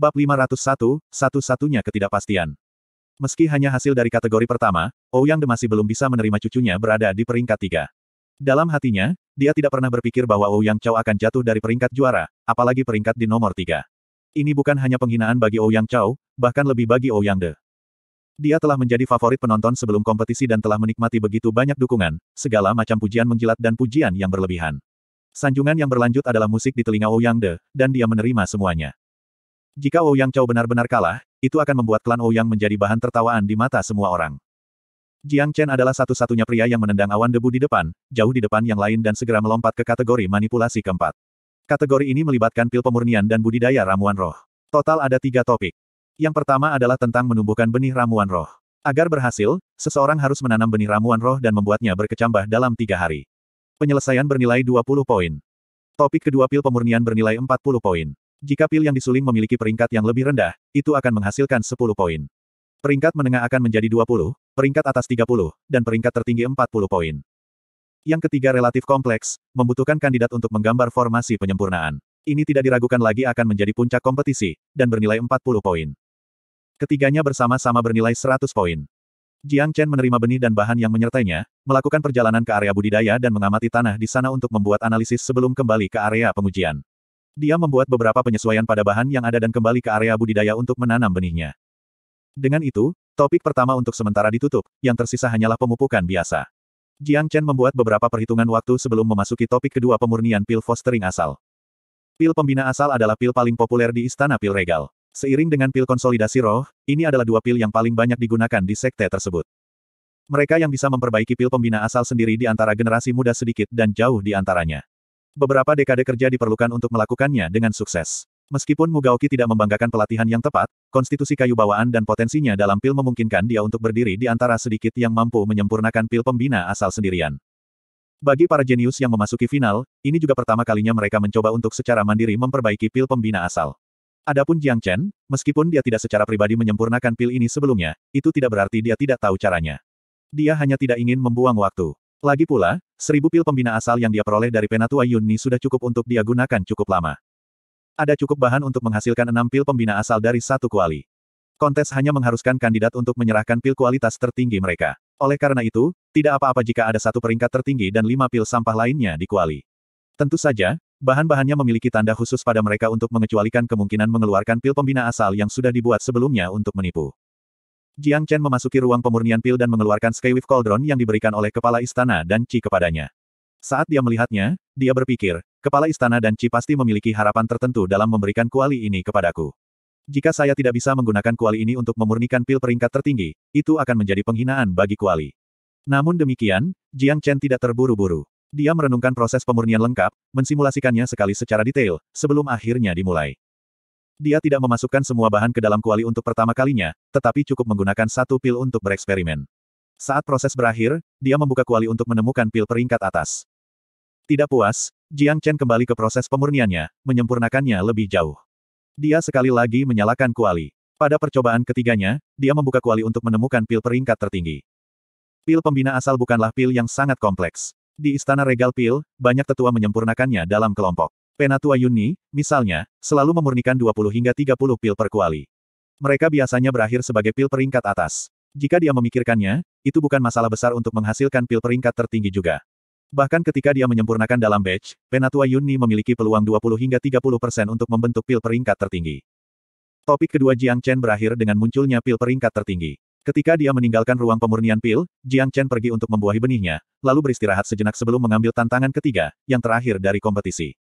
Bab 501, satu-satunya ketidakpastian. Meski hanya hasil dari kategori pertama, Ouyang De masih belum bisa menerima cucunya berada di peringkat tiga. Dalam hatinya, dia tidak pernah berpikir bahwa Ouyang Chao akan jatuh dari peringkat juara, apalagi peringkat di nomor tiga. Ini bukan hanya penghinaan bagi Ouyang Chao, bahkan lebih bagi Ouyang De. Dia telah menjadi favorit penonton sebelum kompetisi dan telah menikmati begitu banyak dukungan, segala macam pujian menjilat dan pujian yang berlebihan. Sanjungan yang berlanjut adalah musik di telinga Ouyang De, dan dia menerima semuanya. Jika Ouyang Chao benar-benar kalah, itu akan membuat klan Ouyang menjadi bahan tertawaan di mata semua orang. Jiang Chen adalah satu-satunya pria yang menendang awan debu di depan, jauh di depan yang lain dan segera melompat ke kategori manipulasi keempat. Kategori ini melibatkan pil pemurnian dan budidaya ramuan roh. Total ada tiga topik. Yang pertama adalah tentang menumbuhkan benih ramuan roh. Agar berhasil, seseorang harus menanam benih ramuan roh dan membuatnya berkecambah dalam tiga hari. Penyelesaian bernilai 20 poin. Topik kedua pil pemurnian bernilai 40 poin. Jika pil yang disuling memiliki peringkat yang lebih rendah, itu akan menghasilkan 10 poin. Peringkat menengah akan menjadi 20, peringkat atas 30, dan peringkat tertinggi 40 poin. Yang ketiga relatif kompleks, membutuhkan kandidat untuk menggambar formasi penyempurnaan. Ini tidak diragukan lagi akan menjadi puncak kompetisi, dan bernilai 40 poin. Ketiganya bersama-sama bernilai 100 poin. Jiang Chen menerima benih dan bahan yang menyertainya, melakukan perjalanan ke area budidaya dan mengamati tanah di sana untuk membuat analisis sebelum kembali ke area pengujian. Dia membuat beberapa penyesuaian pada bahan yang ada dan kembali ke area budidaya untuk menanam benihnya. Dengan itu, topik pertama untuk sementara ditutup, yang tersisa hanyalah pemupukan biasa. Jiang Chen membuat beberapa perhitungan waktu sebelum memasuki topik kedua pemurnian pil fostering asal. Pil pembina asal adalah pil paling populer di Istana Pil Regal. Seiring dengan pil konsolidasi roh, ini adalah dua pil yang paling banyak digunakan di sekte tersebut. Mereka yang bisa memperbaiki pil pembina asal sendiri di antara generasi muda sedikit dan jauh di antaranya. Beberapa dekade kerja diperlukan untuk melakukannya dengan sukses. Meskipun Mugaoki tidak membanggakan pelatihan yang tepat, konstitusi kayu bawaan dan potensinya dalam pil memungkinkan dia untuk berdiri di antara sedikit yang mampu menyempurnakan pil pembina asal sendirian. Bagi para jenius yang memasuki final, ini juga pertama kalinya mereka mencoba untuk secara mandiri memperbaiki pil pembina asal. Adapun Jiang Chen, meskipun dia tidak secara pribadi menyempurnakan pil ini sebelumnya, itu tidak berarti dia tidak tahu caranya. Dia hanya tidak ingin membuang waktu. Lagi pula, seribu pil pembina asal yang dia peroleh dari Penatua Yunni sudah cukup untuk dia gunakan cukup lama. Ada cukup bahan untuk menghasilkan enam pil pembina asal dari satu kuali. Kontes hanya mengharuskan kandidat untuk menyerahkan pil kualitas tertinggi mereka. Oleh karena itu, tidak apa-apa jika ada satu peringkat tertinggi dan lima pil sampah lainnya di kuali. Tentu saja, bahan-bahannya memiliki tanda khusus pada mereka untuk mengecualikan kemungkinan mengeluarkan pil pembina asal yang sudah dibuat sebelumnya untuk menipu. Jiang Chen memasuki ruang pemurnian pil dan mengeluarkan Skywave Cauldron yang diberikan oleh kepala istana dan Chi kepadanya. Saat dia melihatnya, dia berpikir, kepala istana dan Chi pasti memiliki harapan tertentu dalam memberikan kuali ini kepadaku. Jika saya tidak bisa menggunakan kuali ini untuk memurnikan pil peringkat tertinggi, itu akan menjadi penghinaan bagi kuali. Namun demikian, Jiang Chen tidak terburu-buru. Dia merenungkan proses pemurnian lengkap, mensimulasikannya sekali secara detail, sebelum akhirnya dimulai. Dia tidak memasukkan semua bahan ke dalam kuali untuk pertama kalinya, tetapi cukup menggunakan satu pil untuk bereksperimen. Saat proses berakhir, dia membuka kuali untuk menemukan pil peringkat atas. Tidak puas, Jiang Chen kembali ke proses pemurniannya, menyempurnakannya lebih jauh. Dia sekali lagi menyalakan kuali. Pada percobaan ketiganya, dia membuka kuali untuk menemukan pil peringkat tertinggi. Pil pembina asal bukanlah pil yang sangat kompleks. Di Istana Regal Pil, banyak tetua menyempurnakannya dalam kelompok. Penatua Yunni, misalnya, selalu memurnikan 20 hingga 30 pil per kuali. Mereka biasanya berakhir sebagai pil peringkat atas. Jika dia memikirkannya, itu bukan masalah besar untuk menghasilkan pil peringkat tertinggi juga. Bahkan ketika dia menyempurnakan dalam batch, Penatua Yunni memiliki peluang 20 hingga 30 persen untuk membentuk pil peringkat tertinggi. Topik kedua Jiang Chen berakhir dengan munculnya pil peringkat tertinggi. Ketika dia meninggalkan ruang pemurnian pil, Jiang Chen pergi untuk membuahi benihnya, lalu beristirahat sejenak sebelum mengambil tantangan ketiga, yang terakhir dari kompetisi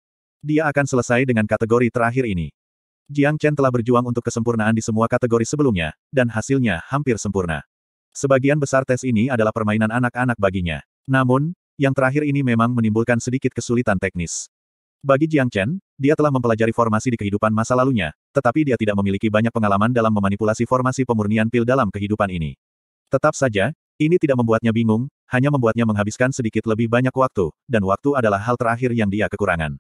dia akan selesai dengan kategori terakhir ini. Jiang Chen telah berjuang untuk kesempurnaan di semua kategori sebelumnya, dan hasilnya hampir sempurna. Sebagian besar tes ini adalah permainan anak-anak baginya. Namun, yang terakhir ini memang menimbulkan sedikit kesulitan teknis. Bagi Jiang Chen, dia telah mempelajari formasi di kehidupan masa lalunya, tetapi dia tidak memiliki banyak pengalaman dalam memanipulasi formasi pemurnian pil dalam kehidupan ini. Tetap saja, ini tidak membuatnya bingung, hanya membuatnya menghabiskan sedikit lebih banyak waktu, dan waktu adalah hal terakhir yang dia kekurangan.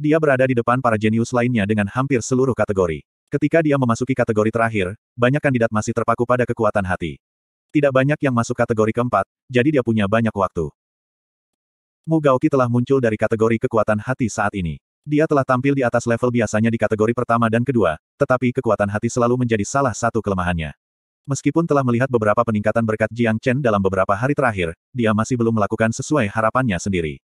Dia berada di depan para jenius lainnya dengan hampir seluruh kategori. Ketika dia memasuki kategori terakhir, banyak kandidat masih terpaku pada kekuatan hati. Tidak banyak yang masuk kategori keempat, jadi dia punya banyak waktu. Gaoki telah muncul dari kategori kekuatan hati saat ini. Dia telah tampil di atas level biasanya di kategori pertama dan kedua, tetapi kekuatan hati selalu menjadi salah satu kelemahannya. Meskipun telah melihat beberapa peningkatan berkat Jiang Chen dalam beberapa hari terakhir, dia masih belum melakukan sesuai harapannya sendiri.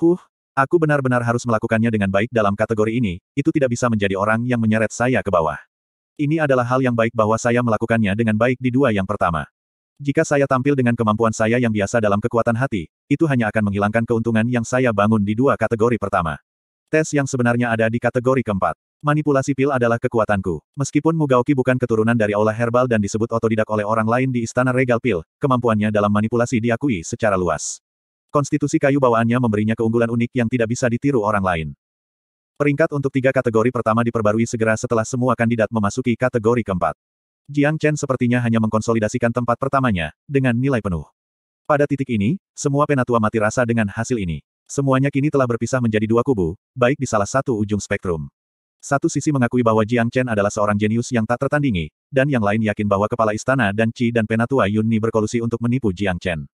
Huh, Aku benar-benar harus melakukannya dengan baik dalam kategori ini, itu tidak bisa menjadi orang yang menyeret saya ke bawah. Ini adalah hal yang baik bahwa saya melakukannya dengan baik di dua yang pertama. Jika saya tampil dengan kemampuan saya yang biasa dalam kekuatan hati, itu hanya akan menghilangkan keuntungan yang saya bangun di dua kategori pertama. Tes yang sebenarnya ada di kategori keempat. Manipulasi pil adalah kekuatanku. Meskipun Mugaoki bukan keturunan dari olah herbal dan disebut otodidak oleh orang lain di Istana Regal Pil, kemampuannya dalam manipulasi diakui secara luas. Konstitusi kayu bawaannya memberinya keunggulan unik yang tidak bisa ditiru orang lain. Peringkat untuk tiga kategori pertama diperbarui segera setelah semua kandidat memasuki kategori keempat. Jiang Chen sepertinya hanya mengkonsolidasikan tempat pertamanya, dengan nilai penuh. Pada titik ini, semua penatua mati rasa dengan hasil ini. Semuanya kini telah berpisah menjadi dua kubu, baik di salah satu ujung spektrum. Satu sisi mengakui bahwa Jiang Chen adalah seorang jenius yang tak tertandingi, dan yang lain yakin bahwa kepala istana dan Qi dan penatua Yunni berkolusi untuk menipu Jiang Chen.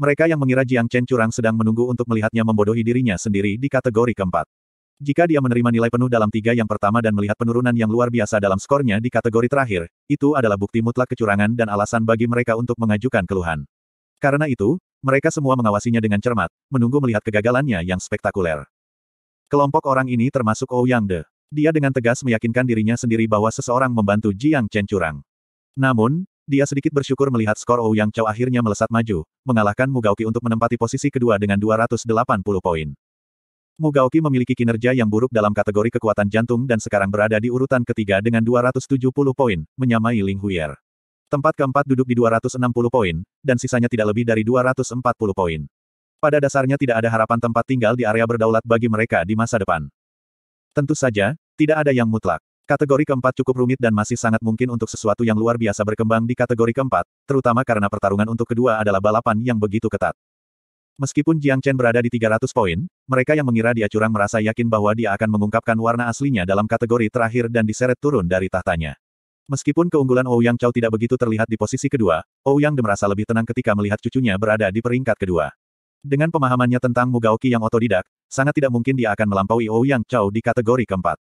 Mereka yang mengira Jiang Chen curang sedang menunggu untuk melihatnya membodohi dirinya sendiri di kategori keempat. Jika dia menerima nilai penuh dalam tiga yang pertama dan melihat penurunan yang luar biasa dalam skornya di kategori terakhir, itu adalah bukti mutlak kecurangan dan alasan bagi mereka untuk mengajukan keluhan. Karena itu, mereka semua mengawasinya dengan cermat, menunggu melihat kegagalannya yang spektakuler. Kelompok orang ini termasuk Ouyang oh De. Dia dengan tegas meyakinkan dirinya sendiri bahwa seseorang membantu Jiang Chen curang. Namun, dia sedikit bersyukur melihat skor Ou Yang Chao akhirnya melesat maju, mengalahkan Mugaoki untuk menempati posisi kedua dengan 280 poin. Mugaoki memiliki kinerja yang buruk dalam kategori kekuatan jantung dan sekarang berada di urutan ketiga dengan 270 poin, menyamai Ling Huyer. Tempat keempat duduk di 260 poin, dan sisanya tidak lebih dari 240 poin. Pada dasarnya tidak ada harapan tempat tinggal di area berdaulat bagi mereka di masa depan. Tentu saja, tidak ada yang mutlak. Kategori keempat cukup rumit dan masih sangat mungkin untuk sesuatu yang luar biasa berkembang di kategori keempat, terutama karena pertarungan untuk kedua adalah balapan yang begitu ketat. Meskipun Jiang Chen berada di 300 poin, mereka yang mengira dia curang merasa yakin bahwa dia akan mengungkapkan warna aslinya dalam kategori terakhir dan diseret turun dari tahtanya. Meskipun keunggulan Ouyang Chao tidak begitu terlihat di posisi kedua, Ouyang De merasa lebih tenang ketika melihat cucunya berada di peringkat kedua. Dengan pemahamannya tentang Mugaoki yang otodidak, sangat tidak mungkin dia akan melampaui Ouyang Chao di kategori keempat.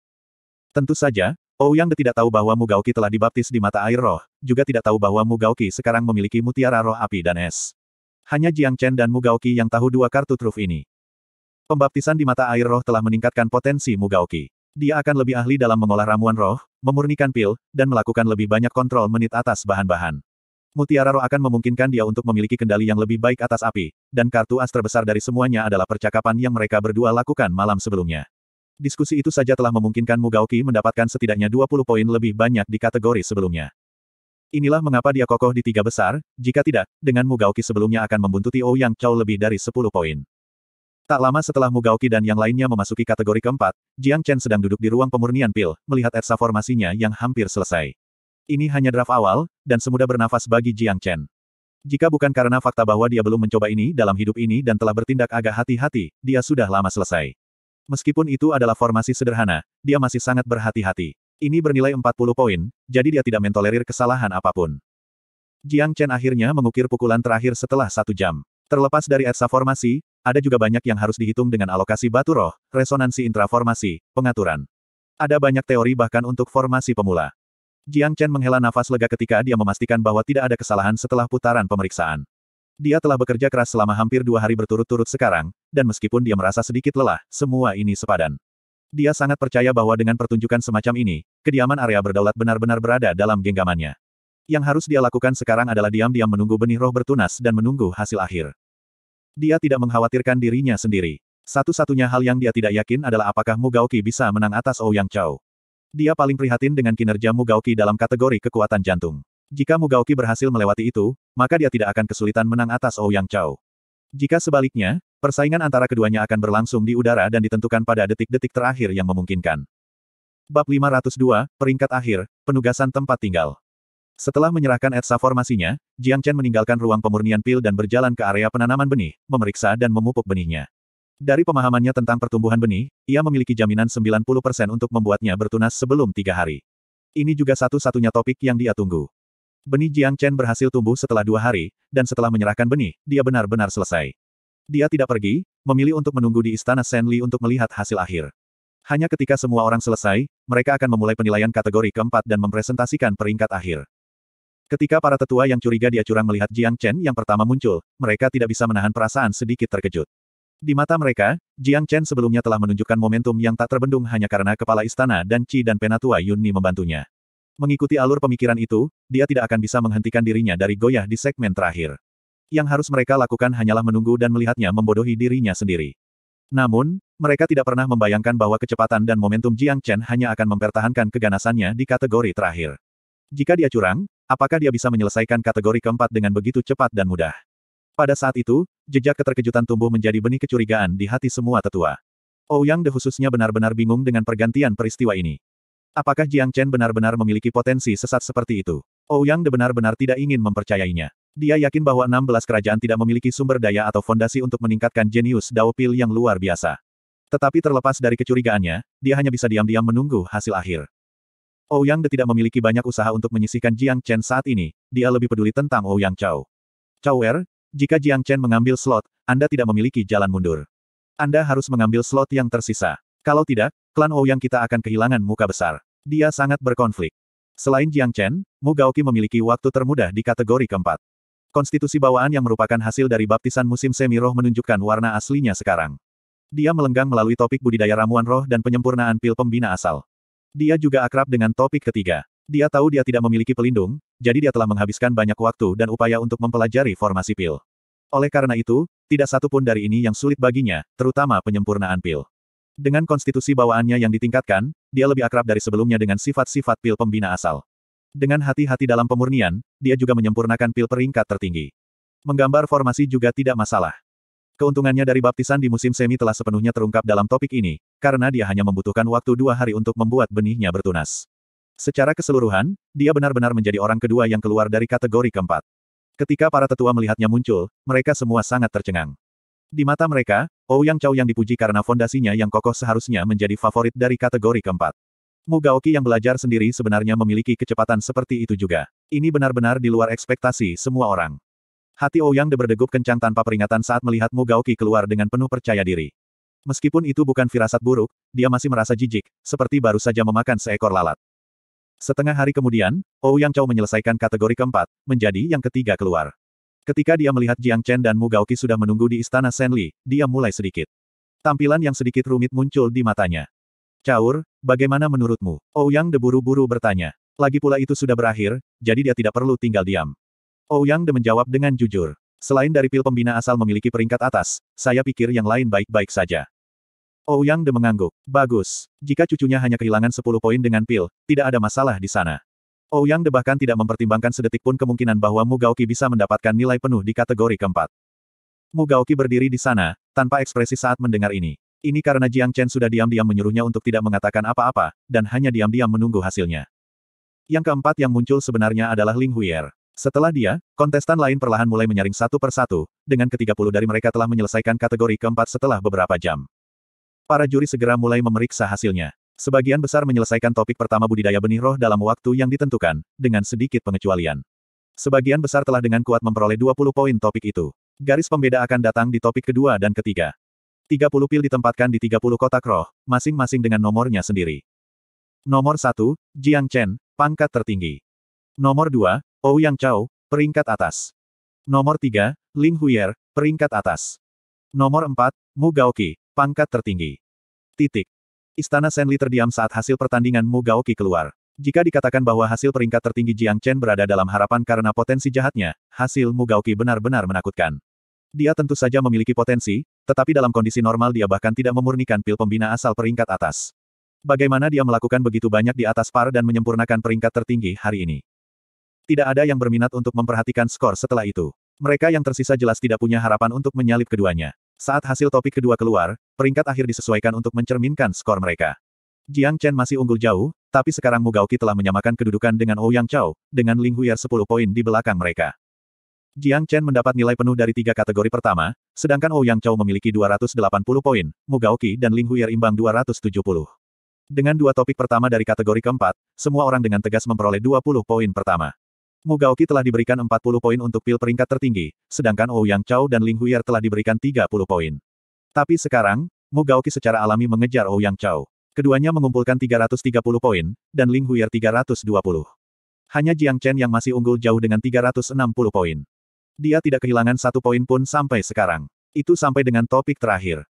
Tentu saja, Ouyang tidak tahu bahwa Mugaoki telah dibaptis di mata air roh, juga tidak tahu bahwa Mugaoki sekarang memiliki mutiara roh api dan es. Hanya Jiang Chen dan Mugaoki yang tahu dua kartu truf ini. Pembaptisan di mata air roh telah meningkatkan potensi Mugaoki. Dia akan lebih ahli dalam mengolah ramuan roh, memurnikan pil, dan melakukan lebih banyak kontrol menit atas bahan-bahan. Mutiara roh akan memungkinkan dia untuk memiliki kendali yang lebih baik atas api, dan kartu as terbesar dari semuanya adalah percakapan yang mereka berdua lakukan malam sebelumnya. Diskusi itu saja telah memungkinkan Mugaoki mendapatkan setidaknya 20 poin lebih banyak di kategori sebelumnya. Inilah mengapa dia kokoh di tiga besar, jika tidak, dengan Mugaoki sebelumnya akan membuntuti Ouyang oh Chow lebih dari 10 poin. Tak lama setelah Mugaoki dan yang lainnya memasuki kategori keempat, Jiang Chen sedang duduk di ruang pemurnian pil, melihat etsa formasinya yang hampir selesai. Ini hanya draft awal, dan semudah bernafas bagi Jiang Chen. Jika bukan karena fakta bahwa dia belum mencoba ini dalam hidup ini dan telah bertindak agak hati-hati, dia sudah lama selesai. Meskipun itu adalah formasi sederhana, dia masih sangat berhati-hati. Ini bernilai 40 poin, jadi dia tidak mentolerir kesalahan apapun. Jiang Chen akhirnya mengukir pukulan terakhir setelah satu jam. Terlepas dari etsa formasi, ada juga banyak yang harus dihitung dengan alokasi batu roh, resonansi intraformasi, pengaturan. Ada banyak teori bahkan untuk formasi pemula. Jiang Chen menghela nafas lega ketika dia memastikan bahwa tidak ada kesalahan setelah putaran pemeriksaan. Dia telah bekerja keras selama hampir dua hari berturut-turut sekarang, dan meskipun dia merasa sedikit lelah, semua ini sepadan. Dia sangat percaya bahwa dengan pertunjukan semacam ini, kediaman area berdaulat benar-benar berada dalam genggamannya. Yang harus dia lakukan sekarang adalah diam-diam menunggu benih roh bertunas dan menunggu hasil akhir. Dia tidak mengkhawatirkan dirinya sendiri. Satu-satunya hal yang dia tidak yakin adalah apakah Mugaoki bisa menang atas Ouyang Chao. Dia paling prihatin dengan kinerja Mugaoki dalam kategori kekuatan jantung. Jika Mugaoki berhasil melewati itu, maka dia tidak akan kesulitan menang atas Ouyang Chao. Jika sebaliknya, Persaingan antara keduanya akan berlangsung di udara dan ditentukan pada detik-detik terakhir yang memungkinkan. Bab 502, peringkat akhir, penugasan tempat tinggal. Setelah menyerahkan etsa formasinya, Jiang Chen meninggalkan ruang pemurnian pil dan berjalan ke area penanaman benih, memeriksa dan memupuk benihnya. Dari pemahamannya tentang pertumbuhan benih, ia memiliki jaminan 90% untuk membuatnya bertunas sebelum tiga hari. Ini juga satu-satunya topik yang dia tunggu. Benih Jiang Chen berhasil tumbuh setelah dua hari, dan setelah menyerahkan benih, dia benar-benar selesai. Dia tidak pergi, memilih untuk menunggu di istana Senli untuk melihat hasil akhir. Hanya ketika semua orang selesai, mereka akan memulai penilaian kategori keempat dan mempresentasikan peringkat akhir. Ketika para tetua yang curiga dia curang melihat Jiang Chen yang pertama muncul, mereka tidak bisa menahan perasaan sedikit terkejut. Di mata mereka, Jiang Chen sebelumnya telah menunjukkan momentum yang tak terbendung hanya karena kepala istana dan Qi dan penatua Yunni membantunya. Mengikuti alur pemikiran itu, dia tidak akan bisa menghentikan dirinya dari goyah di segmen terakhir yang harus mereka lakukan hanyalah menunggu dan melihatnya membodohi dirinya sendiri. Namun, mereka tidak pernah membayangkan bahwa kecepatan dan momentum Jiang Chen hanya akan mempertahankan keganasannya di kategori terakhir. Jika dia curang, apakah dia bisa menyelesaikan kategori keempat dengan begitu cepat dan mudah? Pada saat itu, jejak keterkejutan tumbuh menjadi benih kecurigaan di hati semua tetua. Ouyang oh De khususnya benar-benar bingung dengan pergantian peristiwa ini. Apakah Jiang Chen benar-benar memiliki potensi sesat seperti itu? Ouyang oh De benar-benar tidak ingin mempercayainya. Dia yakin bahwa 16 kerajaan tidak memiliki sumber daya atau fondasi untuk meningkatkan jenius Daopil yang luar biasa. Tetapi terlepas dari kecurigaannya, dia hanya bisa diam-diam menunggu hasil akhir. Ouyang De tidak memiliki banyak usaha untuk menyisihkan Jiang Chen saat ini, dia lebih peduli tentang Ouyang Chao. Chao Er, jika Jiang Chen mengambil slot, Anda tidak memiliki jalan mundur. Anda harus mengambil slot yang tersisa. Kalau tidak, klan Ouyang kita akan kehilangan muka besar. Dia sangat berkonflik. Selain Jiang Chen, Mu Gaoki memiliki waktu termudah di kategori keempat. Konstitusi bawaan yang merupakan hasil dari baptisan musim semi roh menunjukkan warna aslinya sekarang. Dia melenggang melalui topik budidaya ramuan roh dan penyempurnaan pil pembina asal. Dia juga akrab dengan topik ketiga. Dia tahu dia tidak memiliki pelindung, jadi dia telah menghabiskan banyak waktu dan upaya untuk mempelajari formasi pil. Oleh karena itu, tidak satu pun dari ini yang sulit baginya, terutama penyempurnaan pil. Dengan konstitusi bawaannya yang ditingkatkan, dia lebih akrab dari sebelumnya dengan sifat-sifat pil pembina asal. Dengan hati-hati dalam pemurnian, dia juga menyempurnakan pil peringkat tertinggi. Menggambar formasi juga tidak masalah. Keuntungannya dari baptisan di musim semi telah sepenuhnya terungkap dalam topik ini, karena dia hanya membutuhkan waktu dua hari untuk membuat benihnya bertunas. Secara keseluruhan, dia benar-benar menjadi orang kedua yang keluar dari kategori keempat. Ketika para tetua melihatnya muncul, mereka semua sangat tercengang. Di mata mereka, Ouyang Chow yang dipuji karena fondasinya yang kokoh seharusnya menjadi favorit dari kategori keempat. Mugaoki yang belajar sendiri sebenarnya memiliki kecepatan seperti itu juga. Ini benar-benar di luar ekspektasi semua orang. Hati Ouyang de berdegup kencang tanpa peringatan saat melihat Mugaoki keluar dengan penuh percaya diri. Meskipun itu bukan firasat buruk, dia masih merasa jijik, seperti baru saja memakan seekor lalat. Setengah hari kemudian, Ouyang Chao menyelesaikan kategori keempat, menjadi yang ketiga keluar. Ketika dia melihat Jiang Chen dan Mugaoki sudah menunggu di istana Senli, dia mulai sedikit. Tampilan yang sedikit rumit muncul di matanya. Caur, bagaimana menurutmu? Ouyang oh deburu-buru bertanya. Lagi pula itu sudah berakhir, jadi dia tidak perlu tinggal diam. Ouyang oh de menjawab dengan jujur. Selain dari pil pembina asal memiliki peringkat atas, saya pikir yang lain baik-baik saja. Ouyang oh de mengangguk. Bagus. Jika cucunya hanya kehilangan 10 poin dengan pil, tidak ada masalah di sana. Ouyang de bahkan tidak mempertimbangkan sedetik pun kemungkinan bahwa Mugaoki bisa mendapatkan nilai penuh di kategori keempat. Mugaoki berdiri di sana, tanpa ekspresi saat mendengar ini. Ini karena Jiang Chen sudah diam-diam menyuruhnya untuk tidak mengatakan apa-apa, dan hanya diam-diam menunggu hasilnya. Yang keempat yang muncul sebenarnya adalah Ling Huier. Setelah dia, kontestan lain perlahan mulai menyaring satu persatu, dengan ketiga puluh dari mereka telah menyelesaikan kategori keempat setelah beberapa jam. Para juri segera mulai memeriksa hasilnya. Sebagian besar menyelesaikan topik pertama budidaya benih roh dalam waktu yang ditentukan, dengan sedikit pengecualian. Sebagian besar telah dengan kuat memperoleh 20 poin topik itu. Garis pembeda akan datang di topik kedua dan ketiga. 30 pil ditempatkan di 30 kotak roh, masing-masing dengan nomornya sendiri. Nomor 1, Jiang Chen, pangkat tertinggi. Nomor 2, Ouyang Chao, peringkat atas. Nomor 3, Ling Huyer, peringkat atas. Nomor 4, Mu Gaoki, pangkat tertinggi. Titik. Istana Senli terdiam saat hasil pertandingan Mu Gaoki keluar. Jika dikatakan bahwa hasil peringkat tertinggi Jiang Chen berada dalam harapan karena potensi jahatnya, hasil Mu Gaoki benar-benar menakutkan. Dia tentu saja memiliki potensi, tetapi dalam kondisi normal dia bahkan tidak memurnikan pil pembina asal peringkat atas. Bagaimana dia melakukan begitu banyak di atas par dan menyempurnakan peringkat tertinggi hari ini? Tidak ada yang berminat untuk memperhatikan skor setelah itu. Mereka yang tersisa jelas tidak punya harapan untuk menyalip keduanya. Saat hasil topik kedua keluar, peringkat akhir disesuaikan untuk mencerminkan skor mereka. Jiang Chen masih unggul jauh, tapi sekarang Mugaoki telah menyamakan kedudukan dengan Ouyang oh Chao, dengan Ling Huyar 10 poin di belakang mereka. Jiang Chen mendapat nilai penuh dari tiga kategori pertama, sedangkan Ouyang Chao memiliki 280 poin, Mugaoki dan Ling Huyer imbang 270. Dengan dua topik pertama dari kategori keempat, semua orang dengan tegas memperoleh 20 poin pertama. Mugaoki telah diberikan 40 poin untuk pil peringkat tertinggi, sedangkan Ouyang Chao dan Ling Huyer telah diberikan 30 poin. Tapi sekarang, Mugaoki secara alami mengejar Ouyang Chao. Keduanya mengumpulkan 330 poin, dan Ling Huyer 320. Hanya Jiang Chen yang masih unggul jauh dengan 360 poin. Dia tidak kehilangan satu poin pun sampai sekarang. Itu sampai dengan topik terakhir.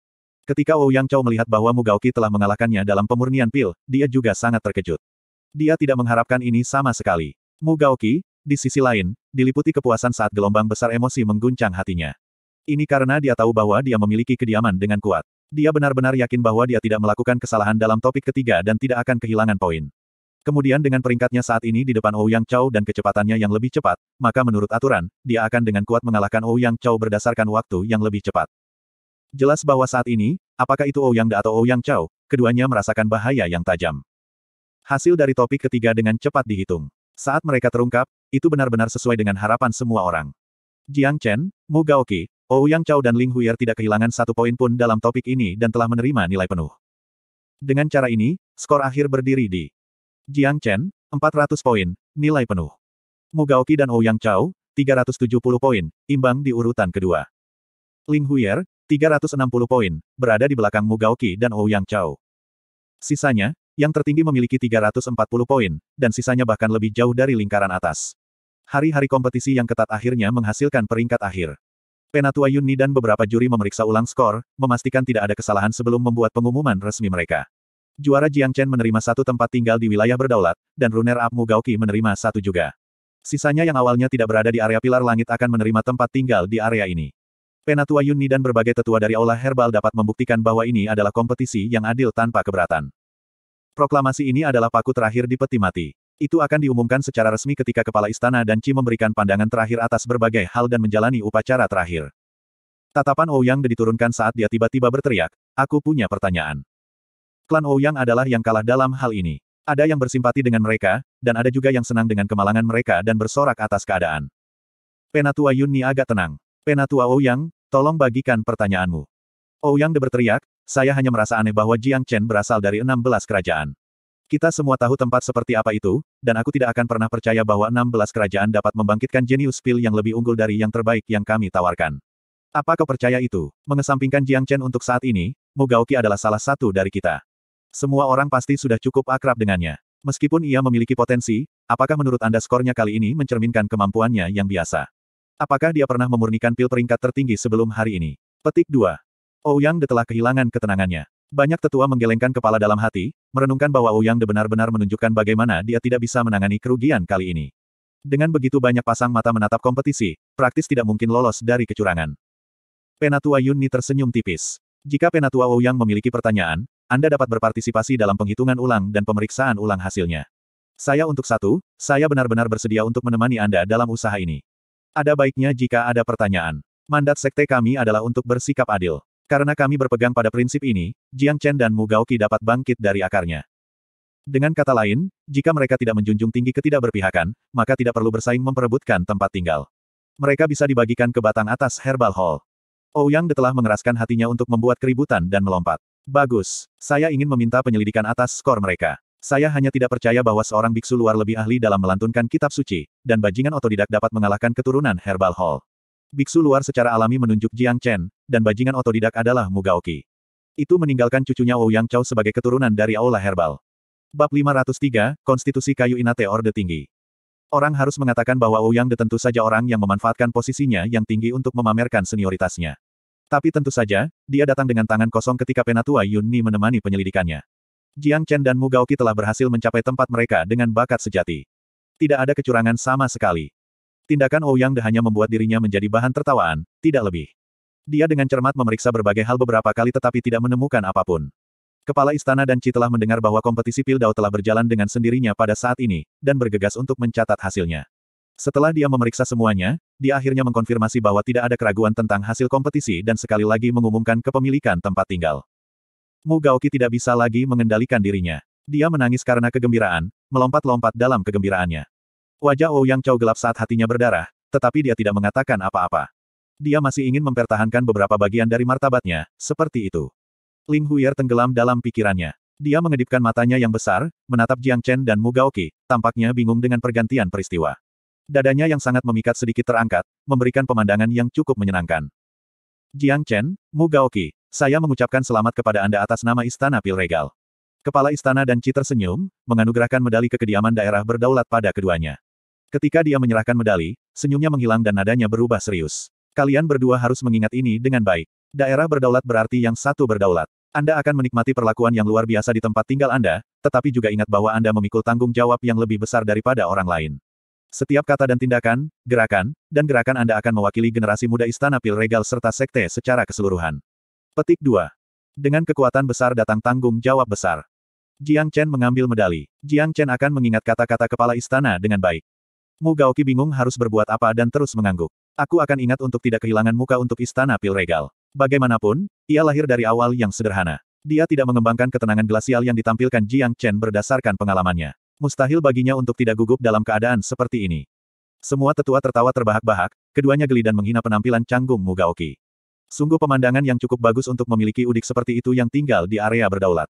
Ketika Wu Yang Chao melihat bahwa Mugaoki telah mengalahkannya dalam pemurnian pil, dia juga sangat terkejut. Dia tidak mengharapkan ini sama sekali. Mugaoki, di sisi lain, diliputi kepuasan saat gelombang besar emosi mengguncang hatinya. Ini karena dia tahu bahwa dia memiliki kediaman dengan kuat. Dia benar-benar yakin bahwa dia tidak melakukan kesalahan dalam topik ketiga dan tidak akan kehilangan poin. Kemudian dengan peringkatnya saat ini di depan Ouyang Chao dan kecepatannya yang lebih cepat, maka menurut aturan, dia akan dengan kuat mengalahkan Ouyang Chao berdasarkan waktu yang lebih cepat. Jelas bahwa saat ini, apakah itu Ouyang Da atau Ouyang Chao, keduanya merasakan bahaya yang tajam. Hasil dari topik ketiga dengan cepat dihitung. Saat mereka terungkap, itu benar-benar sesuai dengan harapan semua orang. Jiang Chen, Mu Gaoqi, Ouyang Chao dan Ling Huier tidak kehilangan satu poin pun dalam topik ini dan telah menerima nilai penuh. Dengan cara ini, skor akhir berdiri di Jiang Chen, 400 poin, nilai penuh. Mugaoki dan Ouyang Chao, 370 poin, imbang di urutan kedua. Ling Huyer, 360 poin, berada di belakang Mugaoki dan Ouyang Chao. Sisanya, yang tertinggi memiliki 340 poin, dan sisanya bahkan lebih jauh dari lingkaran atas. Hari-hari kompetisi yang ketat akhirnya menghasilkan peringkat akhir. Penatua Yunni dan beberapa juri memeriksa ulang skor, memastikan tidak ada kesalahan sebelum membuat pengumuman resmi mereka. Juara Jiang Chen menerima satu tempat tinggal di wilayah berdaulat, dan runner-up Mugaoki menerima satu juga. Sisanya yang awalnya tidak berada di area pilar langit akan menerima tempat tinggal di area ini. Penatua Yunni dan berbagai tetua dari Aula Herbal dapat membuktikan bahwa ini adalah kompetisi yang adil tanpa keberatan. Proklamasi ini adalah paku terakhir di peti mati. Itu akan diumumkan secara resmi ketika Kepala Istana dan Ci memberikan pandangan terakhir atas berbagai hal dan menjalani upacara terakhir. Tatapan Ouyang diturunkan saat dia tiba-tiba berteriak, Aku punya pertanyaan. Klan Ouyang oh adalah yang kalah dalam hal ini. Ada yang bersimpati dengan mereka, dan ada juga yang senang dengan kemalangan mereka dan bersorak atas keadaan. Penatua Yunni agak tenang. Penatua Ouyang, oh tolong bagikan pertanyaanmu. Ouyang oh de berteriak, saya hanya merasa aneh bahwa Jiang Chen berasal dari 16 kerajaan. Kita semua tahu tempat seperti apa itu, dan aku tidak akan pernah percaya bahwa 16 kerajaan dapat membangkitkan jenius pil yang lebih unggul dari yang terbaik yang kami tawarkan. Apa kau percaya itu? Mengesampingkan Jiang Chen untuk saat ini, Mugaoki adalah salah satu dari kita. Semua orang pasti sudah cukup akrab dengannya. Meskipun ia memiliki potensi, apakah menurut Anda skornya kali ini mencerminkan kemampuannya yang biasa? Apakah dia pernah memurnikan pil peringkat tertinggi sebelum hari ini? Petik 2. Ouyang De telah kehilangan ketenangannya. Banyak tetua menggelengkan kepala dalam hati, merenungkan bahwa Ouyang De benar-benar menunjukkan bagaimana dia tidak bisa menangani kerugian kali ini. Dengan begitu banyak pasang mata menatap kompetisi, praktis tidak mungkin lolos dari kecurangan. Penatua Yunni tersenyum tipis. Jika Penatua Ouyang memiliki pertanyaan, anda dapat berpartisipasi dalam penghitungan ulang dan pemeriksaan ulang hasilnya. Saya untuk satu, saya benar-benar bersedia untuk menemani Anda dalam usaha ini. Ada baiknya jika ada pertanyaan. Mandat sekte kami adalah untuk bersikap adil. Karena kami berpegang pada prinsip ini, Jiang Chen dan Mu Mugaoki dapat bangkit dari akarnya. Dengan kata lain, jika mereka tidak menjunjung tinggi ketidakberpihakan, maka tidak perlu bersaing memperebutkan tempat tinggal. Mereka bisa dibagikan ke batang atas Herbal Hall. Ouyang telah mengeraskan hatinya untuk membuat keributan dan melompat. Bagus. Saya ingin meminta penyelidikan atas skor mereka. Saya hanya tidak percaya bahwa seorang biksu luar lebih ahli dalam melantunkan kitab suci, dan bajingan otodidak dapat mengalahkan keturunan Herbal Hall. Biksu luar secara alami menunjuk Jiang Chen, dan bajingan otodidak adalah Mugaoki. Itu meninggalkan cucunya Wu Yang Chao sebagai keturunan dari Aula Herbal. Bab 503, Konstitusi Kayu Inate Orde Tinggi. Orang harus mengatakan bahwa Wu Yang tentu saja orang yang memanfaatkan posisinya yang tinggi untuk memamerkan senioritasnya. Tapi tentu saja, dia datang dengan tangan kosong ketika penatua Yunni menemani penyelidikannya. Jiang Chen dan Mu Mugaoki telah berhasil mencapai tempat mereka dengan bakat sejati. Tidak ada kecurangan sama sekali. Tindakan Ouyang oh De hanya membuat dirinya menjadi bahan tertawaan, tidak lebih. Dia dengan cermat memeriksa berbagai hal beberapa kali tetapi tidak menemukan apapun. Kepala istana dan Ci telah mendengar bahwa kompetisi Pildao telah berjalan dengan sendirinya pada saat ini, dan bergegas untuk mencatat hasilnya. Setelah dia memeriksa semuanya, dia akhirnya mengkonfirmasi bahwa tidak ada keraguan tentang hasil kompetisi dan sekali lagi mengumumkan kepemilikan tempat tinggal. Mu Gaoki tidak bisa lagi mengendalikan dirinya. Dia menangis karena kegembiraan, melompat-lompat dalam kegembiraannya. Wajah Ouyang oh Chow gelap saat hatinya berdarah, tetapi dia tidak mengatakan apa-apa. Dia masih ingin mempertahankan beberapa bagian dari martabatnya, seperti itu. Ling Huyer tenggelam dalam pikirannya. Dia mengedipkan matanya yang besar, menatap Jiang Chen dan Mu Gaoki, tampaknya bingung dengan pergantian peristiwa. Dadanya yang sangat memikat sedikit terangkat, memberikan pemandangan yang cukup menyenangkan. Jiang Chen, Mu Gaoki, saya mengucapkan selamat kepada Anda atas nama Istana Pilregal. Kepala istana dan Citer senyum, menganugerahkan medali ke kediaman daerah berdaulat pada keduanya. Ketika dia menyerahkan medali, senyumnya menghilang dan nadanya berubah serius. Kalian berdua harus mengingat ini dengan baik. Daerah berdaulat berarti yang satu berdaulat. Anda akan menikmati perlakuan yang luar biasa di tempat tinggal Anda, tetapi juga ingat bahwa Anda memikul tanggung jawab yang lebih besar daripada orang lain. Setiap kata dan tindakan, gerakan, dan gerakan Anda akan mewakili generasi muda Istana Pil Regal serta Sekte secara keseluruhan. Petik 2. Dengan kekuatan besar datang tanggung jawab besar. Jiang Chen mengambil medali. Jiang Chen akan mengingat kata-kata kepala istana dengan baik. Mu Gaoqi bingung harus berbuat apa dan terus mengangguk. Aku akan ingat untuk tidak kehilangan muka untuk istana Pil Regal. Bagaimanapun, ia lahir dari awal yang sederhana. Dia tidak mengembangkan ketenangan glasial yang ditampilkan Jiang Chen berdasarkan pengalamannya. Mustahil baginya untuk tidak gugup dalam keadaan seperti ini. Semua tetua tertawa terbahak-bahak, keduanya geli dan menghina penampilan canggung Mugaoki. Sungguh pemandangan yang cukup bagus untuk memiliki udik seperti itu yang tinggal di area berdaulat.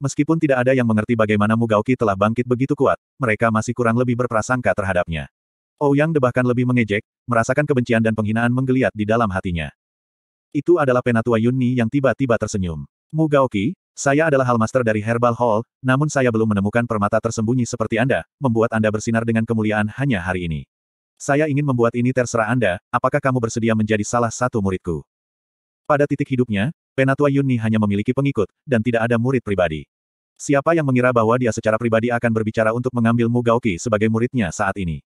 Meskipun tidak ada yang mengerti bagaimana Mugaoki telah bangkit begitu kuat, mereka masih kurang lebih berprasangka terhadapnya. Ouyang oh De bahkan lebih mengejek, merasakan kebencian dan penghinaan menggeliat di dalam hatinya. Itu adalah penatua Yunni yang tiba-tiba tersenyum. Mugaoki, saya adalah halmaster dari Herbal Hall, namun saya belum menemukan permata tersembunyi seperti Anda, membuat Anda bersinar dengan kemuliaan hanya hari ini. Saya ingin membuat ini terserah Anda, apakah kamu bersedia menjadi salah satu muridku? Pada titik hidupnya, Penatua Yunni hanya memiliki pengikut, dan tidak ada murid pribadi. Siapa yang mengira bahwa dia secara pribadi akan berbicara untuk mengambil Mugaoki sebagai muridnya saat ini?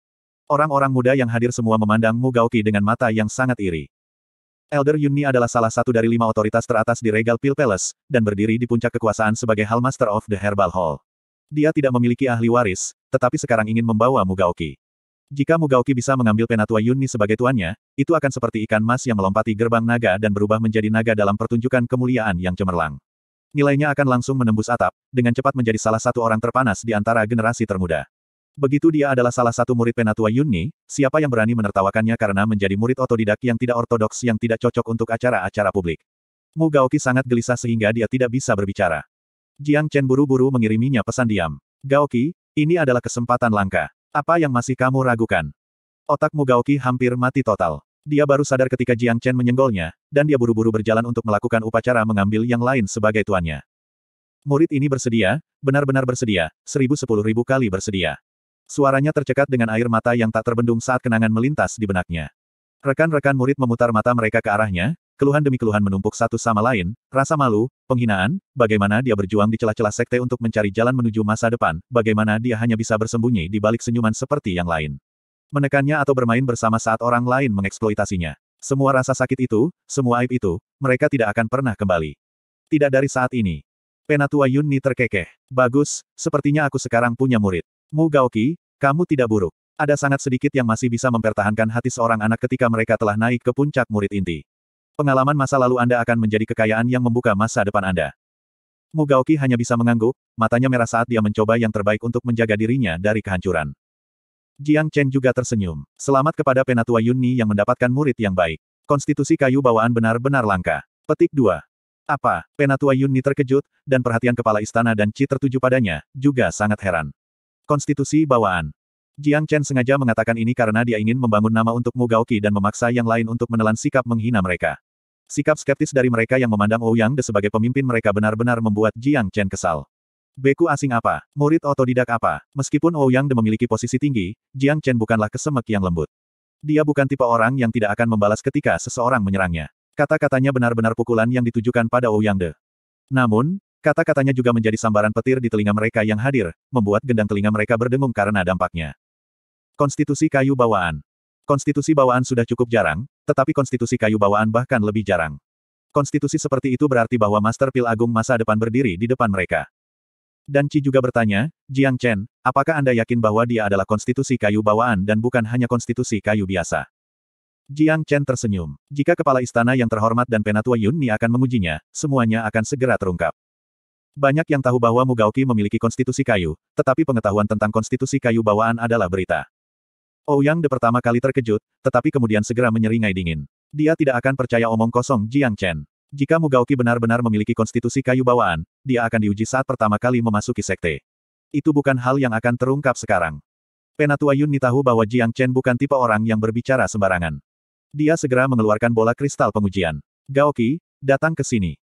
Orang-orang muda yang hadir semua memandang Mugaoki dengan mata yang sangat iri. Elder Yunni adalah salah satu dari lima otoritas teratas di Regal Pil Palace, dan berdiri di puncak kekuasaan sebagai Hallmaster of the Herbal Hall. Dia tidak memiliki ahli waris, tetapi sekarang ingin membawa Mugaoki. Jika Mugaoki bisa mengambil penatua Yunni sebagai tuannya, itu akan seperti ikan mas yang melompati gerbang naga dan berubah menjadi naga dalam pertunjukan kemuliaan yang cemerlang. Nilainya akan langsung menembus atap, dengan cepat menjadi salah satu orang terpanas di antara generasi termuda. Begitu dia adalah salah satu murid Penatua Yunni, siapa yang berani menertawakannya karena menjadi murid otodidak yang tidak ortodoks yang tidak cocok untuk acara-acara publik. Mu Gaoki sangat gelisah sehingga dia tidak bisa berbicara. Jiang Chen buru-buru mengiriminya pesan diam. Gaoki, ini adalah kesempatan langka. Apa yang masih kamu ragukan? Otak Mu Gaoki hampir mati total. Dia baru sadar ketika Jiang Chen menyenggolnya, dan dia buru-buru berjalan untuk melakukan upacara mengambil yang lain sebagai tuannya. Murid ini bersedia, benar-benar bersedia, seribu sepuluh ribu kali bersedia. Suaranya tercekat dengan air mata yang tak terbendung saat kenangan melintas di benaknya. Rekan-rekan murid memutar mata mereka ke arahnya, keluhan demi keluhan menumpuk satu sama lain, rasa malu, penghinaan, bagaimana dia berjuang di celah-celah sekte untuk mencari jalan menuju masa depan, bagaimana dia hanya bisa bersembunyi di balik senyuman seperti yang lain. Menekannya atau bermain bersama saat orang lain mengeksploitasinya. Semua rasa sakit itu, semua aib itu, mereka tidak akan pernah kembali. Tidak dari saat ini. Penatua Yunni terkekeh. Bagus, sepertinya aku sekarang punya murid. Mu Gaoqi, kamu tidak buruk. Ada sangat sedikit yang masih bisa mempertahankan hati seorang anak ketika mereka telah naik ke puncak murid inti. Pengalaman masa lalu Anda akan menjadi kekayaan yang membuka masa depan Anda. Mu Gaoqi hanya bisa mengangguk, matanya merah saat dia mencoba yang terbaik untuk menjaga dirinya dari kehancuran. Jiang Chen juga tersenyum. Selamat kepada Penatua Yunni yang mendapatkan murid yang baik. Konstitusi kayu bawaan benar-benar langka. Petik 2. Apa? Penatua Yunni terkejut, dan perhatian kepala istana dan Chi tertuju padanya, juga sangat heran. Konstitusi bawaan. Jiang Chen sengaja mengatakan ini karena dia ingin membangun nama untuk Gaoki dan memaksa yang lain untuk menelan sikap menghina mereka. Sikap skeptis dari mereka yang memandang Ouyang De sebagai pemimpin mereka benar-benar membuat Jiang Chen kesal. Beku asing apa? Murid otodidak apa? Meskipun Ouyang De memiliki posisi tinggi, Jiang Chen bukanlah kesemek yang lembut. Dia bukan tipe orang yang tidak akan membalas ketika seseorang menyerangnya. Kata-katanya benar-benar pukulan yang ditujukan pada Ouyang De. Namun, Kata-katanya juga menjadi sambaran petir di telinga mereka yang hadir, membuat gendang telinga mereka berdengung karena dampaknya. Konstitusi kayu bawaan. Konstitusi bawaan sudah cukup jarang, tetapi konstitusi kayu bawaan bahkan lebih jarang. Konstitusi seperti itu berarti bahwa Master Pil Agung masa depan berdiri di depan mereka. Dan Qi juga bertanya, Jiang Chen, apakah Anda yakin bahwa dia adalah konstitusi kayu bawaan dan bukan hanya konstitusi kayu biasa? Jiang Chen tersenyum. Jika kepala istana yang terhormat dan penatua Yun Ni akan mengujinya, semuanya akan segera terungkap. Banyak yang tahu bahwa Mugaoki memiliki konstitusi kayu, tetapi pengetahuan tentang konstitusi kayu bawaan adalah berita. Ouyang oh de pertama kali terkejut, tetapi kemudian segera menyeringai dingin. Dia tidak akan percaya omong kosong Jiang Chen. Jika Mugaoki benar-benar memiliki konstitusi kayu bawaan, dia akan diuji saat pertama kali memasuki sekte. Itu bukan hal yang akan terungkap sekarang. Penatua Yunni tahu bahwa Jiang Chen bukan tipe orang yang berbicara sembarangan. Dia segera mengeluarkan bola kristal pengujian. Gaoki, datang ke sini.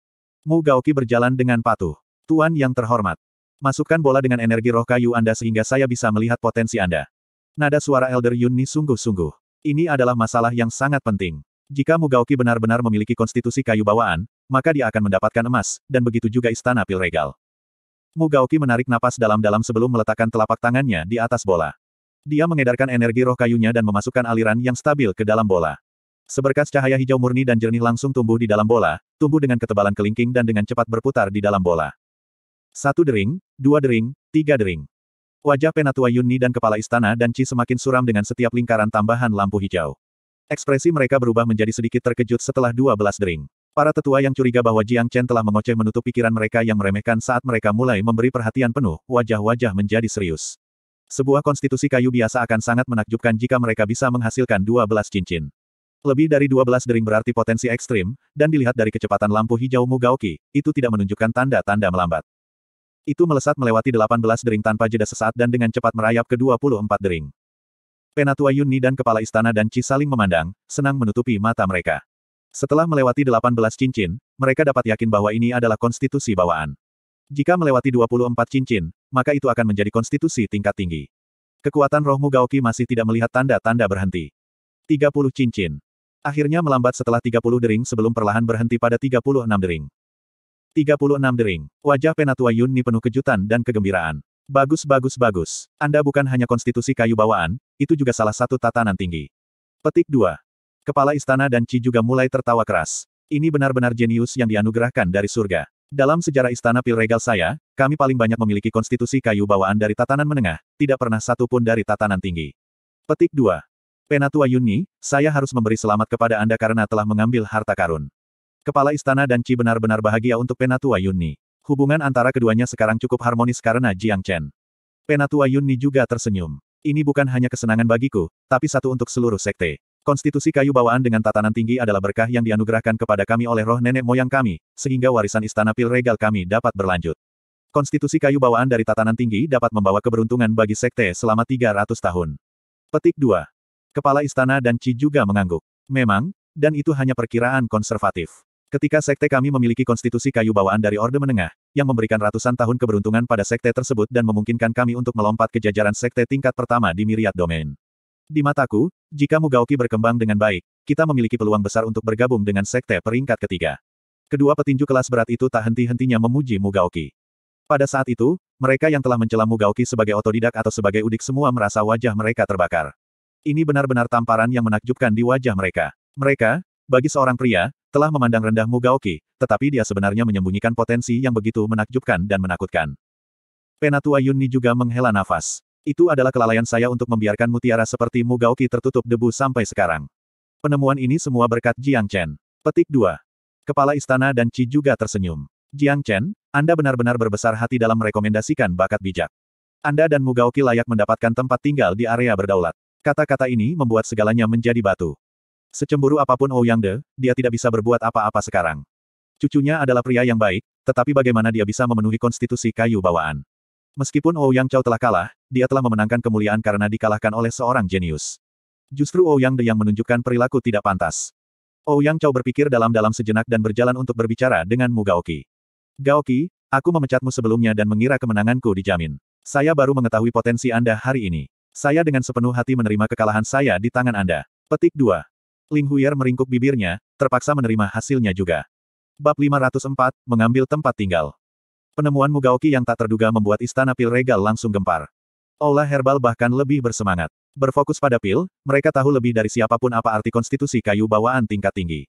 Mu Gaoki berjalan dengan patuh. Tuan yang terhormat. Masukkan bola dengan energi roh kayu Anda sehingga saya bisa melihat potensi Anda. Nada suara Elder Yunni sungguh-sungguh. Ini adalah masalah yang sangat penting. Jika Mugaoki benar-benar memiliki konstitusi kayu bawaan, maka dia akan mendapatkan emas, dan begitu juga istana pil Pilregal. Mugaoki menarik napas dalam-dalam sebelum meletakkan telapak tangannya di atas bola. Dia mengedarkan energi roh kayunya dan memasukkan aliran yang stabil ke dalam bola. Seberkas cahaya hijau murni dan jernih langsung tumbuh di dalam bola, tumbuh dengan ketebalan kelingking dan dengan cepat berputar di dalam bola. Satu dering, dua dering, tiga dering. Wajah Penatua Yunni dan kepala istana dan Ci semakin suram dengan setiap lingkaran tambahan lampu hijau. Ekspresi mereka berubah menjadi sedikit terkejut setelah dua belas dering. Para tetua yang curiga bahwa Jiang Chen telah mengoceh menutup pikiran mereka yang meremehkan saat mereka mulai memberi perhatian penuh, wajah-wajah menjadi serius. Sebuah konstitusi kayu biasa akan sangat menakjubkan jika mereka bisa menghasilkan dua belas cincin. Lebih dari dua belas dering berarti potensi ekstrim, dan dilihat dari kecepatan lampu hijau Mugaoki, itu tidak menunjukkan tanda-tanda melambat. Itu melesat melewati 18 dering tanpa jeda sesaat dan dengan cepat merayap ke 24 dering. Penatua Yunni dan kepala istana dan Ci saling memandang, senang menutupi mata mereka. Setelah melewati 18 cincin, mereka dapat yakin bahwa ini adalah konstitusi bawaan. Jika melewati 24 cincin, maka itu akan menjadi konstitusi tingkat tinggi. Kekuatan rohmu Gaoki masih tidak melihat tanda-tanda berhenti. 30 cincin. Akhirnya melambat setelah 30 dering sebelum perlahan berhenti pada 36 dering. 36 dering. Wajah penatua Yunni penuh kejutan dan kegembiraan. Bagus bagus bagus. Anda bukan hanya konstitusi kayu bawaan, itu juga salah satu tatanan tinggi. Petik 2. Kepala istana dan Ci juga mulai tertawa keras. Ini benar-benar jenius yang dianugerahkan dari surga. Dalam sejarah istana pil regal saya, kami paling banyak memiliki konstitusi kayu bawaan dari tatanan menengah, tidak pernah satu pun dari tatanan tinggi. Petik 2. Penatua Yunni, saya harus memberi selamat kepada Anda karena telah mengambil harta karun. Kepala istana dan Qi benar-benar bahagia untuk Penatua Yunni. Hubungan antara keduanya sekarang cukup harmonis karena Jiang Chen. Penatua Yunni juga tersenyum. Ini bukan hanya kesenangan bagiku, tapi satu untuk seluruh sekte. Konstitusi kayu bawaan dengan tatanan tinggi adalah berkah yang dianugerahkan kepada kami oleh roh nenek moyang kami, sehingga warisan istana pil regal kami dapat berlanjut. Konstitusi kayu bawaan dari tatanan tinggi dapat membawa keberuntungan bagi sekte selama 300 tahun. Petik 2. Kepala istana dan Ci juga mengangguk. Memang, dan itu hanya perkiraan konservatif. Ketika sekte kami memiliki konstitusi kayu bawaan dari Orde Menengah, yang memberikan ratusan tahun keberuntungan pada sekte tersebut dan memungkinkan kami untuk melompat ke jajaran sekte tingkat pertama di Miriat Domain. Di mataku, jika Mugaoki berkembang dengan baik, kita memiliki peluang besar untuk bergabung dengan sekte peringkat ketiga. Kedua petinju kelas berat itu tak henti-hentinya memuji Mugaoki. Pada saat itu, mereka yang telah mencela Mugaoki sebagai otodidak atau sebagai udik semua merasa wajah mereka terbakar. Ini benar-benar tamparan yang menakjubkan di wajah mereka. Mereka, bagi seorang pria, telah memandang rendah Mugaoki, tetapi dia sebenarnya menyembunyikan potensi yang begitu menakjubkan dan menakutkan. Penatua Yunni juga menghela nafas. Itu adalah kelalaian saya untuk membiarkan mutiara seperti Mugaoki tertutup debu sampai sekarang. Penemuan ini semua berkat Jiang Chen. Petik 2. Kepala istana dan Ci juga tersenyum. Jiang Chen, Anda benar-benar berbesar hati dalam merekomendasikan bakat bijak. Anda dan Mugaoki layak mendapatkan tempat tinggal di area berdaulat. Kata-kata ini membuat segalanya menjadi batu. Secemburu apapun Ouyang De, dia tidak bisa berbuat apa-apa sekarang. Cucunya adalah pria yang baik, tetapi bagaimana dia bisa memenuhi konstitusi kayu bawaan? Meskipun Ouyang Chao telah kalah, dia telah memenangkan kemuliaan karena dikalahkan oleh seorang jenius. Justru Ouyang De yang menunjukkan perilaku tidak pantas. Ouyang Chao berpikir dalam-dalam sejenak dan berjalan untuk berbicara dengan Mu Gaoki. Gaoki, aku memecatmu sebelumnya dan mengira kemenanganku dijamin. Saya baru mengetahui potensi Anda hari ini. Saya dengan sepenuh hati menerima kekalahan saya di tangan Anda. Petik 2. Ling Huyer meringkuk bibirnya, terpaksa menerima hasilnya juga. Bab 504, Mengambil Tempat Tinggal Penemuan Mugaoki yang tak terduga membuat istana pil regal langsung gempar. Olah herbal bahkan lebih bersemangat. Berfokus pada pil, mereka tahu lebih dari siapapun apa arti konstitusi kayu bawaan tingkat tinggi.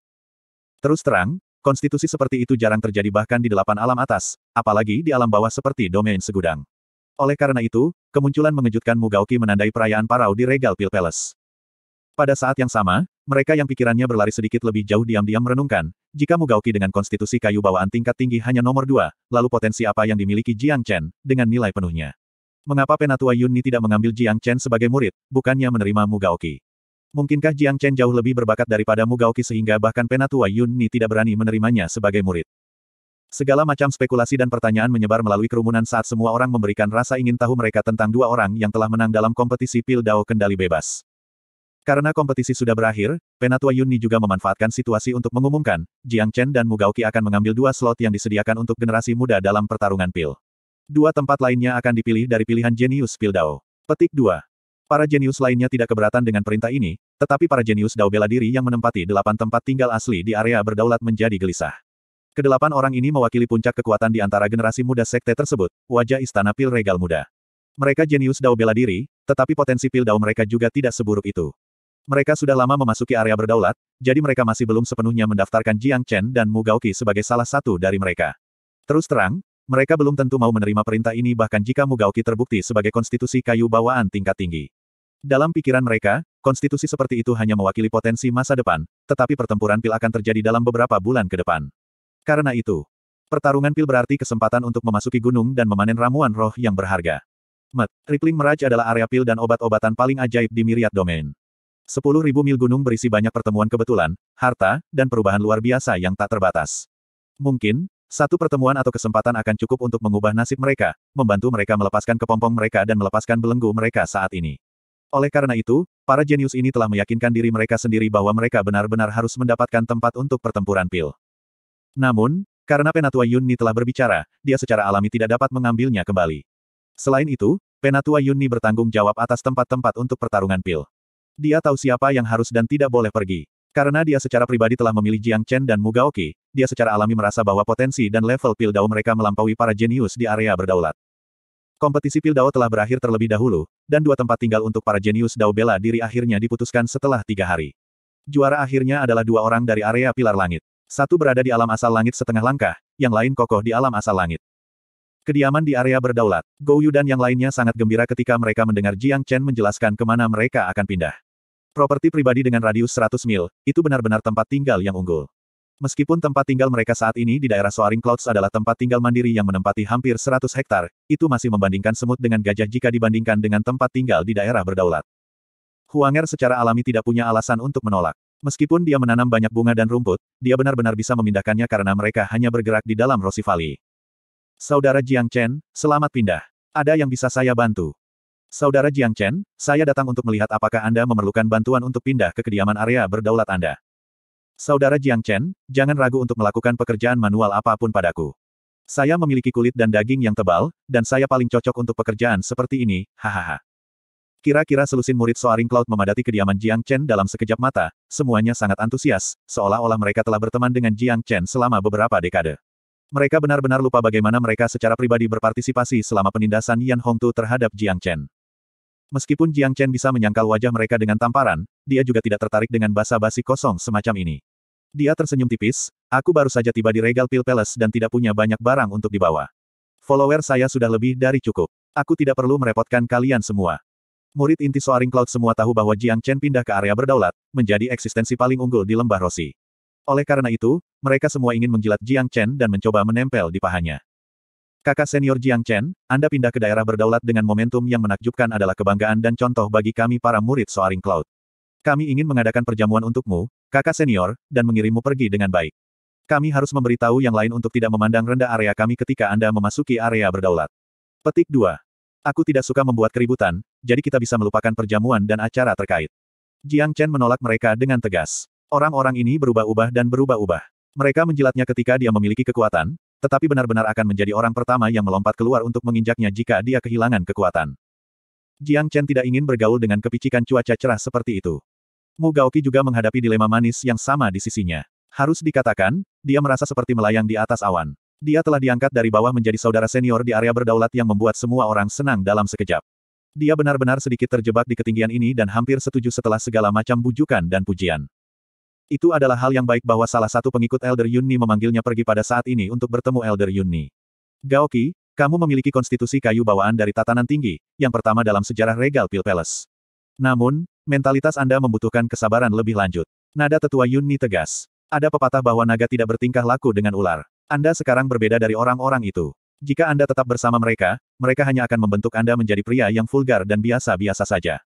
Terus terang, konstitusi seperti itu jarang terjadi bahkan di delapan alam atas, apalagi di alam bawah seperti domain segudang. Oleh karena itu, kemunculan mengejutkan Mugaoki menandai perayaan parau di Regal Pil Palace. Pada saat yang sama, mereka yang pikirannya berlari sedikit lebih jauh diam-diam merenungkan, jika Mugaoki dengan konstitusi kayu bawaan tingkat tinggi hanya nomor dua, lalu potensi apa yang dimiliki Jiang Chen, dengan nilai penuhnya. Mengapa Penatua Yunni tidak mengambil Jiang Chen sebagai murid, bukannya menerima Mugaoki? Mungkinkah Jiang Chen jauh lebih berbakat daripada Mugaoki sehingga bahkan Penatua Yunni tidak berani menerimanya sebagai murid? Segala macam spekulasi dan pertanyaan menyebar melalui kerumunan saat semua orang memberikan rasa ingin tahu mereka tentang dua orang yang telah menang dalam kompetisi Pil Dao Kendali Bebas. Karena kompetisi sudah berakhir, Penatua Yunni juga memanfaatkan situasi untuk mengumumkan, Jiang Chen dan Mugaoki akan mengambil dua slot yang disediakan untuk generasi muda dalam pertarungan pil. Dua tempat lainnya akan dipilih dari pilihan jenius pil Dao. Petik 2. Para jenius lainnya tidak keberatan dengan perintah ini, tetapi para jenius Dao bela diri yang menempati delapan tempat tinggal asli di area berdaulat menjadi gelisah. Kedelapan orang ini mewakili puncak kekuatan di antara generasi muda sekte tersebut, wajah istana pil regal muda. Mereka jenius Dao bela diri, tetapi potensi pil Dao mereka juga tidak seburuk itu. Mereka sudah lama memasuki area berdaulat, jadi mereka masih belum sepenuhnya mendaftarkan Jiang Chen dan Mu Gaoki sebagai salah satu dari mereka. Terus terang, mereka belum tentu mau menerima perintah ini bahkan jika Mu Gaoki terbukti sebagai konstitusi kayu bawaan tingkat tinggi. Dalam pikiran mereka, konstitusi seperti itu hanya mewakili potensi masa depan, tetapi pertempuran pil akan terjadi dalam beberapa bulan ke depan. Karena itu, pertarungan pil berarti kesempatan untuk memasuki gunung dan memanen ramuan roh yang berharga. Met, Rippling Meraj adalah area pil dan obat-obatan paling ajaib di Myriad Domain. Sepuluh ribu mil gunung berisi banyak pertemuan kebetulan, harta, dan perubahan luar biasa yang tak terbatas. Mungkin, satu pertemuan atau kesempatan akan cukup untuk mengubah nasib mereka, membantu mereka melepaskan kepompong mereka dan melepaskan belenggu mereka saat ini. Oleh karena itu, para jenius ini telah meyakinkan diri mereka sendiri bahwa mereka benar-benar harus mendapatkan tempat untuk pertempuran pil. Namun, karena Penatua Yunni telah berbicara, dia secara alami tidak dapat mengambilnya kembali. Selain itu, Penatua Yunni bertanggung jawab atas tempat-tempat untuk pertarungan pil. Dia tahu siapa yang harus dan tidak boleh pergi. Karena dia secara pribadi telah memilih Jiang Chen dan Mugaoki, dia secara alami merasa bahwa potensi dan level Pildao mereka melampaui para jenius di area berdaulat. Kompetisi Pildao telah berakhir terlebih dahulu, dan dua tempat tinggal untuk para jenius Dao Bela diri akhirnya diputuskan setelah tiga hari. Juara akhirnya adalah dua orang dari area pilar langit. Satu berada di alam asal langit setengah langkah, yang lain kokoh di alam asal langit. Kediaman di area berdaulat, Gou Yu dan yang lainnya sangat gembira ketika mereka mendengar Jiang Chen menjelaskan kemana mereka akan pindah. Properti pribadi dengan radius 100 mil, itu benar-benar tempat tinggal yang unggul. Meskipun tempat tinggal mereka saat ini di daerah Soaring Clouds adalah tempat tinggal mandiri yang menempati hampir 100 hektar, itu masih membandingkan semut dengan gajah jika dibandingkan dengan tempat tinggal di daerah berdaulat. Huanger secara alami tidak punya alasan untuk menolak. Meskipun dia menanam banyak bunga dan rumput, dia benar-benar bisa memindahkannya karena mereka hanya bergerak di dalam Rosivali. Saudara Jiang Chen, selamat pindah. Ada yang bisa saya bantu? Saudara Jiang Chen, saya datang untuk melihat apakah Anda memerlukan bantuan untuk pindah ke kediaman area berdaulat Anda. Saudara Jiang Chen, jangan ragu untuk melakukan pekerjaan manual apapun padaku. Saya memiliki kulit dan daging yang tebal, dan saya paling cocok untuk pekerjaan seperti ini, hahaha. Kira-kira selusin murid Soaring Cloud memadati kediaman Jiang Chen dalam sekejap mata, semuanya sangat antusias, seolah-olah mereka telah berteman dengan Jiang Chen selama beberapa dekade. Mereka benar-benar lupa bagaimana mereka secara pribadi berpartisipasi selama penindasan Yan Hongtu terhadap Jiang Chen. Meskipun Jiang Chen bisa menyangkal wajah mereka dengan tamparan, dia juga tidak tertarik dengan basa-basi kosong semacam ini. Dia tersenyum tipis, aku baru saja tiba di Regal Pil Palace dan tidak punya banyak barang untuk dibawa. Follower saya sudah lebih dari cukup. Aku tidak perlu merepotkan kalian semua. Murid inti Soaring Cloud semua tahu bahwa Jiang Chen pindah ke area berdaulat, menjadi eksistensi paling unggul di lembah Rosi. Oleh karena itu, mereka semua ingin menjilat Jiang Chen dan mencoba menempel di pahanya. Kakak senior Jiang Chen, Anda pindah ke daerah berdaulat dengan momentum yang menakjubkan adalah kebanggaan dan contoh bagi kami para murid Soaring Cloud. Kami ingin mengadakan perjamuan untukmu, kakak senior, dan mengirimmu pergi dengan baik. Kami harus memberitahu yang lain untuk tidak memandang rendah area kami ketika Anda memasuki area berdaulat. Petik 2. Aku tidak suka membuat keributan, jadi kita bisa melupakan perjamuan dan acara terkait. Jiang Chen menolak mereka dengan tegas. Orang-orang ini berubah-ubah dan berubah-ubah. Mereka menjilatnya ketika dia memiliki kekuatan, tetapi benar-benar akan menjadi orang pertama yang melompat keluar untuk menginjaknya jika dia kehilangan kekuatan. Jiang Chen tidak ingin bergaul dengan kepicikan cuaca cerah seperti itu. Mu Gaoqi juga menghadapi dilema manis yang sama di sisinya. Harus dikatakan, dia merasa seperti melayang di atas awan. Dia telah diangkat dari bawah menjadi saudara senior di area berdaulat yang membuat semua orang senang dalam sekejap. Dia benar-benar sedikit terjebak di ketinggian ini dan hampir setuju setelah segala macam bujukan dan pujian. Itu adalah hal yang baik bahwa salah satu pengikut Elder Yunni memanggilnya pergi pada saat ini untuk bertemu Elder Yunni. Gaoki, kamu memiliki konstitusi kayu bawaan dari tatanan tinggi, yang pertama dalam sejarah regal Pil Palace. Namun, mentalitas Anda membutuhkan kesabaran lebih lanjut. Nada tetua Yunni tegas. Ada pepatah bahwa naga tidak bertingkah laku dengan ular. Anda sekarang berbeda dari orang-orang itu. Jika Anda tetap bersama mereka, mereka hanya akan membentuk Anda menjadi pria yang vulgar dan biasa-biasa saja.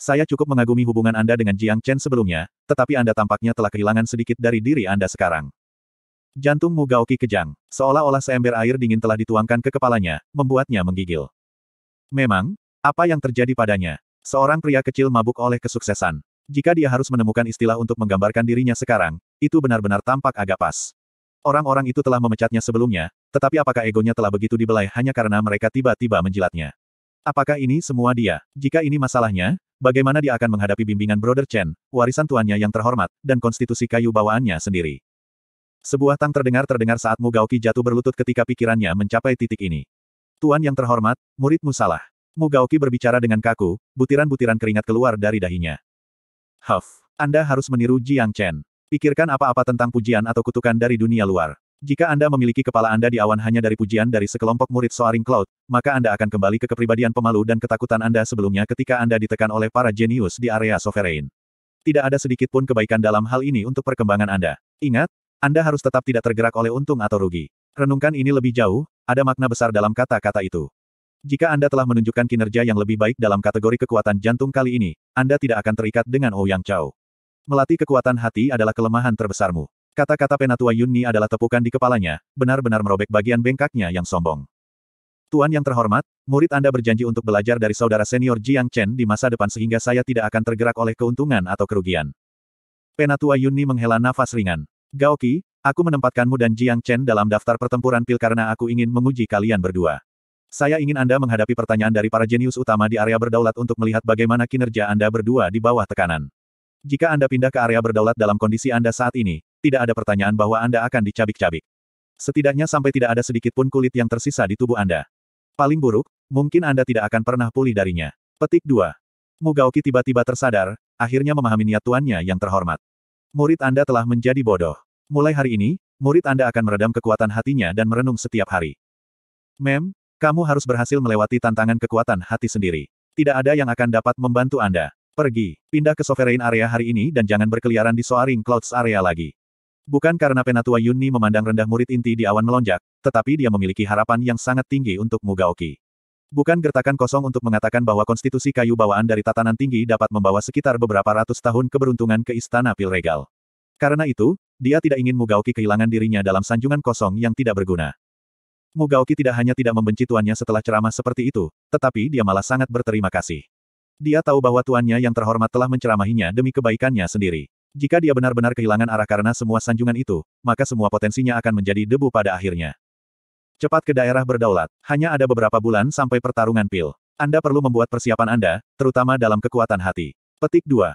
Saya cukup mengagumi hubungan Anda dengan Jiang Chen sebelumnya, tetapi Anda tampaknya telah kehilangan sedikit dari diri Anda sekarang. Jantung Mu Gaoki kejang, seolah-olah seember air dingin telah dituangkan ke kepalanya, membuatnya menggigil. Memang, apa yang terjadi padanya? Seorang pria kecil mabuk oleh kesuksesan. Jika dia harus menemukan istilah untuk menggambarkan dirinya sekarang, itu benar-benar tampak agak pas. Orang-orang itu telah memecatnya sebelumnya, tetapi apakah egonya telah begitu dibelai hanya karena mereka tiba-tiba menjilatnya? Apakah ini semua dia? Jika ini masalahnya, bagaimana dia akan menghadapi bimbingan Brother Chen, warisan tuannya yang terhormat, dan konstitusi kayu bawaannya sendiri. Sebuah tang terdengar-terdengar saat Mugaoki jatuh berlutut ketika pikirannya mencapai titik ini. Tuan yang terhormat, muridmu salah. Mugaoki berbicara dengan kaku, butiran-butiran keringat keluar dari dahinya. Huff, Anda harus meniru Jiang Chen. Pikirkan apa-apa tentang pujian atau kutukan dari dunia luar. Jika Anda memiliki kepala Anda di awan hanya dari pujian dari sekelompok murid Soaring Cloud, maka Anda akan kembali ke kepribadian pemalu dan ketakutan Anda sebelumnya ketika Anda ditekan oleh para jenius di area sovereign. Tidak ada sedikit pun kebaikan dalam hal ini untuk perkembangan Anda. Ingat, Anda harus tetap tidak tergerak oleh untung atau rugi. Renungkan ini lebih jauh, ada makna besar dalam kata-kata itu. Jika Anda telah menunjukkan kinerja yang lebih baik dalam kategori kekuatan jantung kali ini, Anda tidak akan terikat dengan Ouyang oh Chao. Melatih kekuatan hati adalah kelemahan terbesarmu. Kata-kata penatua Yunni adalah tepukan di kepalanya, benar-benar merobek bagian bengkaknya yang sombong. Tuan yang terhormat, murid Anda berjanji untuk belajar dari saudara senior Jiang Chen di masa depan sehingga saya tidak akan tergerak oleh keuntungan atau kerugian. Penatua Yunni menghela nafas ringan. Gaoki, aku menempatkanmu dan Jiang Chen dalam daftar pertempuran pil karena aku ingin menguji kalian berdua. Saya ingin Anda menghadapi pertanyaan dari para jenius utama di area berdaulat untuk melihat bagaimana kinerja Anda berdua di bawah tekanan. Jika Anda pindah ke area berdaulat dalam kondisi Anda saat ini, tidak ada pertanyaan bahwa Anda akan dicabik-cabik. Setidaknya sampai tidak ada sedikit pun kulit yang tersisa di tubuh Anda. Paling buruk, mungkin Anda tidak akan pernah pulih darinya. Petik 2. Mugaoki tiba-tiba tersadar, akhirnya memahami niat tuannya yang terhormat. Murid Anda telah menjadi bodoh. Mulai hari ini, murid Anda akan meredam kekuatan hatinya dan merenung setiap hari. Mem, kamu harus berhasil melewati tantangan kekuatan hati sendiri. Tidak ada yang akan dapat membantu Anda. Pergi, pindah ke sovereign area hari ini dan jangan berkeliaran di soaring clouds area lagi. Bukan karena Penatua Yunni memandang rendah murid inti di awan melonjak, tetapi dia memiliki harapan yang sangat tinggi untuk Mugaoki. Bukan gertakan kosong untuk mengatakan bahwa konstitusi kayu bawaan dari tatanan tinggi dapat membawa sekitar beberapa ratus tahun keberuntungan ke istana Pilregal. Karena itu, dia tidak ingin Mugaoki kehilangan dirinya dalam sanjungan kosong yang tidak berguna. Mugaoki tidak hanya tidak membenci tuannya setelah ceramah seperti itu, tetapi dia malah sangat berterima kasih. Dia tahu bahwa tuannya yang terhormat telah menceramahinya demi kebaikannya sendiri. Jika dia benar-benar kehilangan arah karena semua sanjungan itu, maka semua potensinya akan menjadi debu pada akhirnya. Cepat ke daerah berdaulat, hanya ada beberapa bulan sampai pertarungan pil. Anda perlu membuat persiapan Anda, terutama dalam kekuatan hati. Petik 2.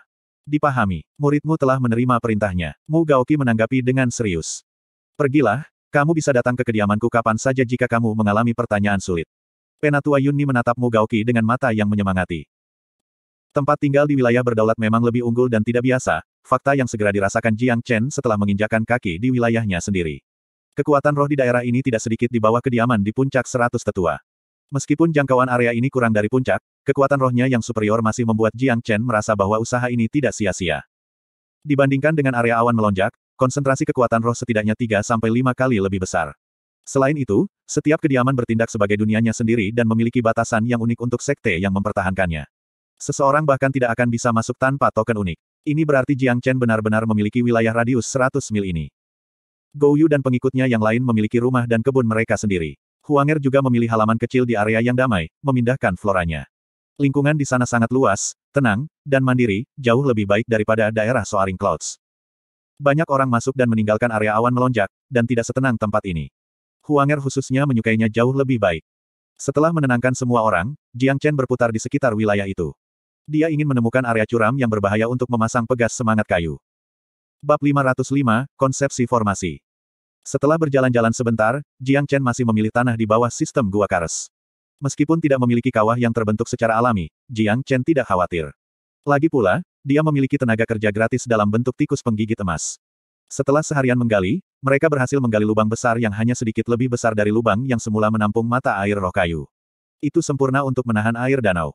Dipahami, muridmu telah menerima perintahnya. Mu Gaoki menanggapi dengan serius. Pergilah, kamu bisa datang ke kediamanku kapan saja jika kamu mengalami pertanyaan sulit. Penatua Yunni menatap Mu Gaoki dengan mata yang menyemangati. Tempat tinggal di wilayah berdaulat memang lebih unggul dan tidak biasa, fakta yang segera dirasakan Jiang Chen setelah menginjakan kaki di wilayahnya sendiri. Kekuatan roh di daerah ini tidak sedikit di bawah kediaman di puncak seratus tetua. Meskipun jangkauan area ini kurang dari puncak, kekuatan rohnya yang superior masih membuat Jiang Chen merasa bahwa usaha ini tidak sia-sia. Dibandingkan dengan area awan melonjak, konsentrasi kekuatan roh setidaknya tiga sampai lima kali lebih besar. Selain itu, setiap kediaman bertindak sebagai dunianya sendiri dan memiliki batasan yang unik untuk sekte yang mempertahankannya. Seseorang bahkan tidak akan bisa masuk tanpa token unik. Ini berarti Jiang Chen benar-benar memiliki wilayah radius 100 mil ini. Gou Yu dan pengikutnya yang lain memiliki rumah dan kebun mereka sendiri. Huanger juga memilih halaman kecil di area yang damai, memindahkan floranya. Lingkungan di sana sangat luas, tenang, dan mandiri, jauh lebih baik daripada daerah Soaring Clouds. Banyak orang masuk dan meninggalkan area awan melonjak, dan tidak setenang tempat ini. Huanger khususnya menyukainya jauh lebih baik. Setelah menenangkan semua orang, Jiang Chen berputar di sekitar wilayah itu. Dia ingin menemukan area curam yang berbahaya untuk memasang pegas semangat kayu. Bab 505, Konsepsi Formasi Setelah berjalan-jalan sebentar, Jiang Chen masih memilih tanah di bawah sistem gua kares. Meskipun tidak memiliki kawah yang terbentuk secara alami, Jiang Chen tidak khawatir. Lagi pula, dia memiliki tenaga kerja gratis dalam bentuk tikus penggigit emas. Setelah seharian menggali, mereka berhasil menggali lubang besar yang hanya sedikit lebih besar dari lubang yang semula menampung mata air roh kayu. Itu sempurna untuk menahan air danau.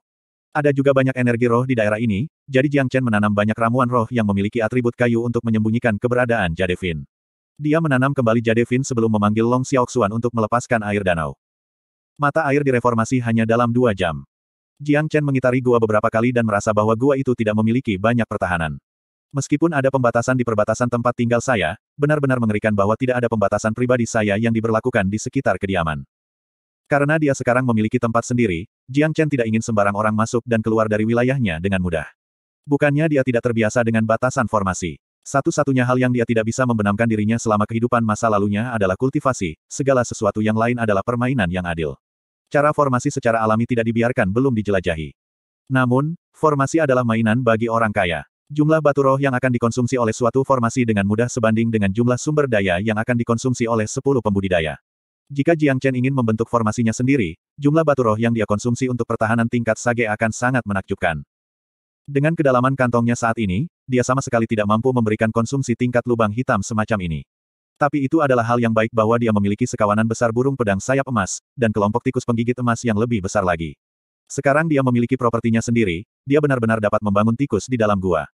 Ada juga banyak energi roh di daerah ini, jadi Jiang Chen menanam banyak ramuan roh yang memiliki atribut kayu untuk menyembunyikan keberadaan Jadevin. Dia menanam kembali Jadevin sebelum memanggil Long Xiaoxuan untuk melepaskan air danau. Mata air direformasi hanya dalam dua jam. Jiang Chen mengitari gua beberapa kali dan merasa bahwa gua itu tidak memiliki banyak pertahanan. Meskipun ada pembatasan di perbatasan tempat tinggal saya, benar-benar mengerikan bahwa tidak ada pembatasan pribadi saya yang diberlakukan di sekitar kediaman. Karena dia sekarang memiliki tempat sendiri, Jiang Chen tidak ingin sembarang orang masuk dan keluar dari wilayahnya dengan mudah. Bukannya dia tidak terbiasa dengan batasan formasi. Satu-satunya hal yang dia tidak bisa membenamkan dirinya selama kehidupan masa lalunya adalah kultivasi, segala sesuatu yang lain adalah permainan yang adil. Cara formasi secara alami tidak dibiarkan belum dijelajahi. Namun, formasi adalah mainan bagi orang kaya. Jumlah batu roh yang akan dikonsumsi oleh suatu formasi dengan mudah sebanding dengan jumlah sumber daya yang akan dikonsumsi oleh 10 pembudidaya. Jika Jiang Chen ingin membentuk formasinya sendiri, jumlah batu roh yang dia konsumsi untuk pertahanan tingkat sage akan sangat menakjubkan. Dengan kedalaman kantongnya saat ini, dia sama sekali tidak mampu memberikan konsumsi tingkat lubang hitam semacam ini. Tapi itu adalah hal yang baik bahwa dia memiliki sekawanan besar burung pedang sayap emas, dan kelompok tikus penggigit emas yang lebih besar lagi. Sekarang dia memiliki propertinya sendiri, dia benar-benar dapat membangun tikus di dalam gua.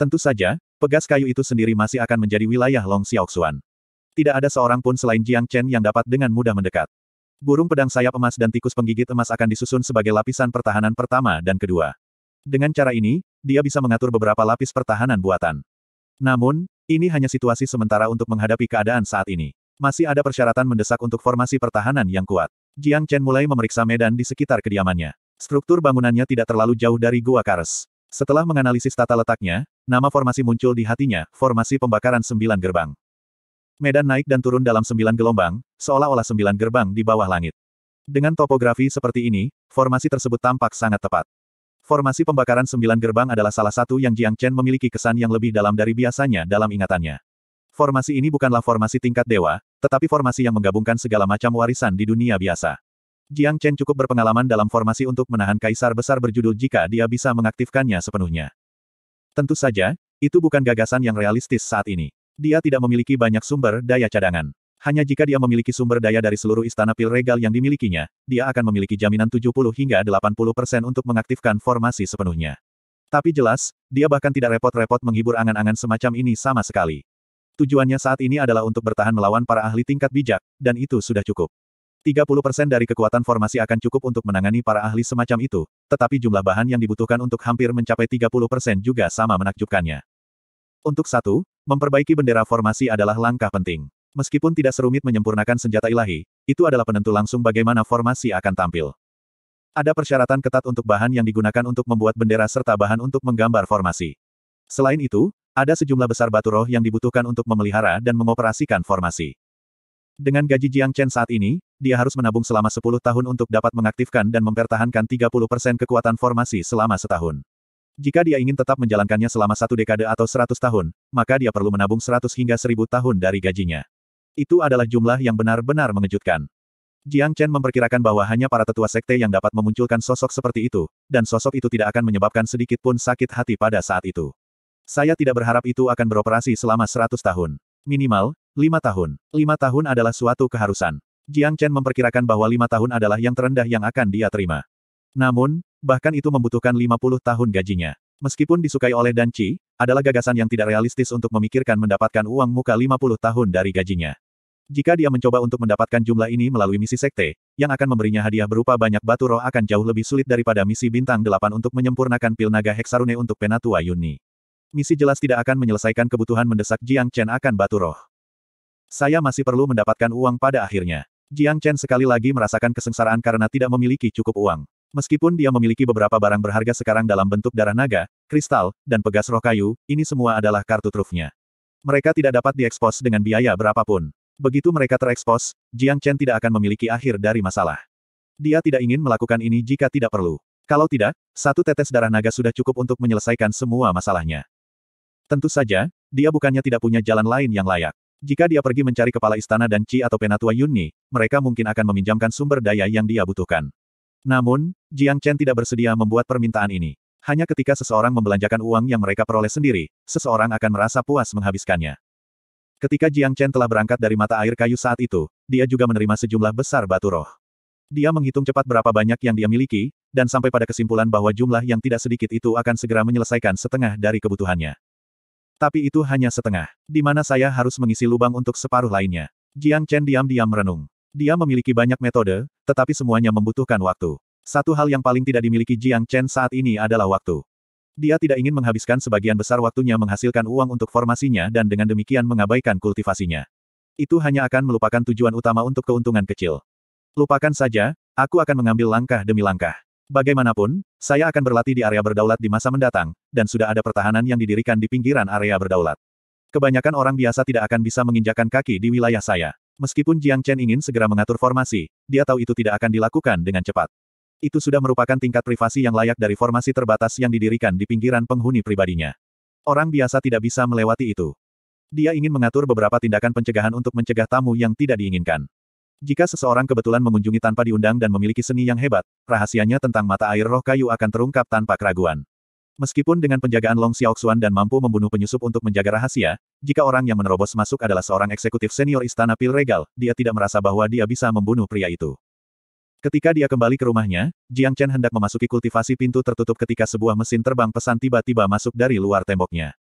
Tentu saja, pegas kayu itu sendiri masih akan menjadi wilayah Long Xiaoxuan. Tidak ada seorang pun selain Jiang Chen yang dapat dengan mudah mendekat. Burung pedang sayap emas dan tikus penggigit emas akan disusun sebagai lapisan pertahanan pertama dan kedua. Dengan cara ini, dia bisa mengatur beberapa lapis pertahanan buatan. Namun, ini hanya situasi sementara untuk menghadapi keadaan saat ini. Masih ada persyaratan mendesak untuk formasi pertahanan yang kuat. Jiang Chen mulai memeriksa medan di sekitar kediamannya. Struktur bangunannya tidak terlalu jauh dari Gua Kares. Setelah menganalisis tata letaknya, nama formasi muncul di hatinya, formasi pembakaran sembilan gerbang. Medan naik dan turun dalam sembilan gelombang, seolah-olah sembilan gerbang di bawah langit. Dengan topografi seperti ini, formasi tersebut tampak sangat tepat. Formasi pembakaran sembilan gerbang adalah salah satu yang Jiang Chen memiliki kesan yang lebih dalam dari biasanya dalam ingatannya. Formasi ini bukanlah formasi tingkat dewa, tetapi formasi yang menggabungkan segala macam warisan di dunia biasa. Jiang Chen cukup berpengalaman dalam formasi untuk menahan kaisar besar berjudul jika dia bisa mengaktifkannya sepenuhnya. Tentu saja, itu bukan gagasan yang realistis saat ini. Dia tidak memiliki banyak sumber daya cadangan. Hanya jika dia memiliki sumber daya dari seluruh istana pil regal yang dimilikinya, dia akan memiliki jaminan 70 hingga 80 persen untuk mengaktifkan formasi sepenuhnya. Tapi jelas, dia bahkan tidak repot-repot menghibur angan-angan semacam ini sama sekali. Tujuannya saat ini adalah untuk bertahan melawan para ahli tingkat bijak, dan itu sudah cukup. 30% dari kekuatan formasi akan cukup untuk menangani para ahli semacam itu, tetapi jumlah bahan yang dibutuhkan untuk hampir mencapai 30% juga sama menakjubkannya. Untuk satu, Memperbaiki bendera formasi adalah langkah penting. Meskipun tidak serumit menyempurnakan senjata ilahi, itu adalah penentu langsung bagaimana formasi akan tampil. Ada persyaratan ketat untuk bahan yang digunakan untuk membuat bendera serta bahan untuk menggambar formasi. Selain itu, ada sejumlah besar batu roh yang dibutuhkan untuk memelihara dan mengoperasikan formasi. Dengan gaji Jiang Chen saat ini, dia harus menabung selama 10 tahun untuk dapat mengaktifkan dan mempertahankan 30% kekuatan formasi selama setahun. Jika dia ingin tetap menjalankannya selama satu dekade atau seratus tahun, maka dia perlu menabung seratus hingga seribu tahun dari gajinya. Itu adalah jumlah yang benar-benar mengejutkan. Jiang Chen memperkirakan bahwa hanya para tetua sekte yang dapat memunculkan sosok seperti itu, dan sosok itu tidak akan menyebabkan sedikit pun sakit hati pada saat itu. Saya tidak berharap itu akan beroperasi selama seratus tahun. Minimal, lima tahun. Lima tahun adalah suatu keharusan. Jiang Chen memperkirakan bahwa lima tahun adalah yang terendah yang akan dia terima. Namun, bahkan itu membutuhkan 50 tahun gajinya. Meskipun disukai oleh Dan Chi, adalah gagasan yang tidak realistis untuk memikirkan mendapatkan uang muka 50 tahun dari gajinya. Jika dia mencoba untuk mendapatkan jumlah ini melalui misi sekte, yang akan memberinya hadiah berupa banyak batu roh akan jauh lebih sulit daripada misi bintang 8 untuk menyempurnakan pil naga Heksarune untuk Penatua Yunni. Misi jelas tidak akan menyelesaikan kebutuhan mendesak Jiang Chen akan batu roh. Saya masih perlu mendapatkan uang pada akhirnya. Jiang Chen sekali lagi merasakan kesengsaraan karena tidak memiliki cukup uang. Meskipun dia memiliki beberapa barang berharga sekarang dalam bentuk darah naga, kristal, dan pegas roh kayu, ini semua adalah kartu trufnya. Mereka tidak dapat diekspos dengan biaya berapapun. Begitu mereka terekspos, Jiang Chen tidak akan memiliki akhir dari masalah. Dia tidak ingin melakukan ini jika tidak perlu. Kalau tidak, satu tetes darah naga sudah cukup untuk menyelesaikan semua masalahnya. Tentu saja, dia bukannya tidak punya jalan lain yang layak. Jika dia pergi mencari kepala istana dan Chi atau penatua Yunni, mereka mungkin akan meminjamkan sumber daya yang dia butuhkan. Namun, Jiang Chen tidak bersedia membuat permintaan ini. Hanya ketika seseorang membelanjakan uang yang mereka peroleh sendiri, seseorang akan merasa puas menghabiskannya. Ketika Jiang Chen telah berangkat dari mata air kayu saat itu, dia juga menerima sejumlah besar batu roh. Dia menghitung cepat berapa banyak yang dia miliki, dan sampai pada kesimpulan bahwa jumlah yang tidak sedikit itu akan segera menyelesaikan setengah dari kebutuhannya. Tapi itu hanya setengah, di mana saya harus mengisi lubang untuk separuh lainnya. Jiang Chen diam-diam merenung. Dia memiliki banyak metode, tetapi semuanya membutuhkan waktu. Satu hal yang paling tidak dimiliki Jiang Chen saat ini adalah waktu. Dia tidak ingin menghabiskan sebagian besar waktunya menghasilkan uang untuk formasinya dan dengan demikian mengabaikan kultivasinya. Itu hanya akan melupakan tujuan utama untuk keuntungan kecil. Lupakan saja, aku akan mengambil langkah demi langkah. Bagaimanapun, saya akan berlatih di area berdaulat di masa mendatang, dan sudah ada pertahanan yang didirikan di pinggiran area berdaulat. Kebanyakan orang biasa tidak akan bisa menginjakan kaki di wilayah saya. Meskipun Jiang Chen ingin segera mengatur formasi, dia tahu itu tidak akan dilakukan dengan cepat. Itu sudah merupakan tingkat privasi yang layak dari formasi terbatas yang didirikan di pinggiran penghuni pribadinya. Orang biasa tidak bisa melewati itu. Dia ingin mengatur beberapa tindakan pencegahan untuk mencegah tamu yang tidak diinginkan. Jika seseorang kebetulan mengunjungi tanpa diundang dan memiliki seni yang hebat, rahasianya tentang mata air roh kayu akan terungkap tanpa keraguan. Meskipun dengan penjagaan Long Xiaoxuan dan mampu membunuh penyusup untuk menjaga rahasia, jika orang yang menerobos masuk adalah seorang eksekutif senior istana Pil Regal, dia tidak merasa bahwa dia bisa membunuh pria itu. Ketika dia kembali ke rumahnya, Jiang Chen hendak memasuki kultivasi pintu tertutup ketika sebuah mesin terbang pesan tiba-tiba masuk dari luar temboknya.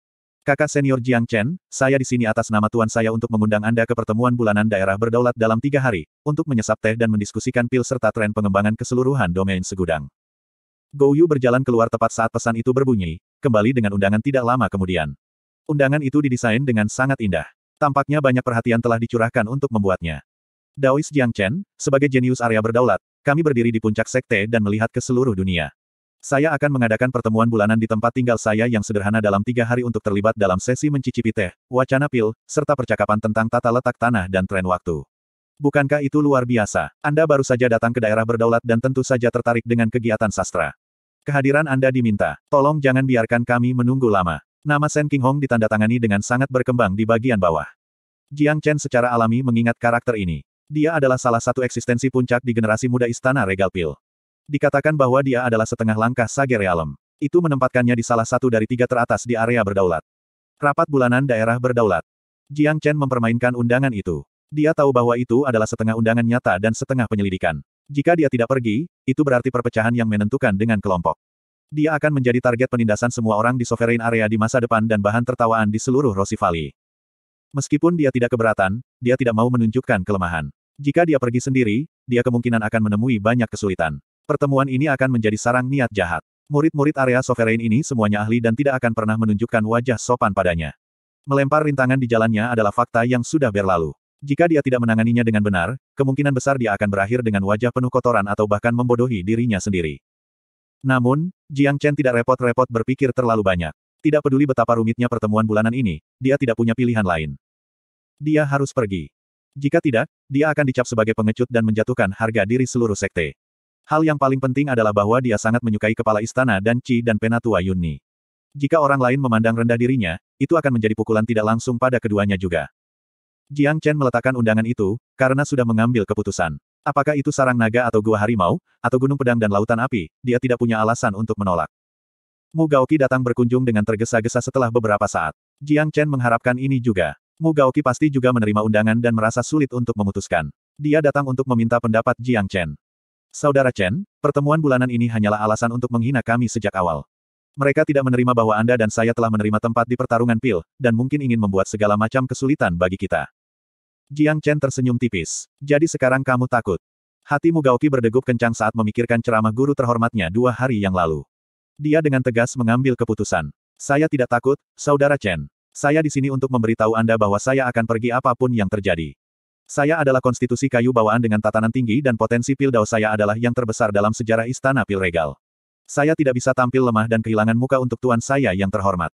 Kakak senior Jiang Chen, saya di sini atas nama tuan saya untuk mengundang Anda ke pertemuan bulanan daerah berdaulat dalam tiga hari, untuk menyesap teh dan mendiskusikan pil serta tren pengembangan keseluruhan domain segudang. Gou Yu berjalan keluar tepat saat pesan itu berbunyi, kembali dengan undangan tidak lama kemudian. Undangan itu didesain dengan sangat indah. Tampaknya banyak perhatian telah dicurahkan untuk membuatnya. Daois Jiang Chen, sebagai jenius area berdaulat, kami berdiri di puncak sekte dan melihat ke seluruh dunia. Saya akan mengadakan pertemuan bulanan di tempat tinggal saya yang sederhana dalam tiga hari untuk terlibat dalam sesi mencicipi teh, wacana pil, serta percakapan tentang tata letak tanah dan tren waktu. Bukankah itu luar biasa? Anda baru saja datang ke daerah berdaulat dan tentu saja tertarik dengan kegiatan sastra. Kehadiran Anda diminta. Tolong jangan biarkan kami menunggu lama. Nama Shen King Hong ditandatangani dengan sangat berkembang di bagian bawah. Jiang Chen secara alami mengingat karakter ini. Dia adalah salah satu eksistensi puncak di generasi muda Istana Regal Pil. Dikatakan bahwa dia adalah setengah langkah Sage Realem. Itu menempatkannya di salah satu dari tiga teratas di area berdaulat. Rapat bulanan daerah berdaulat. Jiang Chen mempermainkan undangan itu. Dia tahu bahwa itu adalah setengah undangan nyata dan setengah penyelidikan. Jika dia tidak pergi, itu berarti perpecahan yang menentukan dengan kelompok. Dia akan menjadi target penindasan semua orang di sovereign area di masa depan dan bahan tertawaan di seluruh Rosivali. Meskipun dia tidak keberatan, dia tidak mau menunjukkan kelemahan. Jika dia pergi sendiri, dia kemungkinan akan menemui banyak kesulitan. Pertemuan ini akan menjadi sarang niat jahat. Murid-murid area sovereign ini semuanya ahli dan tidak akan pernah menunjukkan wajah sopan padanya. Melempar rintangan di jalannya adalah fakta yang sudah berlalu. Jika dia tidak menanganinya dengan benar, kemungkinan besar dia akan berakhir dengan wajah penuh kotoran atau bahkan membodohi dirinya sendiri. Namun, Jiang Chen tidak repot-repot berpikir terlalu banyak. Tidak peduli betapa rumitnya pertemuan bulanan ini, dia tidak punya pilihan lain. Dia harus pergi. Jika tidak, dia akan dicap sebagai pengecut dan menjatuhkan harga diri seluruh sekte. Hal yang paling penting adalah bahwa dia sangat menyukai kepala istana dan Qi dan Penatua Yunni. Jika orang lain memandang rendah dirinya, itu akan menjadi pukulan tidak langsung pada keduanya juga. Jiang Chen meletakkan undangan itu, karena sudah mengambil keputusan. Apakah itu sarang naga atau gua harimau, atau gunung pedang dan lautan api, dia tidak punya alasan untuk menolak. Mu Gaoqi datang berkunjung dengan tergesa-gesa setelah beberapa saat. Jiang Chen mengharapkan ini juga. Mu Gaoqi pasti juga menerima undangan dan merasa sulit untuk memutuskan. Dia datang untuk meminta pendapat Jiang Chen. Saudara Chen, pertemuan bulanan ini hanyalah alasan untuk menghina kami sejak awal. Mereka tidak menerima bahwa Anda dan saya telah menerima tempat di pertarungan pil, dan mungkin ingin membuat segala macam kesulitan bagi kita. Jiang Chen tersenyum tipis. Jadi sekarang kamu takut. Hatimu Gaoki berdegup kencang saat memikirkan ceramah guru terhormatnya dua hari yang lalu. Dia dengan tegas mengambil keputusan. Saya tidak takut, Saudara Chen. Saya di sini untuk memberitahu Anda bahwa saya akan pergi apapun yang terjadi. Saya adalah konstitusi kayu bawaan dengan tatanan tinggi dan potensi pil pildao saya adalah yang terbesar dalam sejarah istana pil regal. Saya tidak bisa tampil lemah dan kehilangan muka untuk tuan saya yang terhormat.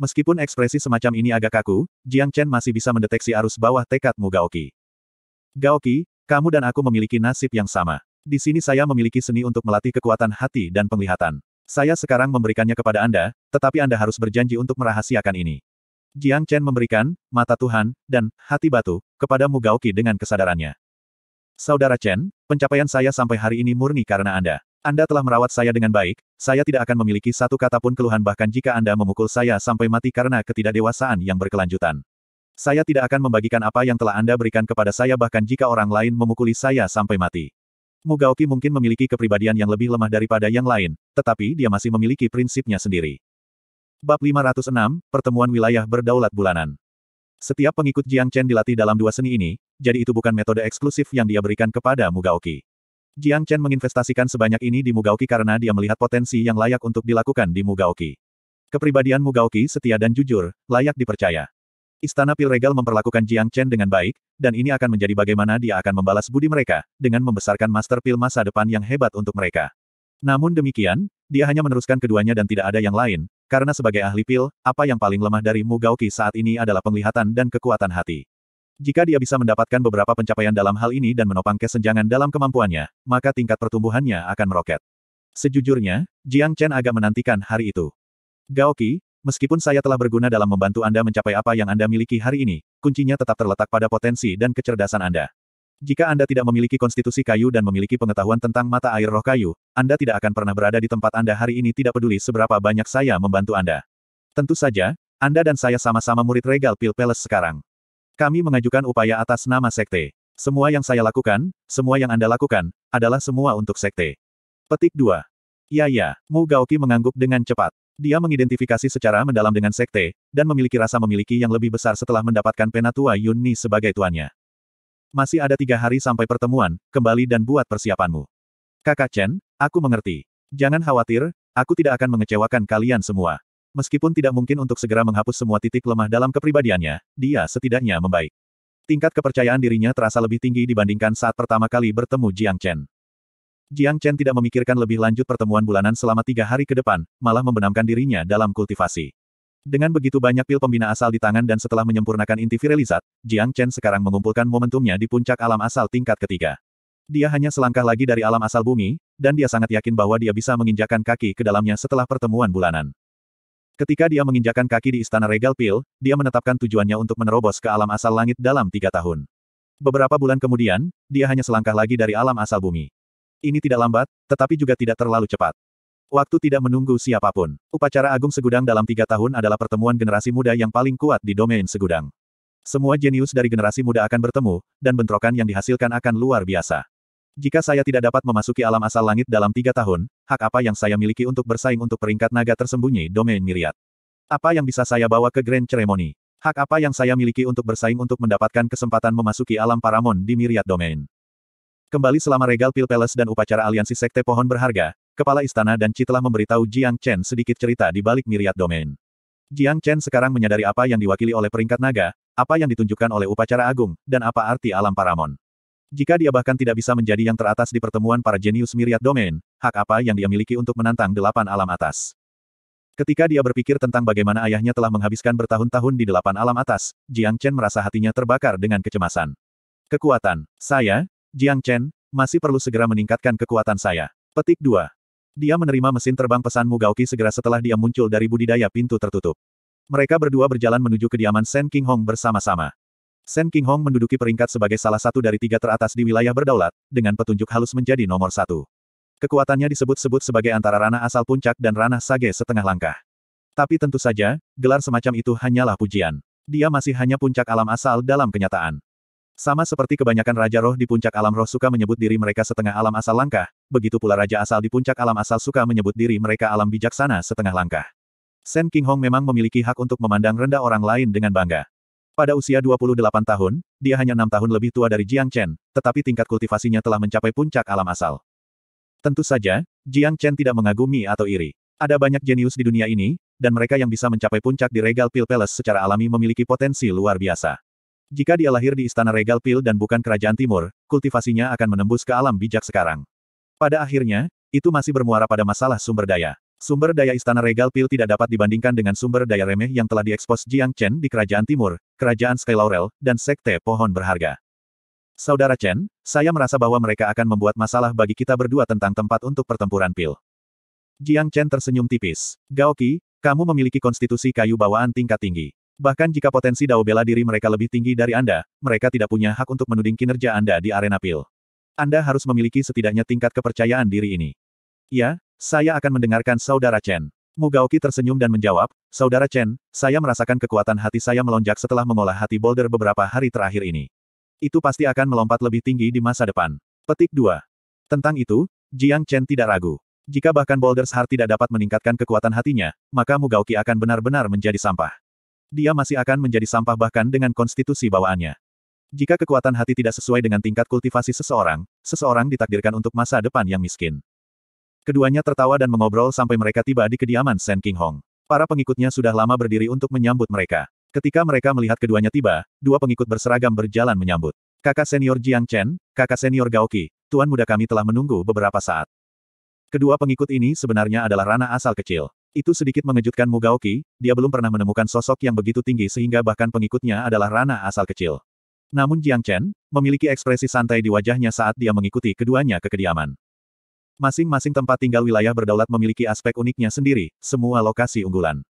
Meskipun ekspresi semacam ini agak kaku, Jiang Chen masih bisa mendeteksi arus bawah tekadmu Gaoki. Gaoki, kamu dan aku memiliki nasib yang sama. Di sini saya memiliki seni untuk melatih kekuatan hati dan penglihatan. Saya sekarang memberikannya kepada Anda, tetapi Anda harus berjanji untuk merahasiakan ini. Jiang Chen memberikan, mata Tuhan, dan hati batu, Mu Gaoki dengan kesadarannya. Saudara Chen, pencapaian saya sampai hari ini murni karena Anda. Anda telah merawat saya dengan baik, saya tidak akan memiliki satu kata pun keluhan bahkan jika Anda memukul saya sampai mati karena ketidakdewasaan yang berkelanjutan. Saya tidak akan membagikan apa yang telah Anda berikan kepada saya bahkan jika orang lain memukuli saya sampai mati. Mugaoki mungkin memiliki kepribadian yang lebih lemah daripada yang lain, tetapi dia masih memiliki prinsipnya sendiri. Bab 506, Pertemuan Wilayah Berdaulat Bulanan Setiap pengikut Jiang Chen dilatih dalam dua seni ini, jadi itu bukan metode eksklusif yang dia berikan kepada Mugaoki. Jiang Chen menginvestasikan sebanyak ini di Mugaoki karena dia melihat potensi yang layak untuk dilakukan di Mugaoki. Kepribadian Mugaoki setia dan jujur, layak dipercaya. Istana Pil Regal memperlakukan Jiang Chen dengan baik, dan ini akan menjadi bagaimana dia akan membalas budi mereka, dengan membesarkan Master Pil masa depan yang hebat untuk mereka. Namun demikian, dia hanya meneruskan keduanya dan tidak ada yang lain, karena sebagai ahli pil, apa yang paling lemah dari Mugaoki saat ini adalah penglihatan dan kekuatan hati. Jika dia bisa mendapatkan beberapa pencapaian dalam hal ini dan menopang kesenjangan dalam kemampuannya, maka tingkat pertumbuhannya akan meroket. Sejujurnya, Jiang Chen agak menantikan hari itu. Gaoki, meskipun saya telah berguna dalam membantu Anda mencapai apa yang Anda miliki hari ini, kuncinya tetap terletak pada potensi dan kecerdasan Anda. Jika Anda tidak memiliki konstitusi kayu dan memiliki pengetahuan tentang mata air roh kayu, Anda tidak akan pernah berada di tempat Anda hari ini tidak peduli seberapa banyak saya membantu Anda. Tentu saja, Anda dan saya sama-sama murid regal Pil Peles sekarang. Kami mengajukan upaya atas nama sekte. Semua yang saya lakukan, semua yang Anda lakukan, adalah semua untuk sekte. Petik 2. Ya ya, Mu Gaoki mengangguk dengan cepat. Dia mengidentifikasi secara mendalam dengan sekte, dan memiliki rasa memiliki yang lebih besar setelah mendapatkan penatua Yunni sebagai tuannya. Masih ada tiga hari sampai pertemuan, kembali dan buat persiapanmu. Kakak Chen, aku mengerti. Jangan khawatir, aku tidak akan mengecewakan kalian semua. Meskipun tidak mungkin untuk segera menghapus semua titik lemah dalam kepribadiannya, dia setidaknya membaik. Tingkat kepercayaan dirinya terasa lebih tinggi dibandingkan saat pertama kali bertemu Jiang Chen. Jiang Chen tidak memikirkan lebih lanjut pertemuan bulanan selama tiga hari ke depan, malah membenamkan dirinya dalam kultivasi. Dengan begitu banyak pil pembina asal di tangan dan setelah menyempurnakan inti viralizat, Jiang Chen sekarang mengumpulkan momentumnya di puncak alam asal tingkat ketiga. Dia hanya selangkah lagi dari alam asal bumi, dan dia sangat yakin bahwa dia bisa menginjakan kaki ke dalamnya setelah pertemuan bulanan. Ketika dia menginjakan kaki di Istana Regal Pil, dia menetapkan tujuannya untuk menerobos ke alam asal langit dalam tiga tahun. Beberapa bulan kemudian, dia hanya selangkah lagi dari alam asal bumi. Ini tidak lambat, tetapi juga tidak terlalu cepat. Waktu tidak menunggu siapapun. Upacara Agung Segudang dalam tiga tahun adalah pertemuan generasi muda yang paling kuat di domain Segudang. Semua jenius dari generasi muda akan bertemu, dan bentrokan yang dihasilkan akan luar biasa. Jika saya tidak dapat memasuki alam asal langit dalam tiga tahun, hak apa yang saya miliki untuk bersaing untuk peringkat naga tersembunyi domain miriat? Apa yang bisa saya bawa ke Grand Ceremony? Hak apa yang saya miliki untuk bersaing untuk mendapatkan kesempatan memasuki alam paramon di miriat domain? Kembali selama regal Pil Palace dan upacara aliansi Sekte Pohon Berharga, Kepala Istana dan ci telah memberitahu Jiang Chen sedikit cerita di balik miriat domain. Jiang Chen sekarang menyadari apa yang diwakili oleh peringkat naga, apa yang ditunjukkan oleh upacara agung, dan apa arti alam paramon. Jika dia bahkan tidak bisa menjadi yang teratas di pertemuan para jenius miriat domain, hak apa yang dia miliki untuk menantang delapan alam atas? Ketika dia berpikir tentang bagaimana ayahnya telah menghabiskan bertahun-tahun di delapan alam atas, Jiang Chen merasa hatinya terbakar dengan kecemasan. Kekuatan. Saya, Jiang Chen, masih perlu segera meningkatkan kekuatan saya. Petik 2. Dia menerima mesin terbang pesan Mugaoki segera setelah dia muncul dari budidaya pintu tertutup. Mereka berdua berjalan menuju kediaman Shen King Hong bersama-sama. Sen Hong menduduki peringkat sebagai salah satu dari tiga teratas di wilayah berdaulat, dengan petunjuk halus menjadi nomor satu. Kekuatannya disebut-sebut sebagai antara ranah asal puncak dan ranah sage setengah langkah. Tapi tentu saja, gelar semacam itu hanyalah pujian. Dia masih hanya puncak alam asal dalam kenyataan. Sama seperti kebanyakan raja roh di puncak alam roh suka menyebut diri mereka setengah alam asal langkah, begitu pula raja asal di puncak alam asal suka menyebut diri mereka alam bijaksana setengah langkah. Sen Hong memang memiliki hak untuk memandang rendah orang lain dengan bangga. Pada usia 28 tahun, dia hanya enam tahun lebih tua dari Jiang Chen, tetapi tingkat kultivasinya telah mencapai puncak alam asal. Tentu saja, Jiang Chen tidak mengagumi atau iri. Ada banyak jenius di dunia ini, dan mereka yang bisa mencapai puncak di Regal Pil Palace secara alami memiliki potensi luar biasa. Jika dia lahir di Istana Regal Pil dan bukan Kerajaan Timur, kultivasinya akan menembus ke alam bijak sekarang. Pada akhirnya, itu masih bermuara pada masalah sumber daya. Sumber daya Istana Regal Pil tidak dapat dibandingkan dengan sumber daya remeh yang telah diekspos Jiang Chen di Kerajaan Timur, Kerajaan Sky Laurel, dan Sekte Pohon Berharga. Saudara Chen, saya merasa bahwa mereka akan membuat masalah bagi kita berdua tentang tempat untuk pertempuran pil. Jiang Chen tersenyum tipis. Gao Qi, kamu memiliki konstitusi kayu bawaan tingkat tinggi. Bahkan jika potensi dao bela diri mereka lebih tinggi dari Anda, mereka tidak punya hak untuk menuding kinerja Anda di arena pil. Anda harus memiliki setidaknya tingkat kepercayaan diri ini. Ya, saya akan mendengarkan Saudara Chen. Mugaoki tersenyum dan menjawab, Saudara Chen, saya merasakan kekuatan hati saya melonjak setelah mengolah hati boulder beberapa hari terakhir ini. Itu pasti akan melompat lebih tinggi di masa depan. Petik 2. Tentang itu, Jiang Chen tidak ragu. Jika bahkan Boulder's Heart tidak dapat meningkatkan kekuatan hatinya, maka Mugaoki akan benar-benar menjadi sampah. Dia masih akan menjadi sampah bahkan dengan konstitusi bawaannya. Jika kekuatan hati tidak sesuai dengan tingkat kultivasi seseorang, seseorang ditakdirkan untuk masa depan yang miskin. Keduanya tertawa dan mengobrol sampai mereka tiba di kediaman Sen King Hong. Para pengikutnya sudah lama berdiri untuk menyambut mereka. Ketika mereka melihat keduanya tiba, dua pengikut berseragam berjalan menyambut. Kakak senior Jiang Chen, kakak senior Gaoqi, tuan muda kami telah menunggu beberapa saat. Kedua pengikut ini sebenarnya adalah Rana asal kecil. Itu sedikit mengejutkan Qi. dia belum pernah menemukan sosok yang begitu tinggi sehingga bahkan pengikutnya adalah Rana asal kecil. Namun Jiang Chen, memiliki ekspresi santai di wajahnya saat dia mengikuti keduanya ke kediaman. Masing-masing tempat tinggal wilayah berdaulat memiliki aspek uniknya sendiri, semua lokasi unggulan.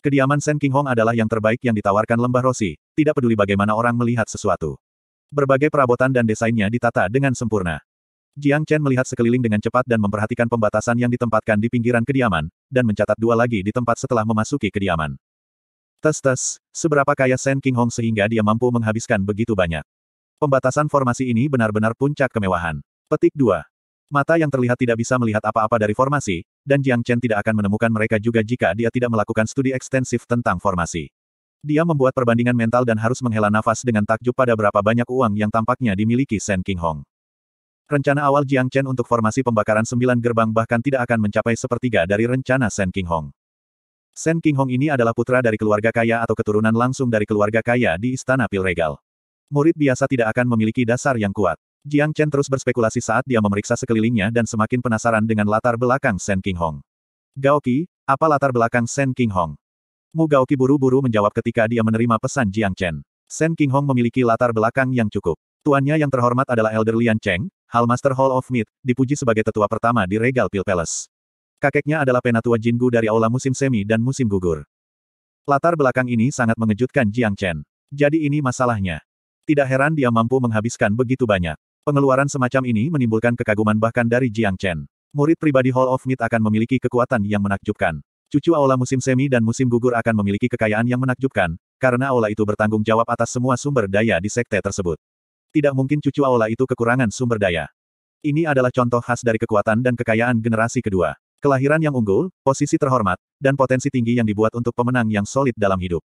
Kediaman Sen King Hong adalah yang terbaik yang ditawarkan lembah Rosi, tidak peduli bagaimana orang melihat sesuatu. Berbagai perabotan dan desainnya ditata dengan sempurna. Jiang Chen melihat sekeliling dengan cepat dan memperhatikan pembatasan yang ditempatkan di pinggiran kediaman, dan mencatat dua lagi di tempat setelah memasuki kediaman. Tes-tes, seberapa kaya Sen King Hong sehingga dia mampu menghabiskan begitu banyak. Pembatasan formasi ini benar-benar puncak kemewahan. Petik 2. Mata yang terlihat tidak bisa melihat apa-apa dari formasi, dan Jiang Chen tidak akan menemukan mereka juga jika dia tidak melakukan studi ekstensif tentang formasi. Dia membuat perbandingan mental dan harus menghela nafas dengan takjub pada berapa banyak uang yang tampaknya dimiliki Shen King Hong. Rencana awal Jiang Chen untuk formasi pembakaran sembilan gerbang bahkan tidak akan mencapai sepertiga dari rencana Shen King Hong. Shen King Hong ini adalah putra dari keluarga kaya atau keturunan langsung dari keluarga kaya di Istana Pilregal. Murid biasa tidak akan memiliki dasar yang kuat. Jiang Chen terus berspekulasi saat dia memeriksa sekelilingnya dan semakin penasaran dengan latar belakang Shen King Hong. Gao Qi, apa latar belakang Shen King Hong? Mu Gao Qi buru-buru menjawab ketika dia menerima pesan Jiang Chen. Shen King Hong memiliki latar belakang yang cukup. Tuannya yang terhormat adalah Elder Lian Cheng, Master Hall of Meat, dipuji sebagai tetua pertama di Regal Pill Palace. Kakeknya adalah penatua Jinggu dari Aula Musim Semi dan Musim Gugur. Latar belakang ini sangat mengejutkan Jiang Chen. Jadi ini masalahnya. Tidak heran dia mampu menghabiskan begitu banyak. Pengeluaran semacam ini menimbulkan kekaguman bahkan dari Jiang Chen. Murid pribadi Hall of Myth akan memiliki kekuatan yang menakjubkan. Cucu aula musim semi dan musim gugur akan memiliki kekayaan yang menakjubkan, karena aula itu bertanggung jawab atas semua sumber daya di sekte tersebut. Tidak mungkin cucu aula itu kekurangan sumber daya. Ini adalah contoh khas dari kekuatan dan kekayaan generasi kedua. Kelahiran yang unggul, posisi terhormat, dan potensi tinggi yang dibuat untuk pemenang yang solid dalam hidup.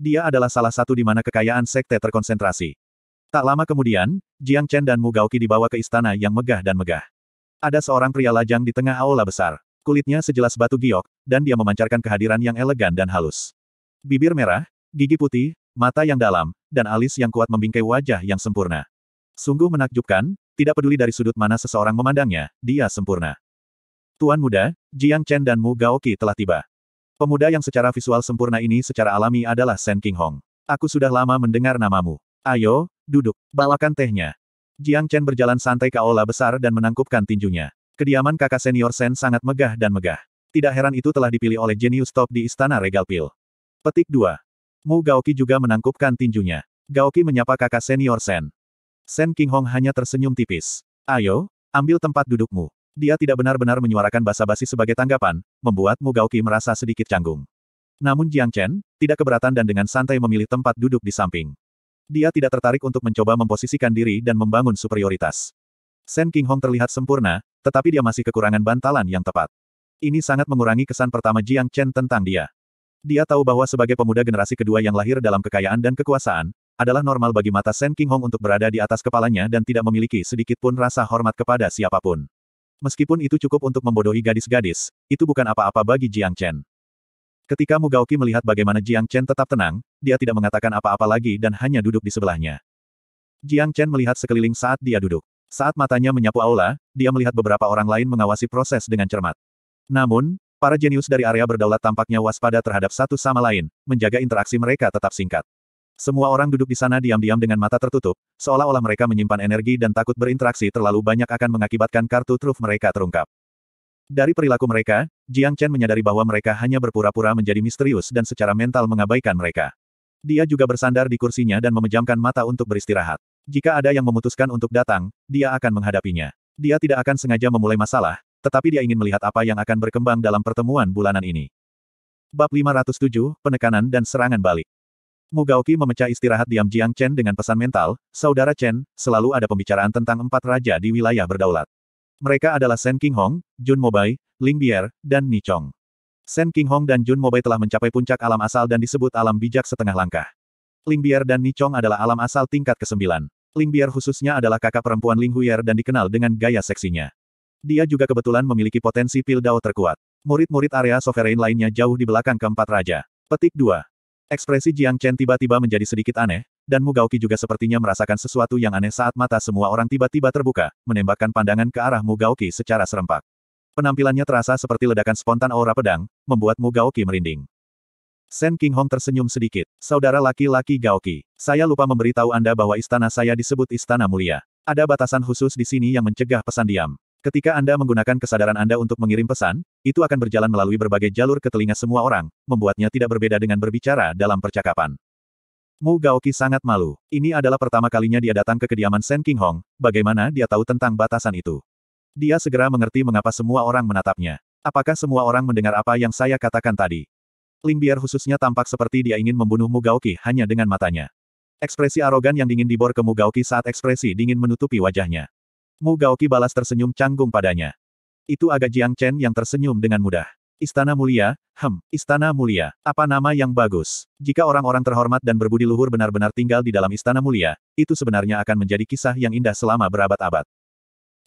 Dia adalah salah satu di mana kekayaan sekte terkonsentrasi. Tak lama kemudian, Jiang Chen dan Mu Gaoqi dibawa ke istana yang megah dan megah. Ada seorang pria lajang di tengah aula besar. Kulitnya sejelas batu giok, dan dia memancarkan kehadiran yang elegan dan halus. Bibir merah, gigi putih, mata yang dalam, dan alis yang kuat membingkai wajah yang sempurna. Sungguh menakjubkan, tidak peduli dari sudut mana seseorang memandangnya, dia sempurna. Tuan muda, Jiang Chen dan Mu Gaoqi telah tiba. Pemuda yang secara visual sempurna ini secara alami adalah Shen King Hong. Aku sudah lama mendengar namamu. Ayo, Duduk. Balakan tehnya. Jiang Chen berjalan santai ke aula besar dan menangkupkan tinjunya. Kediaman kakak senior Sen sangat megah dan megah. Tidak heran itu telah dipilih oleh jenius top di Istana Regal Pil. Petik 2. Mu Gaoki juga menangkupkan tinjunya. Gaoki menyapa kakak senior Sen. Sen Hong hanya tersenyum tipis. Ayo, ambil tempat dudukmu. Dia tidak benar-benar menyuarakan basa-basi sebagai tanggapan, membuat Mu Gaoki merasa sedikit canggung. Namun Jiang Chen, tidak keberatan dan dengan santai memilih tempat duduk di samping dia tidak tertarik untuk mencoba memposisikan diri dan membangun superioritas. Sen King Hong terlihat sempurna, tetapi dia masih kekurangan bantalan yang tepat. Ini sangat mengurangi kesan pertama Jiang Chen tentang dia. Dia tahu bahwa sebagai pemuda generasi kedua yang lahir dalam kekayaan dan kekuasaan, adalah normal bagi mata Sen King Hong untuk berada di atas kepalanya dan tidak memiliki sedikit pun rasa hormat kepada siapapun. Meskipun itu cukup untuk membodohi gadis-gadis, itu bukan apa-apa bagi Jiang Chen. Ketika Mugaoki melihat bagaimana Jiang Chen tetap tenang, dia tidak mengatakan apa-apa lagi dan hanya duduk di sebelahnya. Jiang Chen melihat sekeliling saat dia duduk. Saat matanya menyapu aula, dia melihat beberapa orang lain mengawasi proses dengan cermat. Namun, para jenius dari area berdaulat tampaknya waspada terhadap satu sama lain, menjaga interaksi mereka tetap singkat. Semua orang duduk di sana diam-diam dengan mata tertutup, seolah-olah mereka menyimpan energi dan takut berinteraksi terlalu banyak akan mengakibatkan kartu truf mereka terungkap. Dari perilaku mereka, Jiang Chen menyadari bahwa mereka hanya berpura-pura menjadi misterius dan secara mental mengabaikan mereka. Dia juga bersandar di kursinya dan memejamkan mata untuk beristirahat. Jika ada yang memutuskan untuk datang, dia akan menghadapinya. Dia tidak akan sengaja memulai masalah, tetapi dia ingin melihat apa yang akan berkembang dalam pertemuan bulanan ini. Bab 507, Penekanan dan Serangan Balik Mugaoki memecah istirahat diam Jiang Chen dengan pesan mental, Saudara Chen, selalu ada pembicaraan tentang empat raja di wilayah berdaulat. Mereka adalah Shen King Hong, Jun Mobai, Ling Bier, dan Ni Chong. Sen Hong dan Jun Mobei telah mencapai puncak alam asal dan disebut alam bijak setengah langkah. Ling Biar dan Nichong adalah alam asal tingkat ke-9. Ling Biar khususnya adalah kakak perempuan Ling Huyer dan dikenal dengan gaya seksinya. Dia juga kebetulan memiliki potensi pil dao terkuat. Murid-murid area sovereign lainnya jauh di belakang keempat raja. Petik 2. Ekspresi Jiang Chen tiba-tiba menjadi sedikit aneh, dan Mugauki juga sepertinya merasakan sesuatu yang aneh saat mata semua orang tiba-tiba terbuka, menembakkan pandangan ke arah Mugauki secara serempak. Penampilannya terasa seperti ledakan spontan aura pedang, membuat Mu Gaoki merinding. Sen King Hong tersenyum sedikit. Saudara laki-laki Gaoki, saya lupa memberitahu Anda bahwa istana saya disebut Istana Mulia. Ada batasan khusus di sini yang mencegah pesan diam. Ketika Anda menggunakan kesadaran Anda untuk mengirim pesan, itu akan berjalan melalui berbagai jalur ke telinga semua orang, membuatnya tidak berbeda dengan berbicara dalam percakapan. Mu Gaoki sangat malu. Ini adalah pertama kalinya dia datang ke kediaman Sen King Hong, bagaimana dia tahu tentang batasan itu. Dia segera mengerti mengapa semua orang menatapnya. Apakah semua orang mendengar apa yang saya katakan tadi? Lim Biar khususnya tampak seperti dia ingin membunuh Mugaoki hanya dengan matanya. Ekspresi arogan yang dingin dibor ke Mugaoki saat ekspresi dingin menutupi wajahnya. Mugaoki balas tersenyum canggung padanya. Itu agak Jiang Chen yang tersenyum dengan mudah. Istana mulia, hem, istana mulia, apa nama yang bagus? Jika orang-orang terhormat dan berbudi luhur benar-benar tinggal di dalam istana mulia, itu sebenarnya akan menjadi kisah yang indah selama berabad-abad.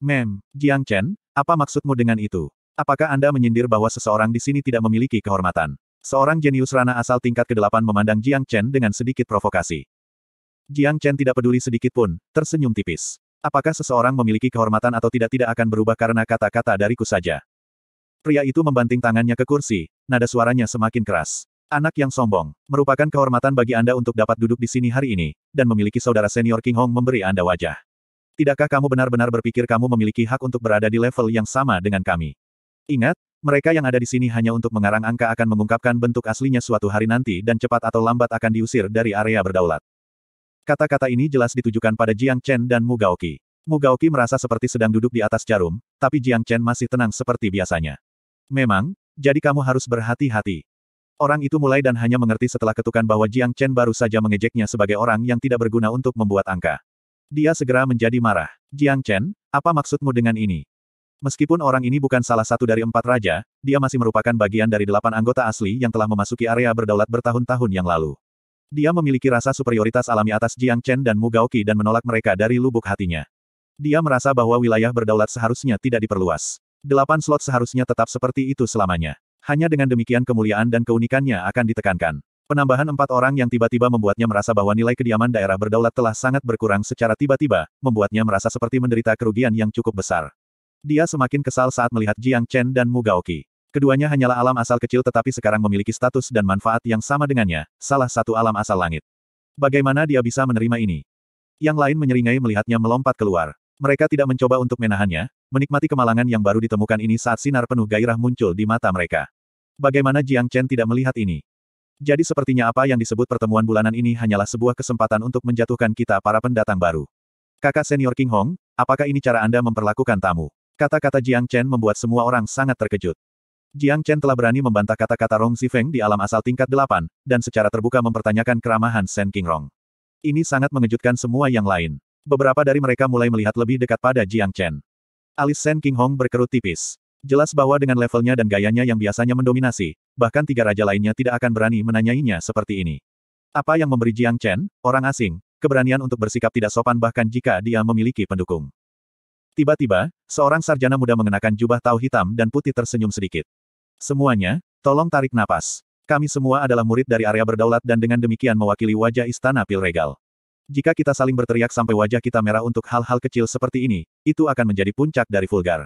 Mem, Jiang Chen, apa maksudmu dengan itu? Apakah Anda menyindir bahwa seseorang di sini tidak memiliki kehormatan? Seorang jenius rana asal tingkat ke-8 memandang Jiang Chen dengan sedikit provokasi. Jiang Chen tidak peduli sedikit pun, tersenyum tipis. Apakah seseorang memiliki kehormatan atau tidak tidak akan berubah karena kata-kata dariku saja. Pria itu membanting tangannya ke kursi, nada suaranya semakin keras. Anak yang sombong, merupakan kehormatan bagi Anda untuk dapat duduk di sini hari ini, dan memiliki saudara senior King Hong memberi Anda wajah. Tidakkah kamu benar-benar berpikir kamu memiliki hak untuk berada di level yang sama dengan kami? Ingat, mereka yang ada di sini hanya untuk mengarang angka akan mengungkapkan bentuk aslinya suatu hari nanti dan cepat atau lambat akan diusir dari area berdaulat. Kata-kata ini jelas ditujukan pada Jiang Chen dan Mu Mugaoki. Mugaoki merasa seperti sedang duduk di atas jarum, tapi Jiang Chen masih tenang seperti biasanya. Memang, jadi kamu harus berhati-hati. Orang itu mulai dan hanya mengerti setelah ketukan bahwa Jiang Chen baru saja mengejeknya sebagai orang yang tidak berguna untuk membuat angka. Dia segera menjadi marah. Jiang Chen, apa maksudmu dengan ini? Meskipun orang ini bukan salah satu dari empat raja, dia masih merupakan bagian dari delapan anggota asli yang telah memasuki area berdaulat bertahun-tahun yang lalu. Dia memiliki rasa superioritas alami atas Jiang Chen dan Mu Gaoki dan menolak mereka dari lubuk hatinya. Dia merasa bahwa wilayah berdaulat seharusnya tidak diperluas. Delapan slot seharusnya tetap seperti itu selamanya. Hanya dengan demikian kemuliaan dan keunikannya akan ditekankan. Penambahan empat orang yang tiba-tiba membuatnya merasa bahwa nilai kediaman daerah berdaulat telah sangat berkurang secara tiba-tiba, membuatnya merasa seperti menderita kerugian yang cukup besar. Dia semakin kesal saat melihat Jiang Chen dan Mu Gaoki. Keduanya hanyalah alam asal kecil tetapi sekarang memiliki status dan manfaat yang sama dengannya, salah satu alam asal langit. Bagaimana dia bisa menerima ini? Yang lain menyeringai melihatnya melompat keluar. Mereka tidak mencoba untuk menahannya, menikmati kemalangan yang baru ditemukan ini saat sinar penuh gairah muncul di mata mereka. Bagaimana Jiang Chen tidak melihat ini? Jadi sepertinya apa yang disebut pertemuan bulanan ini hanyalah sebuah kesempatan untuk menjatuhkan kita para pendatang baru. Kakak senior King Hong, apakah ini cara Anda memperlakukan tamu? Kata-kata Jiang Chen membuat semua orang sangat terkejut. Jiang Chen telah berani membantah kata-kata Rong Zifeng di alam asal tingkat delapan, dan secara terbuka mempertanyakan keramahan Shen King Rong. Ini sangat mengejutkan semua yang lain. Beberapa dari mereka mulai melihat lebih dekat pada Jiang Chen. Alis Shen King Hong berkerut tipis. Jelas bahwa dengan levelnya dan gayanya yang biasanya mendominasi, bahkan tiga raja lainnya tidak akan berani menanyainya seperti ini. Apa yang memberi Jiang Chen, orang asing, keberanian untuk bersikap tidak sopan bahkan jika dia memiliki pendukung. Tiba-tiba, seorang sarjana muda mengenakan jubah tau hitam dan putih tersenyum sedikit. Semuanya, tolong tarik napas. Kami semua adalah murid dari area berdaulat dan dengan demikian mewakili wajah istana Pilregal. Jika kita saling berteriak sampai wajah kita merah untuk hal-hal kecil seperti ini, itu akan menjadi puncak dari vulgar.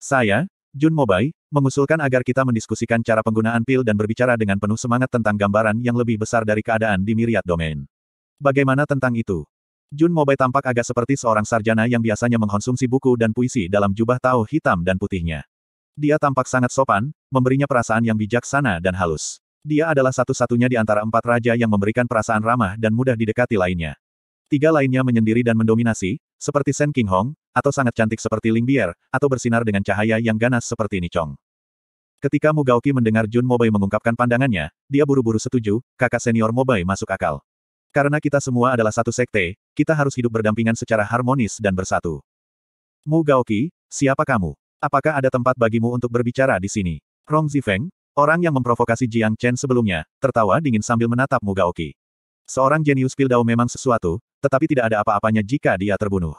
Saya, Jun Mobai, mengusulkan agar kita mendiskusikan cara penggunaan pil dan berbicara dengan penuh semangat tentang gambaran yang lebih besar dari keadaan di miriat domain. Bagaimana tentang itu? Jun Mobai tampak agak seperti seorang sarjana yang biasanya mengkonsumsi buku dan puisi dalam jubah tau hitam dan putihnya. Dia tampak sangat sopan, memberinya perasaan yang bijaksana dan halus. Dia adalah satu-satunya di antara empat raja yang memberikan perasaan ramah dan mudah didekati lainnya. Tiga lainnya menyendiri dan mendominasi, seperti Sen King Hong, atau sangat cantik seperti Ling Bier, atau bersinar dengan cahaya yang ganas seperti Nichong. Ketika Mugaoki mendengar Jun Mobai mengungkapkan pandangannya, dia buru-buru setuju, kakak senior Mobai masuk akal. Karena kita semua adalah satu sekte, kita harus hidup berdampingan secara harmonis dan bersatu. Mugaoki, siapa kamu? Apakah ada tempat bagimu untuk berbicara di sini? Rong Zifeng, orang yang memprovokasi Jiang Chen sebelumnya, tertawa dingin sambil menatap Mugaoki. Seorang jenius Pildau memang sesuatu, tetapi tidak ada apa-apanya jika dia terbunuh.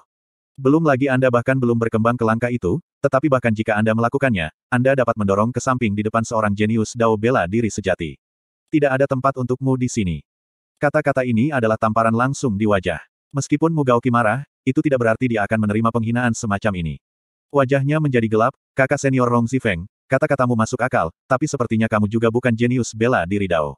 Belum lagi Anda bahkan belum berkembang ke langkah itu, tetapi bahkan jika Anda melakukannya, Anda dapat mendorong ke samping di depan seorang jenius Dao bela diri sejati. Tidak ada tempat untukmu di sini. Kata-kata ini adalah tamparan langsung di wajah. Meskipun Mugaoki marah, itu tidak berarti dia akan menerima penghinaan semacam ini. Wajahnya menjadi gelap, kakak senior Rong Zifeng, kata-katamu masuk akal, tapi sepertinya kamu juga bukan jenius bela diri Dao.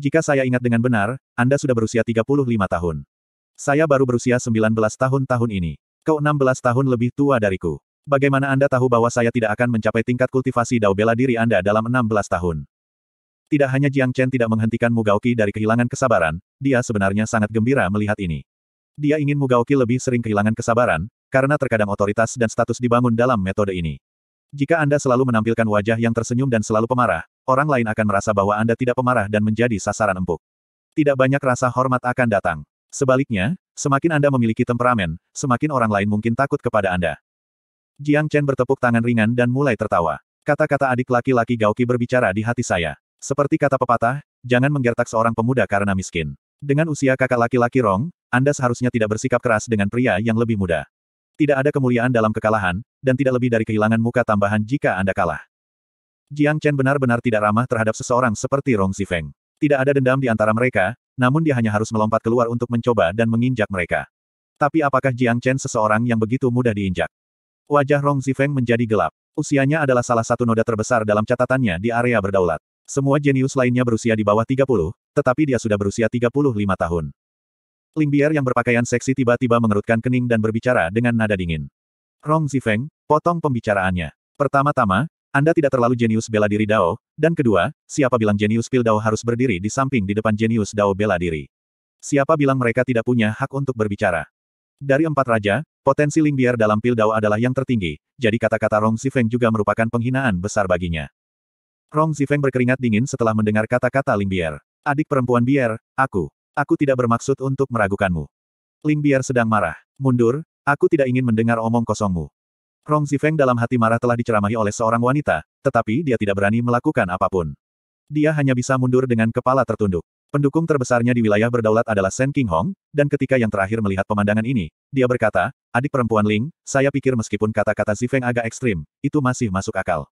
Jika saya ingat dengan benar, Anda sudah berusia 35 tahun. Saya baru berusia 19 tahun tahun ini. Kau 16 tahun lebih tua dariku. Bagaimana Anda tahu bahwa saya tidak akan mencapai tingkat kultivasi dao bela diri Anda dalam 16 tahun? Tidak hanya Jiang Chen tidak menghentikan Mugaoki dari kehilangan kesabaran, dia sebenarnya sangat gembira melihat ini. Dia ingin Mugaoki lebih sering kehilangan kesabaran, karena terkadang otoritas dan status dibangun dalam metode ini. Jika Anda selalu menampilkan wajah yang tersenyum dan selalu pemarah, orang lain akan merasa bahwa Anda tidak pemarah dan menjadi sasaran empuk. Tidak banyak rasa hormat akan datang. Sebaliknya, semakin Anda memiliki temperamen, semakin orang lain mungkin takut kepada Anda. Jiang Chen bertepuk tangan ringan dan mulai tertawa. Kata-kata adik laki-laki Gauki berbicara di hati saya. Seperti kata pepatah, jangan menggertak seorang pemuda karena miskin. Dengan usia kakak laki-laki Rong, Anda seharusnya tidak bersikap keras dengan pria yang lebih muda. Tidak ada kemuliaan dalam kekalahan, dan tidak lebih dari kehilangan muka tambahan jika Anda kalah. Jiang Chen benar-benar tidak ramah terhadap seseorang seperti Rong Zifeng. Tidak ada dendam di antara mereka, namun dia hanya harus melompat keluar untuk mencoba dan menginjak mereka. Tapi apakah Jiang Chen seseorang yang begitu mudah diinjak? Wajah Rong Zifeng menjadi gelap. Usianya adalah salah satu noda terbesar dalam catatannya di area berdaulat. Semua jenius lainnya berusia di bawah 30, tetapi dia sudah berusia 35 tahun. Ling Bi'er yang berpakaian seksi tiba-tiba mengerutkan kening dan berbicara dengan nada dingin. Rong Zifeng, potong pembicaraannya. Pertama-tama, anda tidak terlalu jenius bela diri Dao, dan kedua, siapa bilang jenius pil Dao harus berdiri di samping di depan jenius Dao bela diri? Siapa bilang mereka tidak punya hak untuk berbicara? Dari empat raja, potensi Ling Biar dalam pil Dao adalah yang tertinggi, jadi kata-kata Rong Zifeng juga merupakan penghinaan besar baginya. Rong Zifeng berkeringat dingin setelah mendengar kata-kata Ling Biar. Adik perempuan Biar, aku. Aku tidak bermaksud untuk meragukanmu. Ling Biar sedang marah. Mundur, aku tidak ingin mendengar omong kosongmu. Rong Zifeng dalam hati marah telah diceramahi oleh seorang wanita, tetapi dia tidak berani melakukan apapun. Dia hanya bisa mundur dengan kepala tertunduk. Pendukung terbesarnya di wilayah berdaulat adalah Shen King Hong, dan ketika yang terakhir melihat pemandangan ini, dia berkata, adik perempuan Ling, saya pikir meskipun kata-kata Zifeng agak ekstrim, itu masih masuk akal.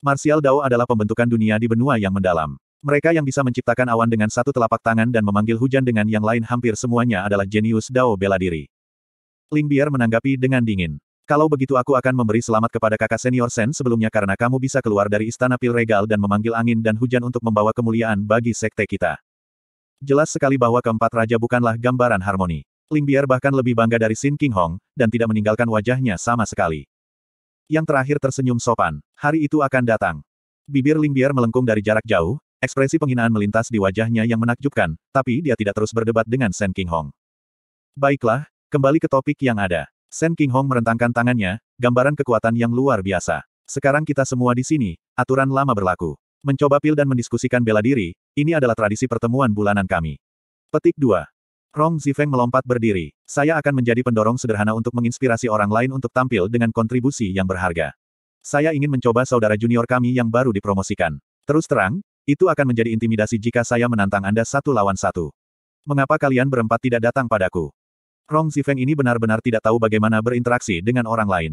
Martial Dao adalah pembentukan dunia di benua yang mendalam. Mereka yang bisa menciptakan awan dengan satu telapak tangan dan memanggil hujan dengan yang lain hampir semuanya adalah jenius Dao bela diri. Ling Biar menanggapi dengan dingin. Kalau begitu aku akan memberi selamat kepada kakak senior Sen sebelumnya karena kamu bisa keluar dari istana pil regal dan memanggil angin dan hujan untuk membawa kemuliaan bagi sekte kita. Jelas sekali bahwa keempat raja bukanlah gambaran harmoni. Limbiar bahkan lebih bangga dari Sin King Hong, dan tidak meninggalkan wajahnya sama sekali. Yang terakhir tersenyum sopan. Hari itu akan datang. Bibir Limbiar melengkung dari jarak jauh, ekspresi penghinaan melintas di wajahnya yang menakjubkan, tapi dia tidak terus berdebat dengan Sen King Hong. Baiklah, kembali ke topik yang ada. Sen King Hong merentangkan tangannya, gambaran kekuatan yang luar biasa. Sekarang kita semua di sini, aturan lama berlaku. Mencoba pil dan mendiskusikan bela diri, ini adalah tradisi pertemuan bulanan kami. Petik 2. Rong Zifeng melompat berdiri. Saya akan menjadi pendorong sederhana untuk menginspirasi orang lain untuk tampil dengan kontribusi yang berharga. Saya ingin mencoba saudara junior kami yang baru dipromosikan. Terus terang, itu akan menjadi intimidasi jika saya menantang Anda satu lawan satu. Mengapa kalian berempat tidak datang padaku? Rong Zifeng ini benar-benar tidak tahu bagaimana berinteraksi dengan orang lain.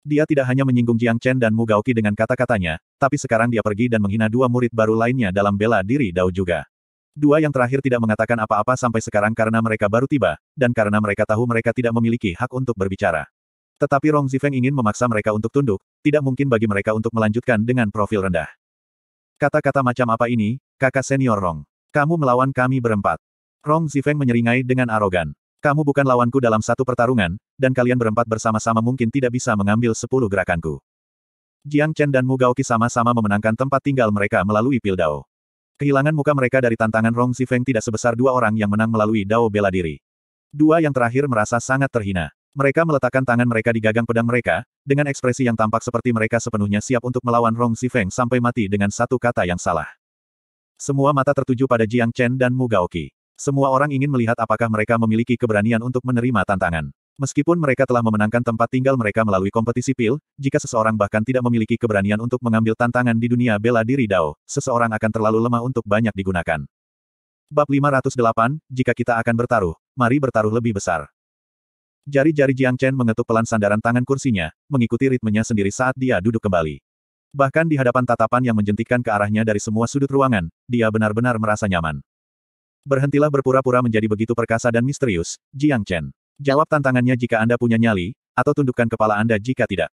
Dia tidak hanya menyinggung Jiang Chen dan Mu Gaoki dengan kata-katanya, tapi sekarang dia pergi dan menghina dua murid baru lainnya dalam bela diri Dao juga. Dua yang terakhir tidak mengatakan apa-apa sampai sekarang karena mereka baru tiba, dan karena mereka tahu mereka tidak memiliki hak untuk berbicara. Tetapi Rong Zifeng ingin memaksa mereka untuk tunduk, tidak mungkin bagi mereka untuk melanjutkan dengan profil rendah. Kata-kata macam apa ini, kakak senior Rong? Kamu melawan kami berempat. Rong Zifeng menyeringai dengan arogan. Kamu bukan lawanku dalam satu pertarungan, dan kalian berempat bersama-sama mungkin tidak bisa mengambil sepuluh gerakanku. Jiang Chen dan Mu Mugaoki sama-sama memenangkan tempat tinggal mereka melalui pil Dao. Kehilangan muka mereka dari tantangan Rong Zifeng tidak sebesar dua orang yang menang melalui Dao bela diri. Dua yang terakhir merasa sangat terhina. Mereka meletakkan tangan mereka di gagang pedang mereka, dengan ekspresi yang tampak seperti mereka sepenuhnya siap untuk melawan Rong Zifeng sampai mati dengan satu kata yang salah. Semua mata tertuju pada Jiang Chen dan Mu Mugaoki. Semua orang ingin melihat apakah mereka memiliki keberanian untuk menerima tantangan. Meskipun mereka telah memenangkan tempat tinggal mereka melalui kompetisi pil, jika seseorang bahkan tidak memiliki keberanian untuk mengambil tantangan di dunia bela diri Dao, seseorang akan terlalu lemah untuk banyak digunakan. Bab 508, jika kita akan bertaruh, mari bertaruh lebih besar. Jari-jari Jiang Chen mengetuk pelan sandaran tangan kursinya, mengikuti ritmenya sendiri saat dia duduk kembali. Bahkan di hadapan tatapan yang menjentikkan ke arahnya dari semua sudut ruangan, dia benar-benar merasa nyaman berhentilah berpura-pura menjadi begitu perkasa dan misterius, Jiang Chen. Jawab tantangannya jika Anda punya nyali, atau tundukkan kepala Anda jika tidak.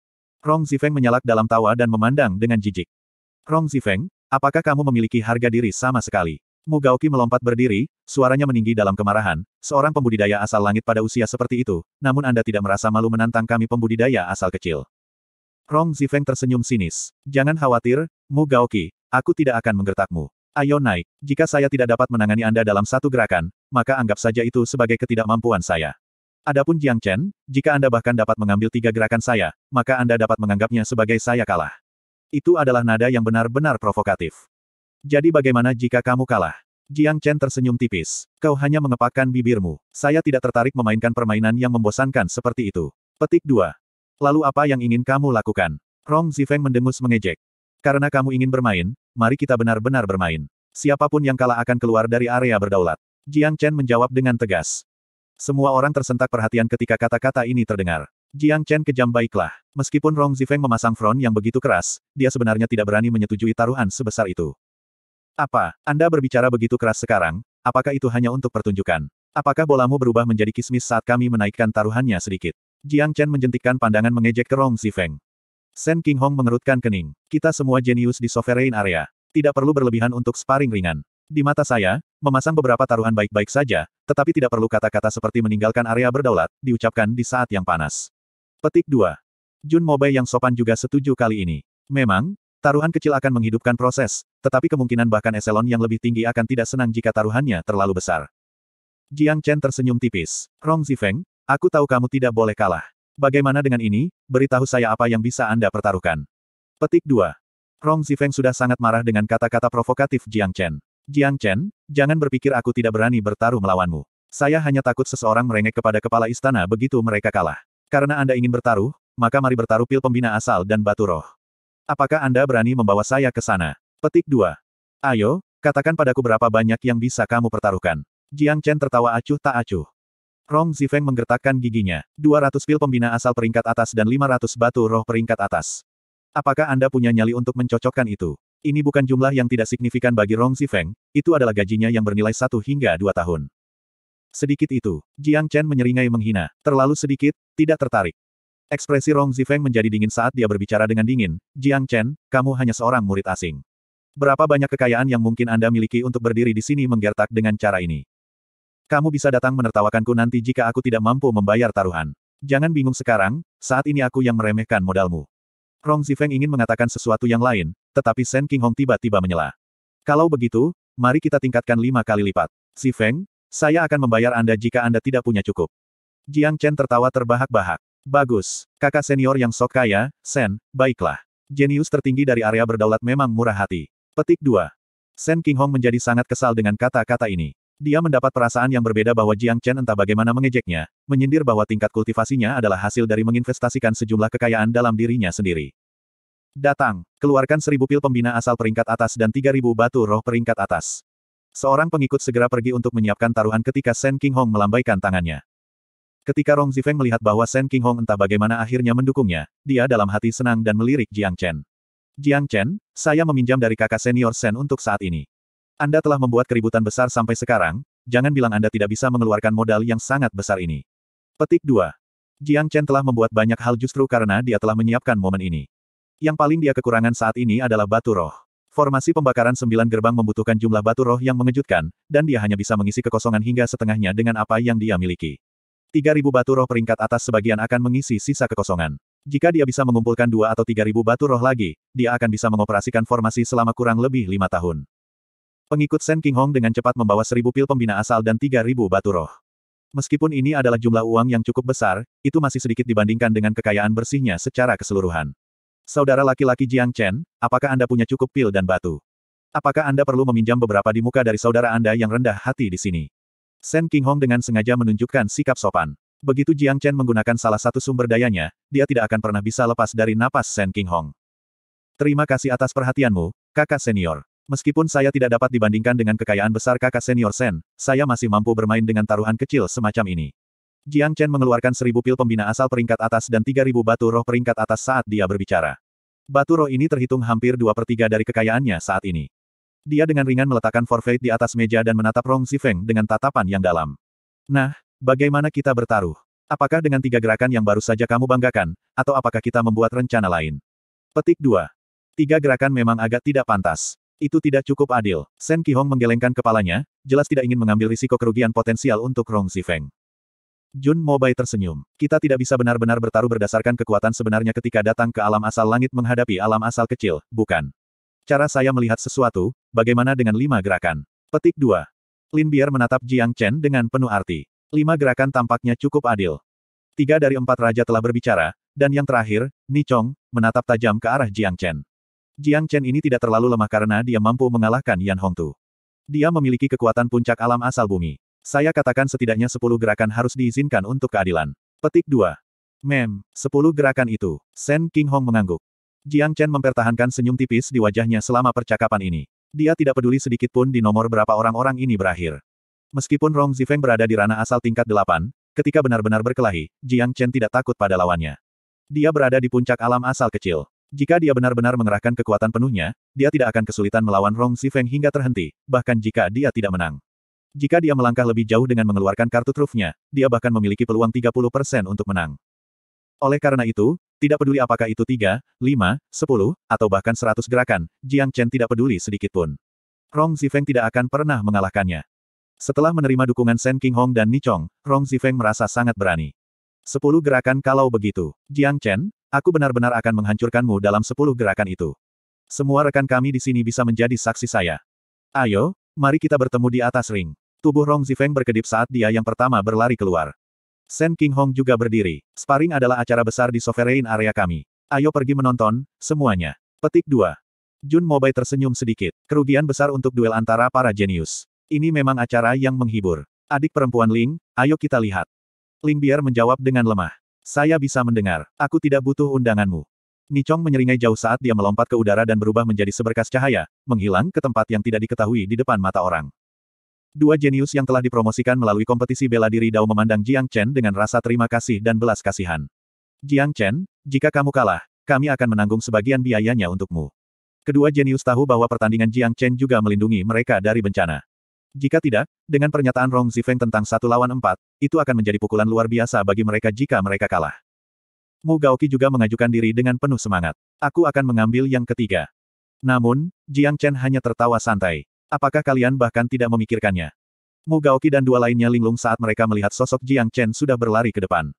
Rong Zifeng menyalak dalam tawa dan memandang dengan jijik. Rong Zifeng, apakah kamu memiliki harga diri sama sekali? Mugaoki melompat berdiri, suaranya meninggi dalam kemarahan, seorang pembudidaya asal langit pada usia seperti itu, namun Anda tidak merasa malu menantang kami pembudidaya asal kecil. Rong Zifeng tersenyum sinis. Jangan khawatir, Mugaoki, aku tidak akan menggertakmu. Ayo naik. Jika saya tidak dapat menangani Anda dalam satu gerakan, maka anggap saja itu sebagai ketidakmampuan saya. Adapun Jiang Chen, jika Anda bahkan dapat mengambil tiga gerakan saya, maka Anda dapat menganggapnya sebagai saya kalah. Itu adalah nada yang benar-benar provokatif. Jadi bagaimana jika kamu kalah? Jiang Chen tersenyum tipis. Kau hanya mengepakkan bibirmu. Saya tidak tertarik memainkan permainan yang membosankan seperti itu. Petik 2. Lalu apa yang ingin kamu lakukan? Rong Zifeng mendengus mengejek. Karena kamu ingin bermain, mari kita benar-benar bermain. Siapapun yang kalah akan keluar dari area berdaulat. Jiang Chen menjawab dengan tegas. Semua orang tersentak perhatian ketika kata-kata ini terdengar. Jiang Chen kejam baiklah. Meskipun Rong Zifeng memasang front yang begitu keras, dia sebenarnya tidak berani menyetujui taruhan sebesar itu. Apa, Anda berbicara begitu keras sekarang, apakah itu hanya untuk pertunjukan? Apakah bolamu berubah menjadi kismis saat kami menaikkan taruhannya sedikit? Jiang Chen menjentikkan pandangan mengejek ke Rong Zifeng. Sen King Hong mengerutkan kening. Kita semua jenius di sovereign area. Tidak perlu berlebihan untuk sparring ringan. Di mata saya, memasang beberapa taruhan baik-baik saja, tetapi tidak perlu kata-kata seperti meninggalkan area berdaulat, diucapkan di saat yang panas. Petik 2. Jun Mobai yang sopan juga setuju kali ini. Memang, taruhan kecil akan menghidupkan proses, tetapi kemungkinan bahkan eselon yang lebih tinggi akan tidak senang jika taruhannya terlalu besar. Jiang Chen tersenyum tipis. Rong Zifeng, aku tahu kamu tidak boleh kalah. Bagaimana dengan ini, beritahu saya apa yang bisa Anda pertaruhkan. Petik 2. Rong Zifeng sudah sangat marah dengan kata-kata provokatif Jiang Chen. Jiang Chen, jangan berpikir aku tidak berani bertaruh melawanmu. Saya hanya takut seseorang merengek kepada kepala istana begitu mereka kalah. Karena Anda ingin bertaruh, maka mari bertaruh pil pembina asal dan batu roh. Apakah Anda berani membawa saya ke sana? Petik 2. Ayo, katakan padaku berapa banyak yang bisa kamu pertaruhkan. Jiang Chen tertawa acuh tak acuh. Rong Zifeng menggertakkan giginya. 200 pil pembina asal peringkat atas dan 500 batu roh peringkat atas. Apakah Anda punya nyali untuk mencocokkan itu? Ini bukan jumlah yang tidak signifikan bagi Rong Zifeng, itu adalah gajinya yang bernilai satu hingga dua tahun. Sedikit itu, Jiang Chen menyeringai menghina. Terlalu sedikit, tidak tertarik. Ekspresi Rong Zifeng menjadi dingin saat dia berbicara dengan dingin, Jiang Chen, kamu hanya seorang murid asing. Berapa banyak kekayaan yang mungkin Anda miliki untuk berdiri di sini menggertak dengan cara ini? Kamu bisa datang menertawakanku nanti jika aku tidak mampu membayar taruhan. Jangan bingung sekarang, saat ini aku yang meremehkan modalmu. Rong Zifeng ingin mengatakan sesuatu yang lain, tetapi Shen King Hong tiba-tiba menyela. Kalau begitu, mari kita tingkatkan lima kali lipat. Zifeng, saya akan membayar Anda jika Anda tidak punya cukup. Jiang Chen tertawa terbahak-bahak. Bagus, kakak senior yang sok kaya, Shen, baiklah. Jenius tertinggi dari area berdaulat memang murah hati. Petik 2. Shen King Hong menjadi sangat kesal dengan kata-kata ini. Dia mendapat perasaan yang berbeda bahwa Jiang Chen entah bagaimana mengejeknya, menyindir bahwa tingkat kultivasinya adalah hasil dari menginvestasikan sejumlah kekayaan dalam dirinya sendiri. Datang, keluarkan seribu pil pembina asal peringkat atas dan tiga ribu batu roh peringkat atas. Seorang pengikut segera pergi untuk menyiapkan taruhan ketika Shen King Hong melambaikan tangannya. Ketika Rong Zifeng melihat bahwa Shen King Hong entah bagaimana akhirnya mendukungnya, dia dalam hati senang dan melirik Jiang Chen. Jiang Chen, saya meminjam dari kakak senior Shen untuk saat ini. Anda telah membuat keributan besar sampai sekarang, jangan bilang Anda tidak bisa mengeluarkan modal yang sangat besar ini. Petik 2. Jiang Chen telah membuat banyak hal justru karena dia telah menyiapkan momen ini. Yang paling dia kekurangan saat ini adalah batu roh. Formasi pembakaran sembilan gerbang membutuhkan jumlah batu roh yang mengejutkan, dan dia hanya bisa mengisi kekosongan hingga setengahnya dengan apa yang dia miliki. 3.000 batu roh peringkat atas sebagian akan mengisi sisa kekosongan. Jika dia bisa mengumpulkan dua atau 3.000 batu roh lagi, dia akan bisa mengoperasikan formasi selama kurang lebih lima tahun. Pengikut Sen King Hong dengan cepat membawa seribu pil pembina asal dan tiga ribu batu roh. Meskipun ini adalah jumlah uang yang cukup besar, itu masih sedikit dibandingkan dengan kekayaan bersihnya secara keseluruhan. Saudara laki-laki Jiang Chen, apakah Anda punya cukup pil dan batu? Apakah Anda perlu meminjam beberapa di muka dari saudara Anda yang rendah hati di sini? Sen King Hong dengan sengaja menunjukkan sikap sopan. Begitu Jiang Chen menggunakan salah satu sumber dayanya, dia tidak akan pernah bisa lepas dari napas Sen King Hong. Terima kasih atas perhatianmu, kakak senior. Meskipun saya tidak dapat dibandingkan dengan kekayaan besar kakak senior Sen, saya masih mampu bermain dengan taruhan kecil semacam ini. Jiang Chen mengeluarkan seribu pil pembina asal peringkat atas dan tiga ribu batu roh peringkat atas saat dia berbicara. Batu roh ini terhitung hampir dua per tiga dari kekayaannya saat ini. Dia dengan ringan meletakkan forfeit di atas meja dan menatap Rong Zifeng dengan tatapan yang dalam. Nah, bagaimana kita bertaruh? Apakah dengan tiga gerakan yang baru saja kamu banggakan, atau apakah kita membuat rencana lain? Petik 2. Tiga gerakan memang agak tidak pantas. Itu tidak cukup adil. Sen Qihong menggelengkan kepalanya, jelas tidak ingin mengambil risiko kerugian potensial untuk Rong Zifeng. Jun Mobai tersenyum. Kita tidak bisa benar-benar bertaruh berdasarkan kekuatan sebenarnya ketika datang ke alam asal langit menghadapi alam asal kecil, bukan? Cara saya melihat sesuatu, bagaimana dengan lima gerakan? Petik 2. Lin Biar menatap Jiang Chen dengan penuh arti. Lima gerakan tampaknya cukup adil. Tiga dari empat raja telah berbicara, dan yang terakhir, Ni Chong, menatap tajam ke arah Jiang Chen. Jiang Chen ini tidak terlalu lemah karena dia mampu mengalahkan Yan Hongtu. Dia memiliki kekuatan puncak alam asal bumi. Saya katakan setidaknya sepuluh gerakan harus diizinkan untuk keadilan. Petik 2. Mem, sepuluh gerakan itu. Shen King Hong mengangguk. Jiang Chen mempertahankan senyum tipis di wajahnya selama percakapan ini. Dia tidak peduli sedikit pun di nomor berapa orang-orang ini berakhir. Meskipun Rong Zifeng berada di ranah asal tingkat delapan, ketika benar-benar berkelahi, Jiang Chen tidak takut pada lawannya. Dia berada di puncak alam asal kecil. Jika dia benar-benar mengerahkan kekuatan penuhnya, dia tidak akan kesulitan melawan Rong Zifeng hingga terhenti, bahkan jika dia tidak menang. Jika dia melangkah lebih jauh dengan mengeluarkan kartu trufnya, dia bahkan memiliki peluang 30% untuk menang. Oleh karena itu, tidak peduli apakah itu 3, 5, 10, atau bahkan 100 gerakan, Jiang Chen tidak peduli sedikitpun. Rong Zifeng tidak akan pernah mengalahkannya. Setelah menerima dukungan Shen King Hong dan Ni Chong, Rong Zifeng merasa sangat berani. Sepuluh gerakan kalau begitu. Jiang Chen, Aku benar-benar akan menghancurkanmu dalam sepuluh gerakan itu. Semua rekan kami di sini bisa menjadi saksi saya. Ayo, mari kita bertemu di atas ring. Tubuh Rong Zifeng berkedip saat dia yang pertama berlari keluar. Shen King Hong juga berdiri. Sparring adalah acara besar di sovereign area kami. Ayo pergi menonton, semuanya. Petik 2. Jun Mobai tersenyum sedikit. Kerugian besar untuk duel antara para jenius. Ini memang acara yang menghibur. Adik perempuan Ling, ayo kita lihat. Ling Biar menjawab dengan lemah. Saya bisa mendengar. Aku tidak butuh undanganmu. Nichong menyeringai jauh saat dia melompat ke udara dan berubah menjadi seberkas cahaya, menghilang ke tempat yang tidak diketahui di depan mata orang. Dua jenius yang telah dipromosikan melalui kompetisi bela diri Dao memandang Jiang Chen dengan rasa terima kasih dan belas kasihan. Jiang Chen, jika kamu kalah, kami akan menanggung sebagian biayanya untukmu. Kedua jenius tahu bahwa pertandingan Jiang Chen juga melindungi mereka dari bencana. Jika tidak, dengan pernyataan Rong Zifeng tentang satu lawan empat, itu akan menjadi pukulan luar biasa bagi mereka jika mereka kalah. Mu Gaoqi juga mengajukan diri dengan penuh semangat. Aku akan mengambil yang ketiga. Namun, Jiang Chen hanya tertawa santai. Apakah kalian bahkan tidak memikirkannya? Mu Gaoqi dan dua lainnya linglung saat mereka melihat sosok Jiang Chen sudah berlari ke depan.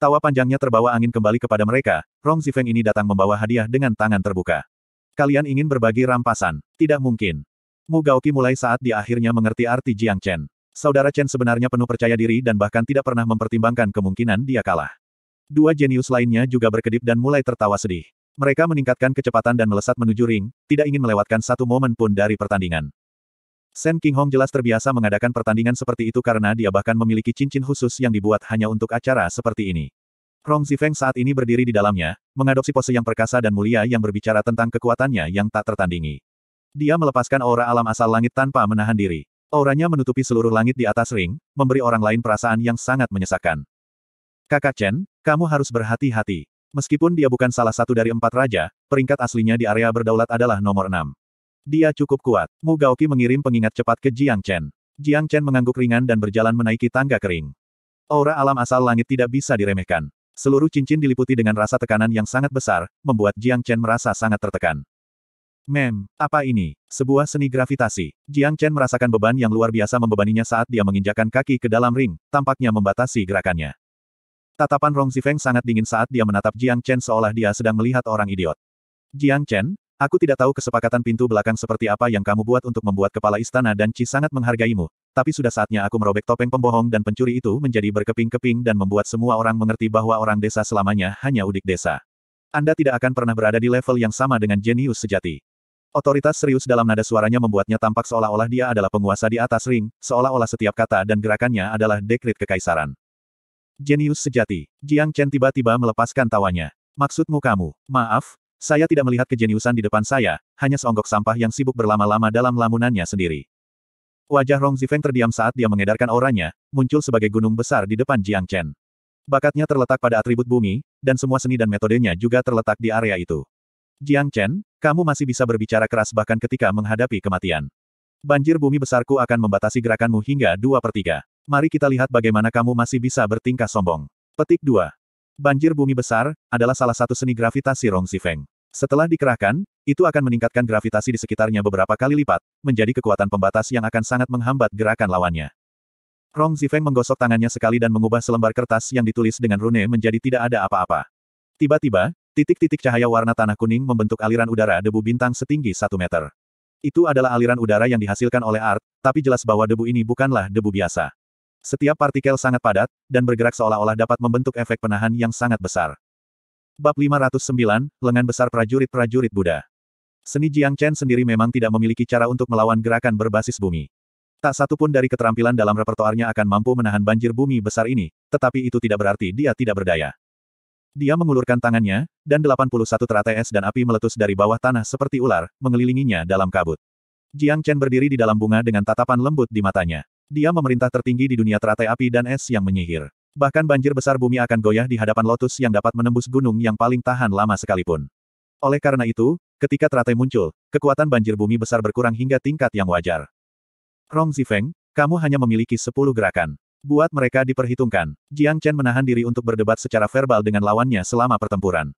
Tawa panjangnya terbawa angin kembali kepada mereka, Rong Zifeng ini datang membawa hadiah dengan tangan terbuka. Kalian ingin berbagi rampasan? Tidak mungkin. Mu Gaoki mulai saat dia akhirnya mengerti arti Jiang Chen. Saudara Chen sebenarnya penuh percaya diri dan bahkan tidak pernah mempertimbangkan kemungkinan dia kalah. Dua jenius lainnya juga berkedip dan mulai tertawa sedih. Mereka meningkatkan kecepatan dan melesat menuju ring, tidak ingin melewatkan satu momen pun dari pertandingan. Shen King Hong jelas terbiasa mengadakan pertandingan seperti itu karena dia bahkan memiliki cincin khusus yang dibuat hanya untuk acara seperti ini. Rong Zifeng saat ini berdiri di dalamnya, mengadopsi pose yang perkasa dan mulia yang berbicara tentang kekuatannya yang tak tertandingi. Dia melepaskan aura alam asal langit tanpa menahan diri. Auranya menutupi seluruh langit di atas ring, memberi orang lain perasaan yang sangat menyesakkan. Kakak Chen, kamu harus berhati-hati. Meskipun dia bukan salah satu dari empat raja, peringkat aslinya di area berdaulat adalah nomor enam. Dia cukup kuat. Mu Gaoki mengirim pengingat cepat ke Jiang Chen. Jiang Chen mengangguk ringan dan berjalan menaiki tangga kering. Aura alam asal langit tidak bisa diremehkan. Seluruh cincin diliputi dengan rasa tekanan yang sangat besar, membuat Jiang Chen merasa sangat tertekan. Mem, apa ini? Sebuah seni gravitasi. Jiang Chen merasakan beban yang luar biasa membebaninya saat dia menginjakan kaki ke dalam ring, tampaknya membatasi gerakannya. Tatapan Rong Zifeng sangat dingin saat dia menatap Jiang Chen seolah dia sedang melihat orang idiot. Jiang Chen, aku tidak tahu kesepakatan pintu belakang seperti apa yang kamu buat untuk membuat kepala istana dan Ci sangat menghargaimu, tapi sudah saatnya aku merobek topeng pembohong dan pencuri itu menjadi berkeping-keping dan membuat semua orang mengerti bahwa orang desa selamanya hanya udik desa. Anda tidak akan pernah berada di level yang sama dengan jenius sejati. Otoritas serius dalam nada suaranya membuatnya tampak seolah-olah dia adalah penguasa di atas ring, seolah-olah setiap kata dan gerakannya adalah dekrit kekaisaran. Jenius sejati. Jiang Chen tiba-tiba melepaskan tawanya. Maksudmu kamu? Maaf, saya tidak melihat kejeniusan di depan saya, hanya seonggok sampah yang sibuk berlama-lama dalam lamunannya sendiri. Wajah Rong Zifeng terdiam saat dia mengedarkan auranya, muncul sebagai gunung besar di depan Jiang Chen. Bakatnya terletak pada atribut bumi, dan semua seni dan metodenya juga terletak di area itu. Jiang Chen, kamu masih bisa berbicara keras bahkan ketika menghadapi kematian. Banjir bumi besarku akan membatasi gerakanmu hingga dua per tiga. Mari kita lihat bagaimana kamu masih bisa bertingkah sombong. Petik 2. Banjir bumi besar, adalah salah satu seni gravitasi Rong Zifeng. Setelah dikerahkan, itu akan meningkatkan gravitasi di sekitarnya beberapa kali lipat, menjadi kekuatan pembatas yang akan sangat menghambat gerakan lawannya. Rong Zifeng menggosok tangannya sekali dan mengubah selembar kertas yang ditulis dengan rune menjadi tidak ada apa-apa. Tiba-tiba, Titik-titik cahaya warna tanah kuning membentuk aliran udara debu bintang setinggi satu meter. Itu adalah aliran udara yang dihasilkan oleh Art, tapi jelas bahwa debu ini bukanlah debu biasa. Setiap partikel sangat padat, dan bergerak seolah-olah dapat membentuk efek penahan yang sangat besar. Bab 509, Lengan Besar Prajurit-Prajurit Buddha Seni Jiang Chen sendiri memang tidak memiliki cara untuk melawan gerakan berbasis bumi. Tak satu pun dari keterampilan dalam repertoarnya akan mampu menahan banjir bumi besar ini, tetapi itu tidak berarti dia tidak berdaya. Dia mengulurkan tangannya, dan 81 teratai es dan api meletus dari bawah tanah seperti ular, mengelilinginya dalam kabut. Jiang Chen berdiri di dalam bunga dengan tatapan lembut di matanya. Dia memerintah tertinggi di dunia teratai api dan es yang menyihir. Bahkan banjir besar bumi akan goyah di hadapan lotus yang dapat menembus gunung yang paling tahan lama sekalipun. Oleh karena itu, ketika teratai muncul, kekuatan banjir bumi besar berkurang hingga tingkat yang wajar. Rong Zifeng, kamu hanya memiliki 10 gerakan. Buat mereka diperhitungkan, Jiang Chen menahan diri untuk berdebat secara verbal dengan lawannya selama pertempuran.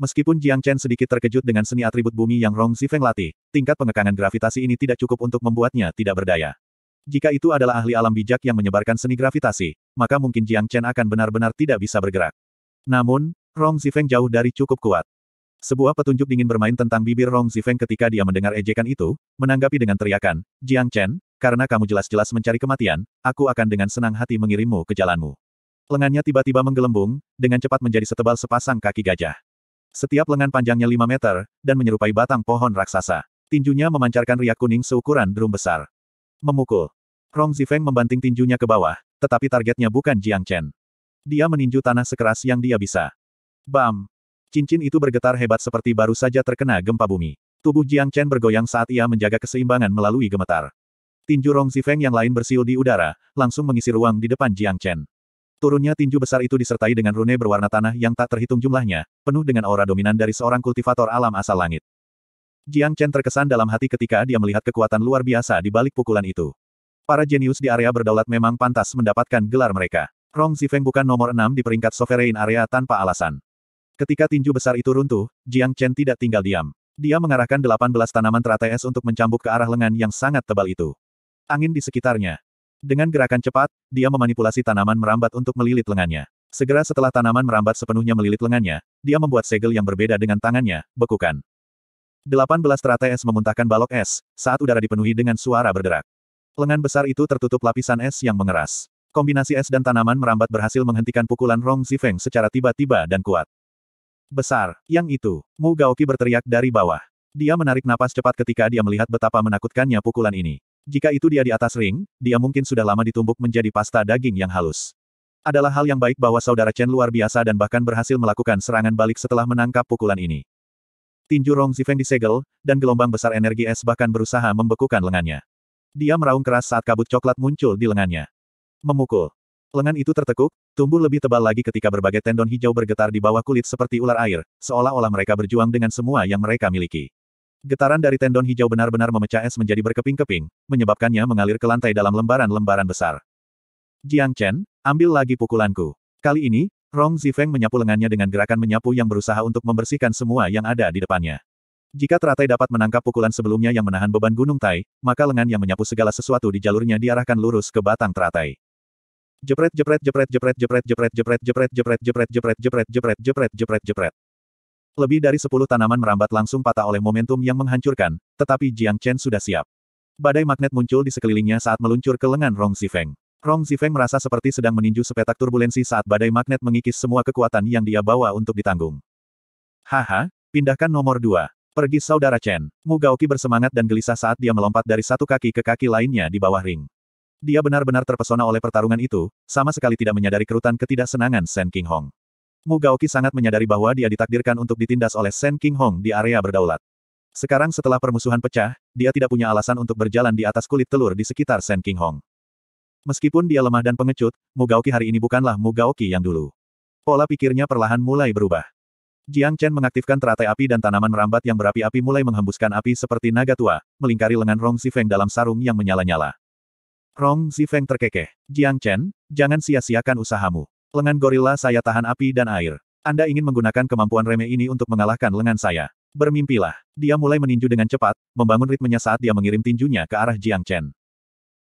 Meskipun Jiang Chen sedikit terkejut dengan seni atribut bumi yang Rong Zifeng latih, tingkat pengekangan gravitasi ini tidak cukup untuk membuatnya tidak berdaya. Jika itu adalah ahli alam bijak yang menyebarkan seni gravitasi, maka mungkin Jiang Chen akan benar-benar tidak bisa bergerak. Namun, Rong Zifeng jauh dari cukup kuat. Sebuah petunjuk dingin bermain tentang bibir Rong Zifeng ketika dia mendengar ejekan itu, menanggapi dengan teriakan, Jiang Chen, karena kamu jelas-jelas mencari kematian, aku akan dengan senang hati mengirimmu ke jalanmu. Lengannya tiba-tiba menggelembung, dengan cepat menjadi setebal sepasang kaki gajah. Setiap lengan panjangnya 5 meter, dan menyerupai batang pohon raksasa. Tinjunya memancarkan riak kuning seukuran drum besar. Memukul. Rong Zifeng membanting tinjunya ke bawah, tetapi targetnya bukan Jiang Chen. Dia meninju tanah sekeras yang dia bisa. Bam! Cincin itu bergetar hebat seperti baru saja terkena gempa bumi. Tubuh Jiang Chen bergoyang saat ia menjaga keseimbangan melalui gemetar. Tinju Rong Zifeng yang lain bersiul di udara, langsung mengisi ruang di depan Jiang Chen. Turunnya tinju besar itu disertai dengan rune berwarna tanah yang tak terhitung jumlahnya, penuh dengan aura dominan dari seorang kultivator alam asal langit. Jiang Chen terkesan dalam hati ketika dia melihat kekuatan luar biasa di balik pukulan itu. Para jenius di area berdaulat memang pantas mendapatkan gelar mereka. Rong Zifeng bukan nomor enam di peringkat sovereign area tanpa alasan. Ketika tinju besar itu runtuh, Jiang Chen tidak tinggal diam. Dia mengarahkan 18 tanaman teratai es untuk mencambuk ke arah lengan yang sangat tebal itu angin di sekitarnya. Dengan gerakan cepat, dia memanipulasi tanaman merambat untuk melilit lengannya. Segera setelah tanaman merambat sepenuhnya melilit lengannya, dia membuat segel yang berbeda dengan tangannya, bekukan. 18 teratai es memuntahkan balok es, saat udara dipenuhi dengan suara berderak. Lengan besar itu tertutup lapisan es yang mengeras. Kombinasi es dan tanaman merambat berhasil menghentikan pukulan Rong Zifeng secara tiba-tiba dan kuat. Besar, yang itu, Mu Gaoki berteriak dari bawah. Dia menarik napas cepat ketika dia melihat betapa menakutkannya pukulan ini. Jika itu dia di atas ring, dia mungkin sudah lama ditumbuk menjadi pasta daging yang halus. Adalah hal yang baik bahwa saudara Chen luar biasa dan bahkan berhasil melakukan serangan balik setelah menangkap pukulan ini. Tinju Rong Zifeng disegel, dan gelombang besar energi es bahkan berusaha membekukan lengannya. Dia meraung keras saat kabut coklat muncul di lengannya. Memukul. Lengan itu tertekuk, tumbuh lebih tebal lagi ketika berbagai tendon hijau bergetar di bawah kulit seperti ular air, seolah-olah mereka berjuang dengan semua yang mereka miliki. Getaran dari tendon hijau benar-benar memecah es menjadi berkeping-keping, menyebabkannya mengalir ke lantai dalam lembaran-lembaran besar. Jiang Chen, ambil lagi pukulanku. Kali ini, Rong Zifeng menyapu lengannya dengan gerakan menyapu yang berusaha untuk membersihkan semua yang ada di depannya. Jika teratai dapat menangkap pukulan sebelumnya yang menahan beban gunung Tai, maka lengan yang menyapu segala sesuatu di jalurnya diarahkan lurus ke batang teratai. Jepret jepret jepret jepret jepret jepret jepret jepret jepret jepret jepret jepret jepret jepret jepret jepret lebih dari sepuluh tanaman merambat langsung patah oleh momentum yang menghancurkan, tetapi Jiang Chen sudah siap. Badai magnet muncul di sekelilingnya saat meluncur ke lengan Rong Zifeng. Rong Zifeng merasa seperti sedang meninju sepetak turbulensi saat badai magnet mengikis semua kekuatan yang dia bawa untuk ditanggung. Haha, pindahkan nomor dua. Pergi saudara Chen. Mu Gaoki bersemangat dan gelisah saat dia melompat dari satu kaki ke kaki lainnya di bawah ring. Dia benar-benar terpesona oleh pertarungan itu, sama sekali tidak menyadari kerutan ketidaksenangan Shen King Hong. Mu Gaoki sangat menyadari bahwa dia ditakdirkan untuk ditindas oleh Sen King Hong di area berdaulat. Sekarang setelah permusuhan pecah, dia tidak punya alasan untuk berjalan di atas kulit telur di sekitar Sen King Hong. Meskipun dia lemah dan pengecut, Gaoki hari ini bukanlah Gaoki yang dulu. Pola pikirnya perlahan mulai berubah. Jiang Chen mengaktifkan teratai api dan tanaman merambat yang berapi-api mulai menghembuskan api seperti naga tua, melingkari lengan Rong Zifeng dalam sarung yang menyala-nyala. Rong Zifeng terkekeh. Jiang Chen, jangan sia-siakan usahamu. Lengan gorila saya tahan api dan air. Anda ingin menggunakan kemampuan remeh ini untuk mengalahkan lengan saya. Bermimpilah. Dia mulai meninju dengan cepat, membangun ritmenya saat dia mengirim tinjunya ke arah Jiang Chen.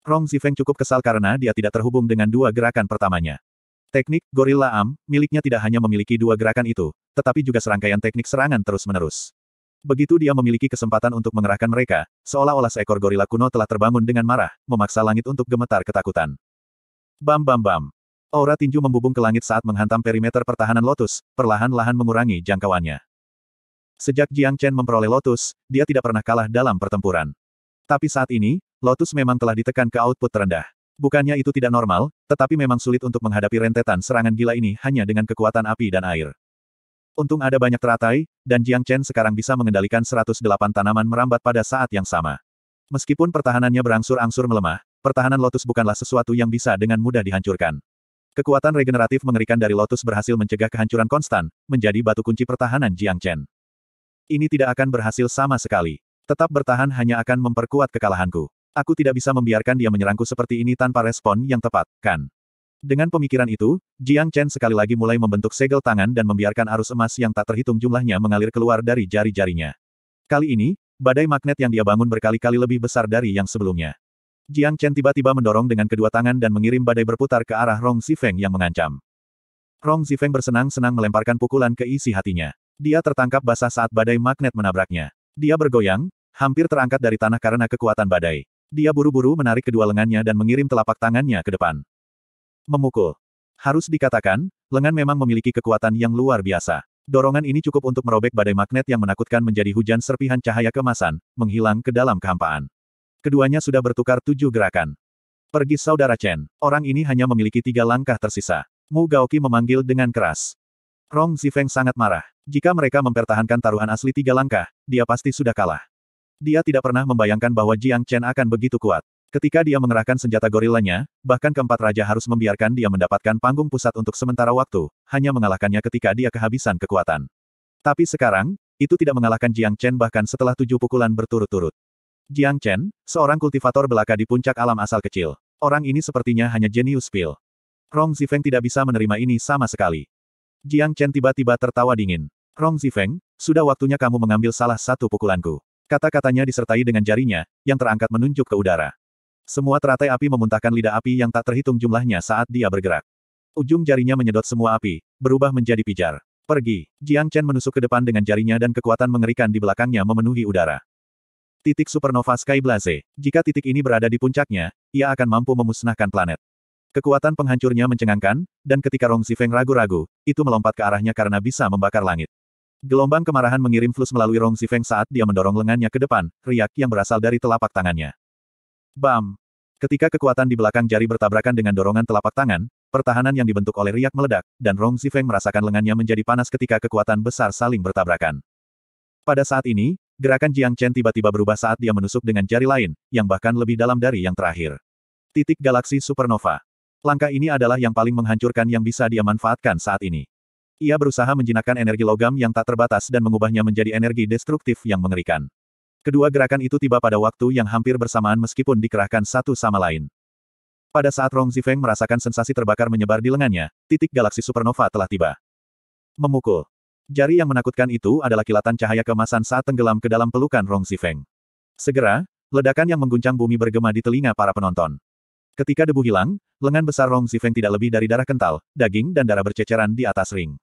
Rong Zifeng cukup kesal karena dia tidak terhubung dengan dua gerakan pertamanya. Teknik Gorilla Am miliknya tidak hanya memiliki dua gerakan itu, tetapi juga serangkaian teknik serangan terus-menerus. Begitu dia memiliki kesempatan untuk mengerahkan mereka, seolah-olah seekor gorila kuno telah terbangun dengan marah, memaksa langit untuk gemetar ketakutan. Bam bam bam. Aura tinju membubung ke langit saat menghantam perimeter pertahanan Lotus, perlahan-lahan mengurangi jangkauannya. Sejak Jiang Chen memperoleh Lotus, dia tidak pernah kalah dalam pertempuran. Tapi saat ini, Lotus memang telah ditekan ke output terendah. Bukannya itu tidak normal, tetapi memang sulit untuk menghadapi rentetan serangan gila ini hanya dengan kekuatan api dan air. Untung ada banyak teratai, dan Jiang Chen sekarang bisa mengendalikan 108 tanaman merambat pada saat yang sama. Meskipun pertahanannya berangsur-angsur melemah, pertahanan Lotus bukanlah sesuatu yang bisa dengan mudah dihancurkan. Kekuatan regeneratif mengerikan dari Lotus berhasil mencegah kehancuran konstan, menjadi batu kunci pertahanan Jiang Chen. Ini tidak akan berhasil sama sekali. Tetap bertahan hanya akan memperkuat kekalahanku. Aku tidak bisa membiarkan dia menyerangku seperti ini tanpa respon yang tepat, kan? Dengan pemikiran itu, Jiang Chen sekali lagi mulai membentuk segel tangan dan membiarkan arus emas yang tak terhitung jumlahnya mengalir keluar dari jari-jarinya. Kali ini, badai magnet yang dia bangun berkali-kali lebih besar dari yang sebelumnya. Jiang Chen tiba-tiba mendorong dengan kedua tangan dan mengirim badai berputar ke arah Rong Zifeng yang mengancam. Rong Zifeng bersenang-senang melemparkan pukulan ke isi hatinya. Dia tertangkap basah saat badai magnet menabraknya. Dia bergoyang, hampir terangkat dari tanah karena kekuatan badai. Dia buru-buru menarik kedua lengannya dan mengirim telapak tangannya ke depan. Memukul. Harus dikatakan, lengan memang memiliki kekuatan yang luar biasa. Dorongan ini cukup untuk merobek badai magnet yang menakutkan menjadi hujan serpihan cahaya kemasan, menghilang ke dalam kehampaan. Keduanya sudah bertukar tujuh gerakan. Pergi saudara Chen. Orang ini hanya memiliki tiga langkah tersisa. Mu Gaoqi memanggil dengan keras. Rong Zifeng sangat marah. Jika mereka mempertahankan taruhan asli tiga langkah, dia pasti sudah kalah. Dia tidak pernah membayangkan bahwa Jiang Chen akan begitu kuat. Ketika dia mengerahkan senjata gorilanya, bahkan keempat raja harus membiarkan dia mendapatkan panggung pusat untuk sementara waktu, hanya mengalahkannya ketika dia kehabisan kekuatan. Tapi sekarang, itu tidak mengalahkan Jiang Chen bahkan setelah tujuh pukulan berturut-turut. Jiang Chen, seorang kultivator belaka di puncak alam asal kecil. Orang ini sepertinya hanya jenius pil. Rong Zifeng tidak bisa menerima ini sama sekali. Jiang Chen tiba-tiba tertawa dingin. Rong Zifeng, sudah waktunya kamu mengambil salah satu pukulanku. Kata-katanya disertai dengan jarinya, yang terangkat menunjuk ke udara. Semua teratai api memuntahkan lidah api yang tak terhitung jumlahnya saat dia bergerak. Ujung jarinya menyedot semua api, berubah menjadi pijar. Pergi. Jiang Chen menusuk ke depan dengan jarinya dan kekuatan mengerikan di belakangnya memenuhi udara. Titik supernova Sky Blaze. Jika titik ini berada di puncaknya, ia akan mampu memusnahkan planet. Kekuatan penghancurnya mencengangkan, dan ketika Rong Zifeng ragu-ragu, itu melompat ke arahnya karena bisa membakar langit. Gelombang kemarahan mengirim flus melalui Rong Zifeng saat dia mendorong lengannya ke depan, riak yang berasal dari telapak tangannya. Bam! Ketika kekuatan di belakang jari bertabrakan dengan dorongan telapak tangan, pertahanan yang dibentuk oleh riak meledak, dan Rong Zifeng merasakan lengannya menjadi panas ketika kekuatan besar saling bertabrakan. Pada saat ini, Gerakan Jiang Chen tiba-tiba berubah saat dia menusuk dengan jari lain, yang bahkan lebih dalam dari yang terakhir. Titik galaksi supernova. Langkah ini adalah yang paling menghancurkan yang bisa dia manfaatkan saat ini. Ia berusaha menjinakkan energi logam yang tak terbatas dan mengubahnya menjadi energi destruktif yang mengerikan. Kedua gerakan itu tiba pada waktu yang hampir bersamaan meskipun dikerahkan satu sama lain. Pada saat Rong Zifeng merasakan sensasi terbakar menyebar di lengannya, titik galaksi supernova telah tiba. Memukul. Jari yang menakutkan itu adalah kilatan cahaya kemasan saat tenggelam ke dalam pelukan Rong Sifeng. Segera, ledakan yang mengguncang bumi bergema di telinga para penonton. Ketika debu hilang, lengan besar Rong Sifeng tidak lebih dari darah kental, daging dan darah berceceran di atas ring.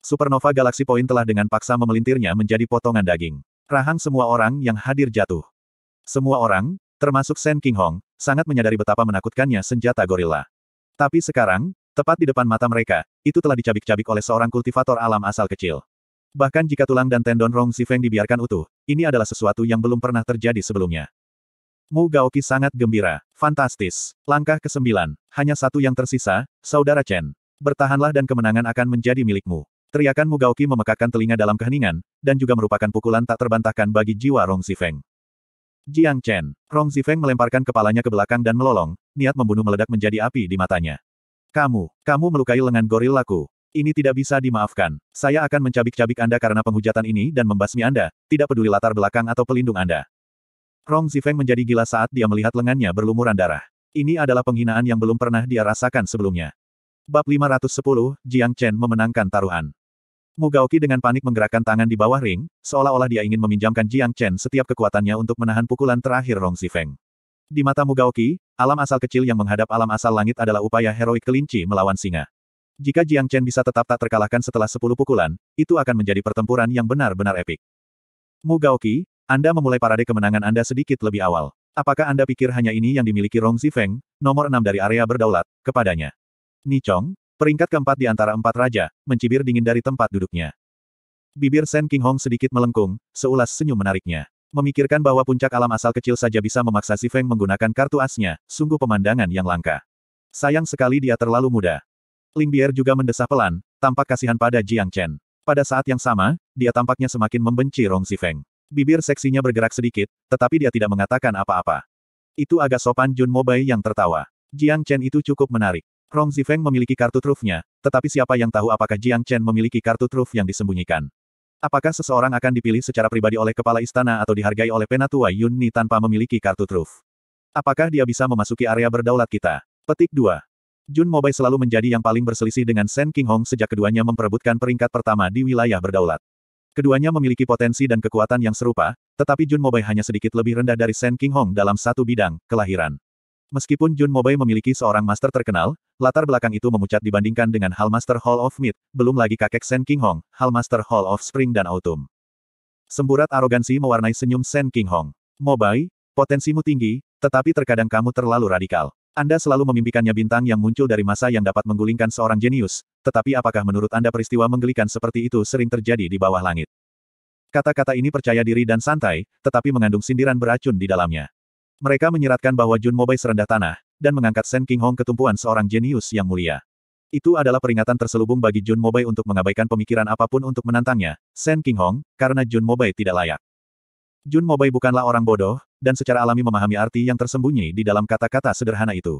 Supernova Galaxy Point telah dengan paksa memelintirnya menjadi potongan daging. Rahang semua orang yang hadir jatuh. Semua orang, termasuk Sen King Hong, sangat menyadari betapa menakutkannya senjata gorila. Tapi sekarang, tepat di depan mata mereka, itu telah dicabik-cabik oleh seorang kultivator alam asal kecil. Bahkan jika tulang dan tendon Rong Zifeng dibiarkan utuh, ini adalah sesuatu yang belum pernah terjadi sebelumnya. Mu Gaoqi sangat gembira. Fantastis. Langkah ke-9. Hanya satu yang tersisa, Saudara Chen. Bertahanlah dan kemenangan akan menjadi milikmu. Teriakan Mu Gaoqi memekakkan telinga dalam keheningan, dan juga merupakan pukulan tak terbantahkan bagi jiwa Rong Zifeng. Jiang Chen. Rong Zifeng melemparkan kepalanya ke belakang dan melolong, niat membunuh meledak menjadi api di matanya. Kamu, kamu melukai lengan gorilaku. Ini tidak bisa dimaafkan. Saya akan mencabik-cabik Anda karena penghujatan ini dan membasmi Anda, tidak peduli latar belakang atau pelindung Anda. Rong Zifeng menjadi gila saat dia melihat lengannya berlumuran darah. Ini adalah penghinaan yang belum pernah dia rasakan sebelumnya. Bab 510, Jiang Chen memenangkan taruhan. Mugaoki dengan panik menggerakkan tangan di bawah ring, seolah-olah dia ingin meminjamkan Jiang Chen setiap kekuatannya untuk menahan pukulan terakhir Rong Zifeng. Di mata Mugaoki, alam asal kecil yang menghadap alam asal langit adalah upaya heroik kelinci melawan singa. Jika Jiang Chen bisa tetap tak terkalahkan setelah sepuluh pukulan, itu akan menjadi pertempuran yang benar-benar epik. Mu Gaoqi, Anda memulai parade kemenangan Anda sedikit lebih awal. Apakah Anda pikir hanya ini yang dimiliki Rong Zifeng, nomor enam dari area berdaulat, kepadanya? Ni Chong, peringkat keempat di antara empat raja, mencibir dingin dari tempat duduknya. Bibir Sen King Hong sedikit melengkung, seulas senyum menariknya. Memikirkan bahwa puncak alam asal kecil saja bisa memaksa Zifeng menggunakan kartu asnya, sungguh pemandangan yang langka. Sayang sekali dia terlalu muda. Ling Bier juga mendesah pelan, tampak kasihan pada Jiang Chen. Pada saat yang sama, dia tampaknya semakin membenci Rong Zifeng. Bibir seksinya bergerak sedikit, tetapi dia tidak mengatakan apa-apa. Itu agak sopan Jun Mobai yang tertawa. Jiang Chen itu cukup menarik. Rong Zifeng memiliki kartu trufnya, tetapi siapa yang tahu apakah Jiang Chen memiliki kartu truf yang disembunyikan. Apakah seseorang akan dipilih secara pribadi oleh kepala istana atau dihargai oleh penatua Yun Ni tanpa memiliki kartu truf? Apakah dia bisa memasuki area berdaulat kita? Petik 2. Jun Mobile selalu menjadi yang paling berselisih dengan Shen King Hong sejak keduanya memperebutkan peringkat pertama di wilayah berdaulat. Keduanya memiliki potensi dan kekuatan yang serupa, tetapi Jun Mobile hanya sedikit lebih rendah dari Shen King Hong dalam satu bidang, kelahiran. Meskipun Jun Mobile memiliki seorang master terkenal, latar belakang itu memucat dibandingkan dengan hal Master Hall of Mid, belum lagi kakek Shen King Hong, hal Master Hall of Spring dan Autumn. Semburat arogansi mewarnai senyum Shen King Hong. Mobai, potensimu tinggi, tetapi terkadang kamu terlalu radikal. Anda selalu memimpikannya bintang yang muncul dari masa yang dapat menggulingkan seorang jenius, tetapi apakah menurut Anda peristiwa menggelikan seperti itu sering terjadi di bawah langit? Kata-kata ini percaya diri dan santai, tetapi mengandung sindiran beracun di dalamnya. Mereka menyeratkan bahwa Jun Mobai serendah tanah, dan mengangkat Sen King Hong ketumpuan seorang jenius yang mulia. Itu adalah peringatan terselubung bagi Jun Mobai untuk mengabaikan pemikiran apapun untuk menantangnya, Sen King Hong, karena Jun Mobai tidak layak. Jun Mobai bukanlah orang bodoh, dan secara alami memahami arti yang tersembunyi di dalam kata-kata sederhana itu.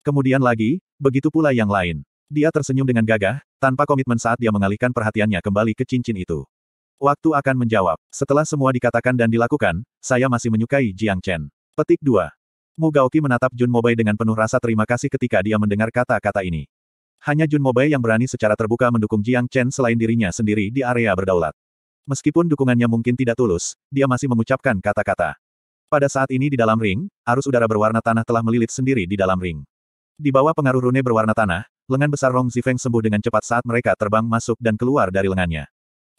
Kemudian lagi, begitu pula yang lain. Dia tersenyum dengan gagah, tanpa komitmen saat dia mengalihkan perhatiannya kembali ke cincin itu. Waktu akan menjawab. Setelah semua dikatakan dan dilakukan, saya masih menyukai Jiang Chen. Petik 2. Mugaoki menatap Jun Mobai dengan penuh rasa terima kasih ketika dia mendengar kata-kata ini. Hanya Jun Mobai yang berani secara terbuka mendukung Jiang Chen selain dirinya sendiri di area berdaulat. Meskipun dukungannya mungkin tidak tulus, dia masih mengucapkan kata-kata. Pada saat ini di dalam ring, arus udara berwarna tanah telah melilit sendiri di dalam ring. Di bawah pengaruh rune berwarna tanah, lengan besar Rong Zifeng sembuh dengan cepat saat mereka terbang masuk dan keluar dari lengannya.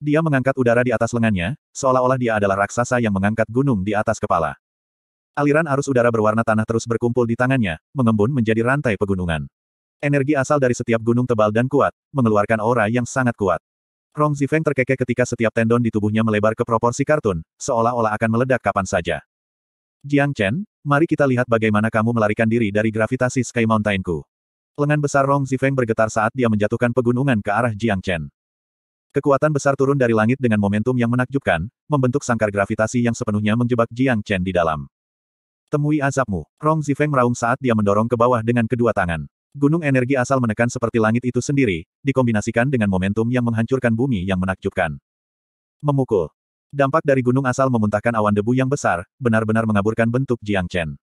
Dia mengangkat udara di atas lengannya, seolah-olah dia adalah raksasa yang mengangkat gunung di atas kepala. Aliran arus udara berwarna tanah terus berkumpul di tangannya, mengembun menjadi rantai pegunungan. Energi asal dari setiap gunung tebal dan kuat, mengeluarkan aura yang sangat kuat. Rong Zifeng terkekeh ketika setiap tendon di tubuhnya melebar ke proporsi kartun, seolah-olah akan meledak kapan saja. Jiang Chen, mari kita lihat bagaimana kamu melarikan diri dari gravitasi Sky Mountainku. Lengan besar Rong Zifeng bergetar saat dia menjatuhkan pegunungan ke arah Jiang Chen. Kekuatan besar turun dari langit dengan momentum yang menakjubkan, membentuk sangkar gravitasi yang sepenuhnya menjebak Jiang Chen di dalam. Temui azabmu, Rong Zifeng meraung saat dia mendorong ke bawah dengan kedua tangan. Gunung energi asal menekan seperti langit itu sendiri, dikombinasikan dengan momentum yang menghancurkan bumi yang menakjubkan. Memukul, Dampak dari gunung asal memuntahkan awan debu yang besar, benar-benar mengaburkan bentuk Jiang Chen.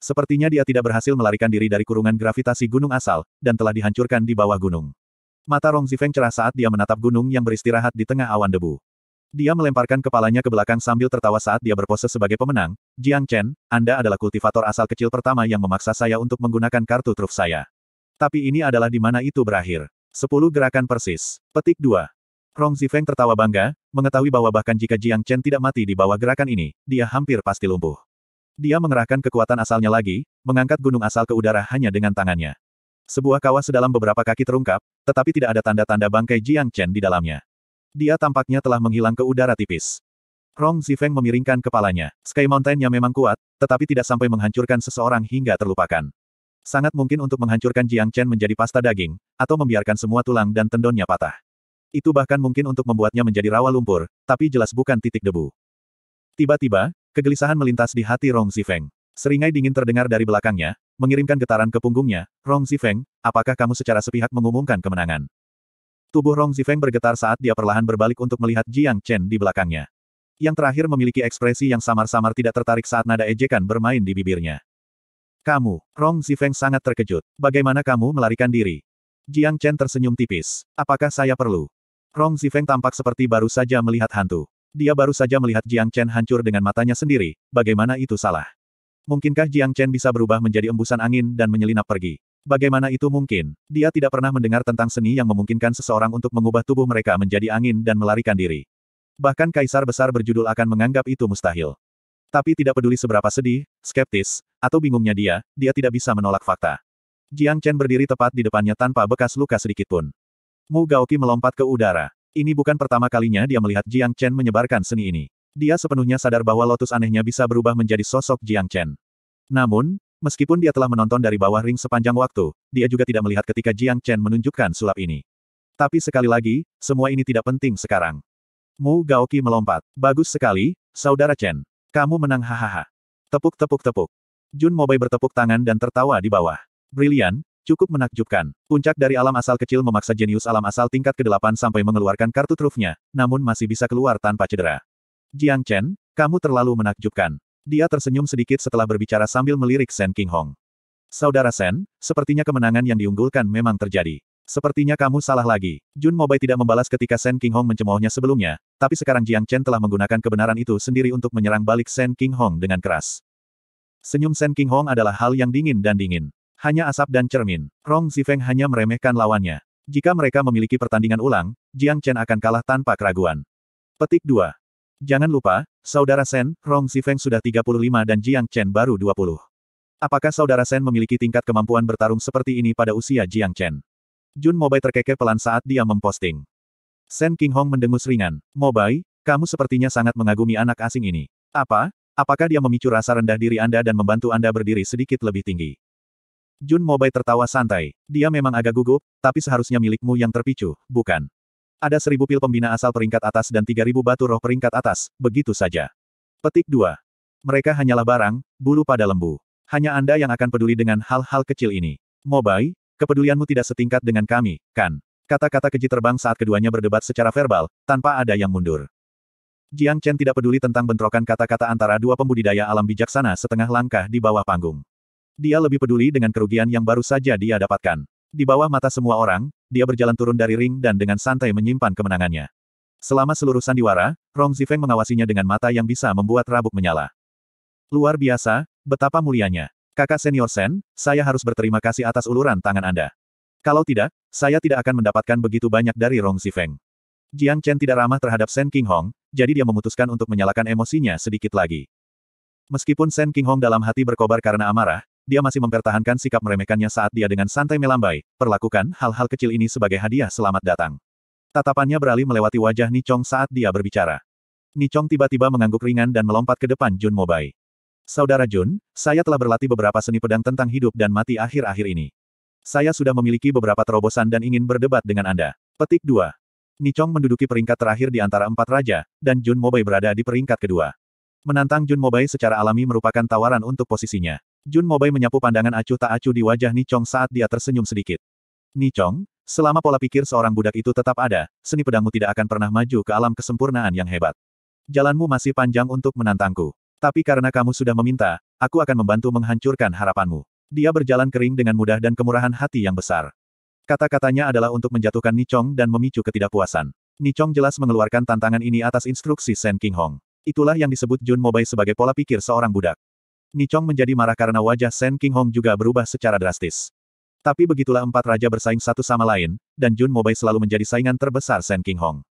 Sepertinya dia tidak berhasil melarikan diri dari kurungan gravitasi gunung asal, dan telah dihancurkan di bawah gunung. Mata Rong Zifeng cerah saat dia menatap gunung yang beristirahat di tengah awan debu. Dia melemparkan kepalanya ke belakang sambil tertawa saat dia berpose sebagai pemenang. Jiang Chen, Anda adalah kultivator asal kecil pertama yang memaksa saya untuk menggunakan kartu truf saya. Tapi ini adalah di mana itu berakhir. 10 gerakan persis. Petik 2. Rong Zifeng tertawa bangga, mengetahui bahwa bahkan jika Jiang Chen tidak mati di bawah gerakan ini, dia hampir pasti lumpuh. Dia mengerahkan kekuatan asalnya lagi, mengangkat gunung asal ke udara hanya dengan tangannya. Sebuah kawah sedalam beberapa kaki terungkap, tetapi tidak ada tanda-tanda bangkai Jiang Chen di dalamnya. Dia tampaknya telah menghilang ke udara tipis. Rong Zifeng memiringkan kepalanya. Sky Mountain-nya memang kuat, tetapi tidak sampai menghancurkan seseorang hingga terlupakan. Sangat mungkin untuk menghancurkan Jiang Chen menjadi pasta daging, atau membiarkan semua tulang dan tendonnya patah. Itu bahkan mungkin untuk membuatnya menjadi rawa lumpur, tapi jelas bukan titik debu. Tiba-tiba, kegelisahan melintas di hati Rong Zifeng. Seringai dingin terdengar dari belakangnya, mengirimkan getaran ke punggungnya. Rong Zifeng, apakah kamu secara sepihak mengumumkan kemenangan? Tubuh Rong Zifeng bergetar saat dia perlahan berbalik untuk melihat Jiang Chen di belakangnya. Yang terakhir memiliki ekspresi yang samar-samar tidak tertarik saat nada ejekan bermain di bibirnya. Kamu, Rong Zifeng sangat terkejut. Bagaimana kamu melarikan diri? Jiang Chen tersenyum tipis. Apakah saya perlu? Rong Zifeng tampak seperti baru saja melihat hantu. Dia baru saja melihat Jiang Chen hancur dengan matanya sendiri, bagaimana itu salah? Mungkinkah Jiang Chen bisa berubah menjadi embusan angin dan menyelinap pergi? Bagaimana itu mungkin? Dia tidak pernah mendengar tentang seni yang memungkinkan seseorang untuk mengubah tubuh mereka menjadi angin dan melarikan diri. Bahkan kaisar besar berjudul akan menganggap itu mustahil. Tapi tidak peduli seberapa sedih, skeptis, atau bingungnya dia, dia tidak bisa menolak fakta. Jiang Chen berdiri tepat di depannya tanpa bekas luka sedikitpun. Mu Gaoki melompat ke udara. Ini bukan pertama kalinya dia melihat Jiang Chen menyebarkan seni ini. Dia sepenuhnya sadar bahwa lotus anehnya bisa berubah menjadi sosok Jiang Chen. Namun, meskipun dia telah menonton dari bawah ring sepanjang waktu, dia juga tidak melihat ketika Jiang Chen menunjukkan sulap ini. Tapi sekali lagi, semua ini tidak penting sekarang. Mu Gaoki melompat. Bagus sekali, saudara Chen. Kamu menang hahaha. Tepuk tepuk tepuk. Jun Mobai bertepuk tangan dan tertawa di bawah. Brilian, Cukup menakjubkan. Puncak dari alam asal kecil memaksa jenius alam asal tingkat ke-8 sampai mengeluarkan kartu trufnya, namun masih bisa keluar tanpa cedera. Jiang Chen, kamu terlalu menakjubkan. Dia tersenyum sedikit setelah berbicara sambil melirik Shen King Hong. Saudara Shen, sepertinya kemenangan yang diunggulkan memang terjadi. Sepertinya kamu salah lagi. Jun Mobai tidak membalas ketika Shen King Hong mencemoohnya sebelumnya, tapi sekarang Jiang Chen telah menggunakan kebenaran itu sendiri untuk menyerang balik Shen King Hong dengan keras. Senyum Shen King Hong adalah hal yang dingin dan dingin. Hanya asap dan cermin. Rong Zifeng hanya meremehkan lawannya. Jika mereka memiliki pertandingan ulang, Jiang Chen akan kalah tanpa keraguan. Petik 2. Jangan lupa, saudara Sen, Rong Zifeng sudah 35 dan Jiang Chen baru 20. Apakah saudara Sen memiliki tingkat kemampuan bertarung seperti ini pada usia Jiang Chen? Jun Mobai terkekeh pelan saat dia memposting. Sen King Hong mendengus ringan. Mobai, kamu sepertinya sangat mengagumi anak asing ini. Apa? Apakah dia memicu rasa rendah diri Anda dan membantu Anda berdiri sedikit lebih tinggi? Jun Mobai tertawa santai. Dia memang agak gugup, tapi seharusnya milikmu yang terpicu, bukan? Ada seribu pil pembina asal peringkat atas dan tiga ribu batu roh peringkat atas, begitu saja. Petik 2. Mereka hanyalah barang, bulu pada lembu. Hanya Anda yang akan peduli dengan hal-hal kecil ini. Mobai, kepedulianmu tidak setingkat dengan kami, kan? Kata-kata keji terbang saat keduanya berdebat secara verbal, tanpa ada yang mundur. Jiang Chen tidak peduli tentang bentrokan kata-kata antara dua pembudidaya alam bijaksana setengah langkah di bawah panggung. Dia lebih peduli dengan kerugian yang baru saja dia dapatkan. Di bawah mata semua orang, dia berjalan turun dari ring dan dengan santai menyimpan kemenangannya. Selama seluruh sandiwara, Rong Zifeng mengawasinya dengan mata yang bisa membuat rabuk menyala. Luar biasa, betapa mulianya. Kakak senior Sen, saya harus berterima kasih atas uluran tangan Anda. Kalau tidak, saya tidak akan mendapatkan begitu banyak dari Rong Zifeng. Jiang Chen tidak ramah terhadap Sen King Hong, jadi dia memutuskan untuk menyalakan emosinya sedikit lagi. Meskipun Sen King Hong dalam hati berkobar karena amarah, dia masih mempertahankan sikap meremehkannya saat dia dengan santai melambai, perlakukan hal-hal kecil ini sebagai hadiah selamat datang. Tatapannya beralih melewati wajah Nichong saat dia berbicara. Nichong tiba-tiba mengangguk ringan dan melompat ke depan Jun Mobai. Saudara Jun, saya telah berlatih beberapa seni pedang tentang hidup dan mati akhir-akhir ini. Saya sudah memiliki beberapa terobosan dan ingin berdebat dengan Anda. Petik 2. Nichong menduduki peringkat terakhir di antara empat raja, dan Jun Mobai berada di peringkat kedua. Menantang Jun Mobai secara alami merupakan tawaran untuk posisinya. Jun Mobai menyapu pandangan acuh tak acuh di wajah Nichong saat dia tersenyum sedikit. Nichong, selama pola pikir seorang budak itu tetap ada, seni pedangmu tidak akan pernah maju ke alam kesempurnaan yang hebat. Jalanmu masih panjang untuk menantangku. Tapi karena kamu sudah meminta, aku akan membantu menghancurkan harapanmu. Dia berjalan kering dengan mudah dan kemurahan hati yang besar. Kata-katanya adalah untuk menjatuhkan Nichong dan memicu ketidakpuasan. Nichong jelas mengeluarkan tantangan ini atas instruksi Sen King Hong. Itulah yang disebut Jun Mobai sebagai pola pikir seorang budak. Nichong menjadi marah karena wajah Sen King Hong juga berubah secara drastis. Tapi begitulah empat raja bersaing satu sama lain, dan Jun Mobai selalu menjadi saingan terbesar Sen King Hong.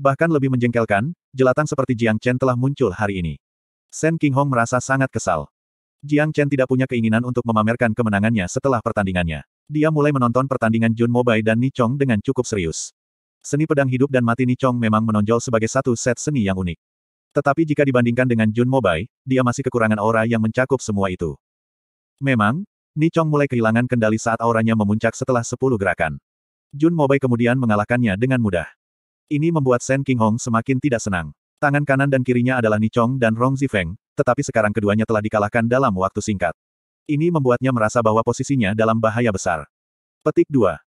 Bahkan lebih menjengkelkan, jelatang seperti Jiang Chen telah muncul hari ini. Sen King Hong merasa sangat kesal. Jiang Chen tidak punya keinginan untuk memamerkan kemenangannya setelah pertandingannya. Dia mulai menonton pertandingan Jun Mobai dan Nichong dengan cukup serius. Seni pedang hidup dan mati Nichong memang menonjol sebagai satu set seni yang unik. Tetapi jika dibandingkan dengan Jun Mobai, dia masih kekurangan aura yang mencakup semua itu. Memang, Nichong mulai kehilangan kendali saat auranya memuncak setelah sepuluh gerakan. Jun Mobai kemudian mengalahkannya dengan mudah. Ini membuat Shen King Hong semakin tidak senang. Tangan kanan dan kirinya adalah Nichong dan Rong Zifeng, tetapi sekarang keduanya telah dikalahkan dalam waktu singkat. Ini membuatnya merasa bahwa posisinya dalam bahaya besar. Petik 2.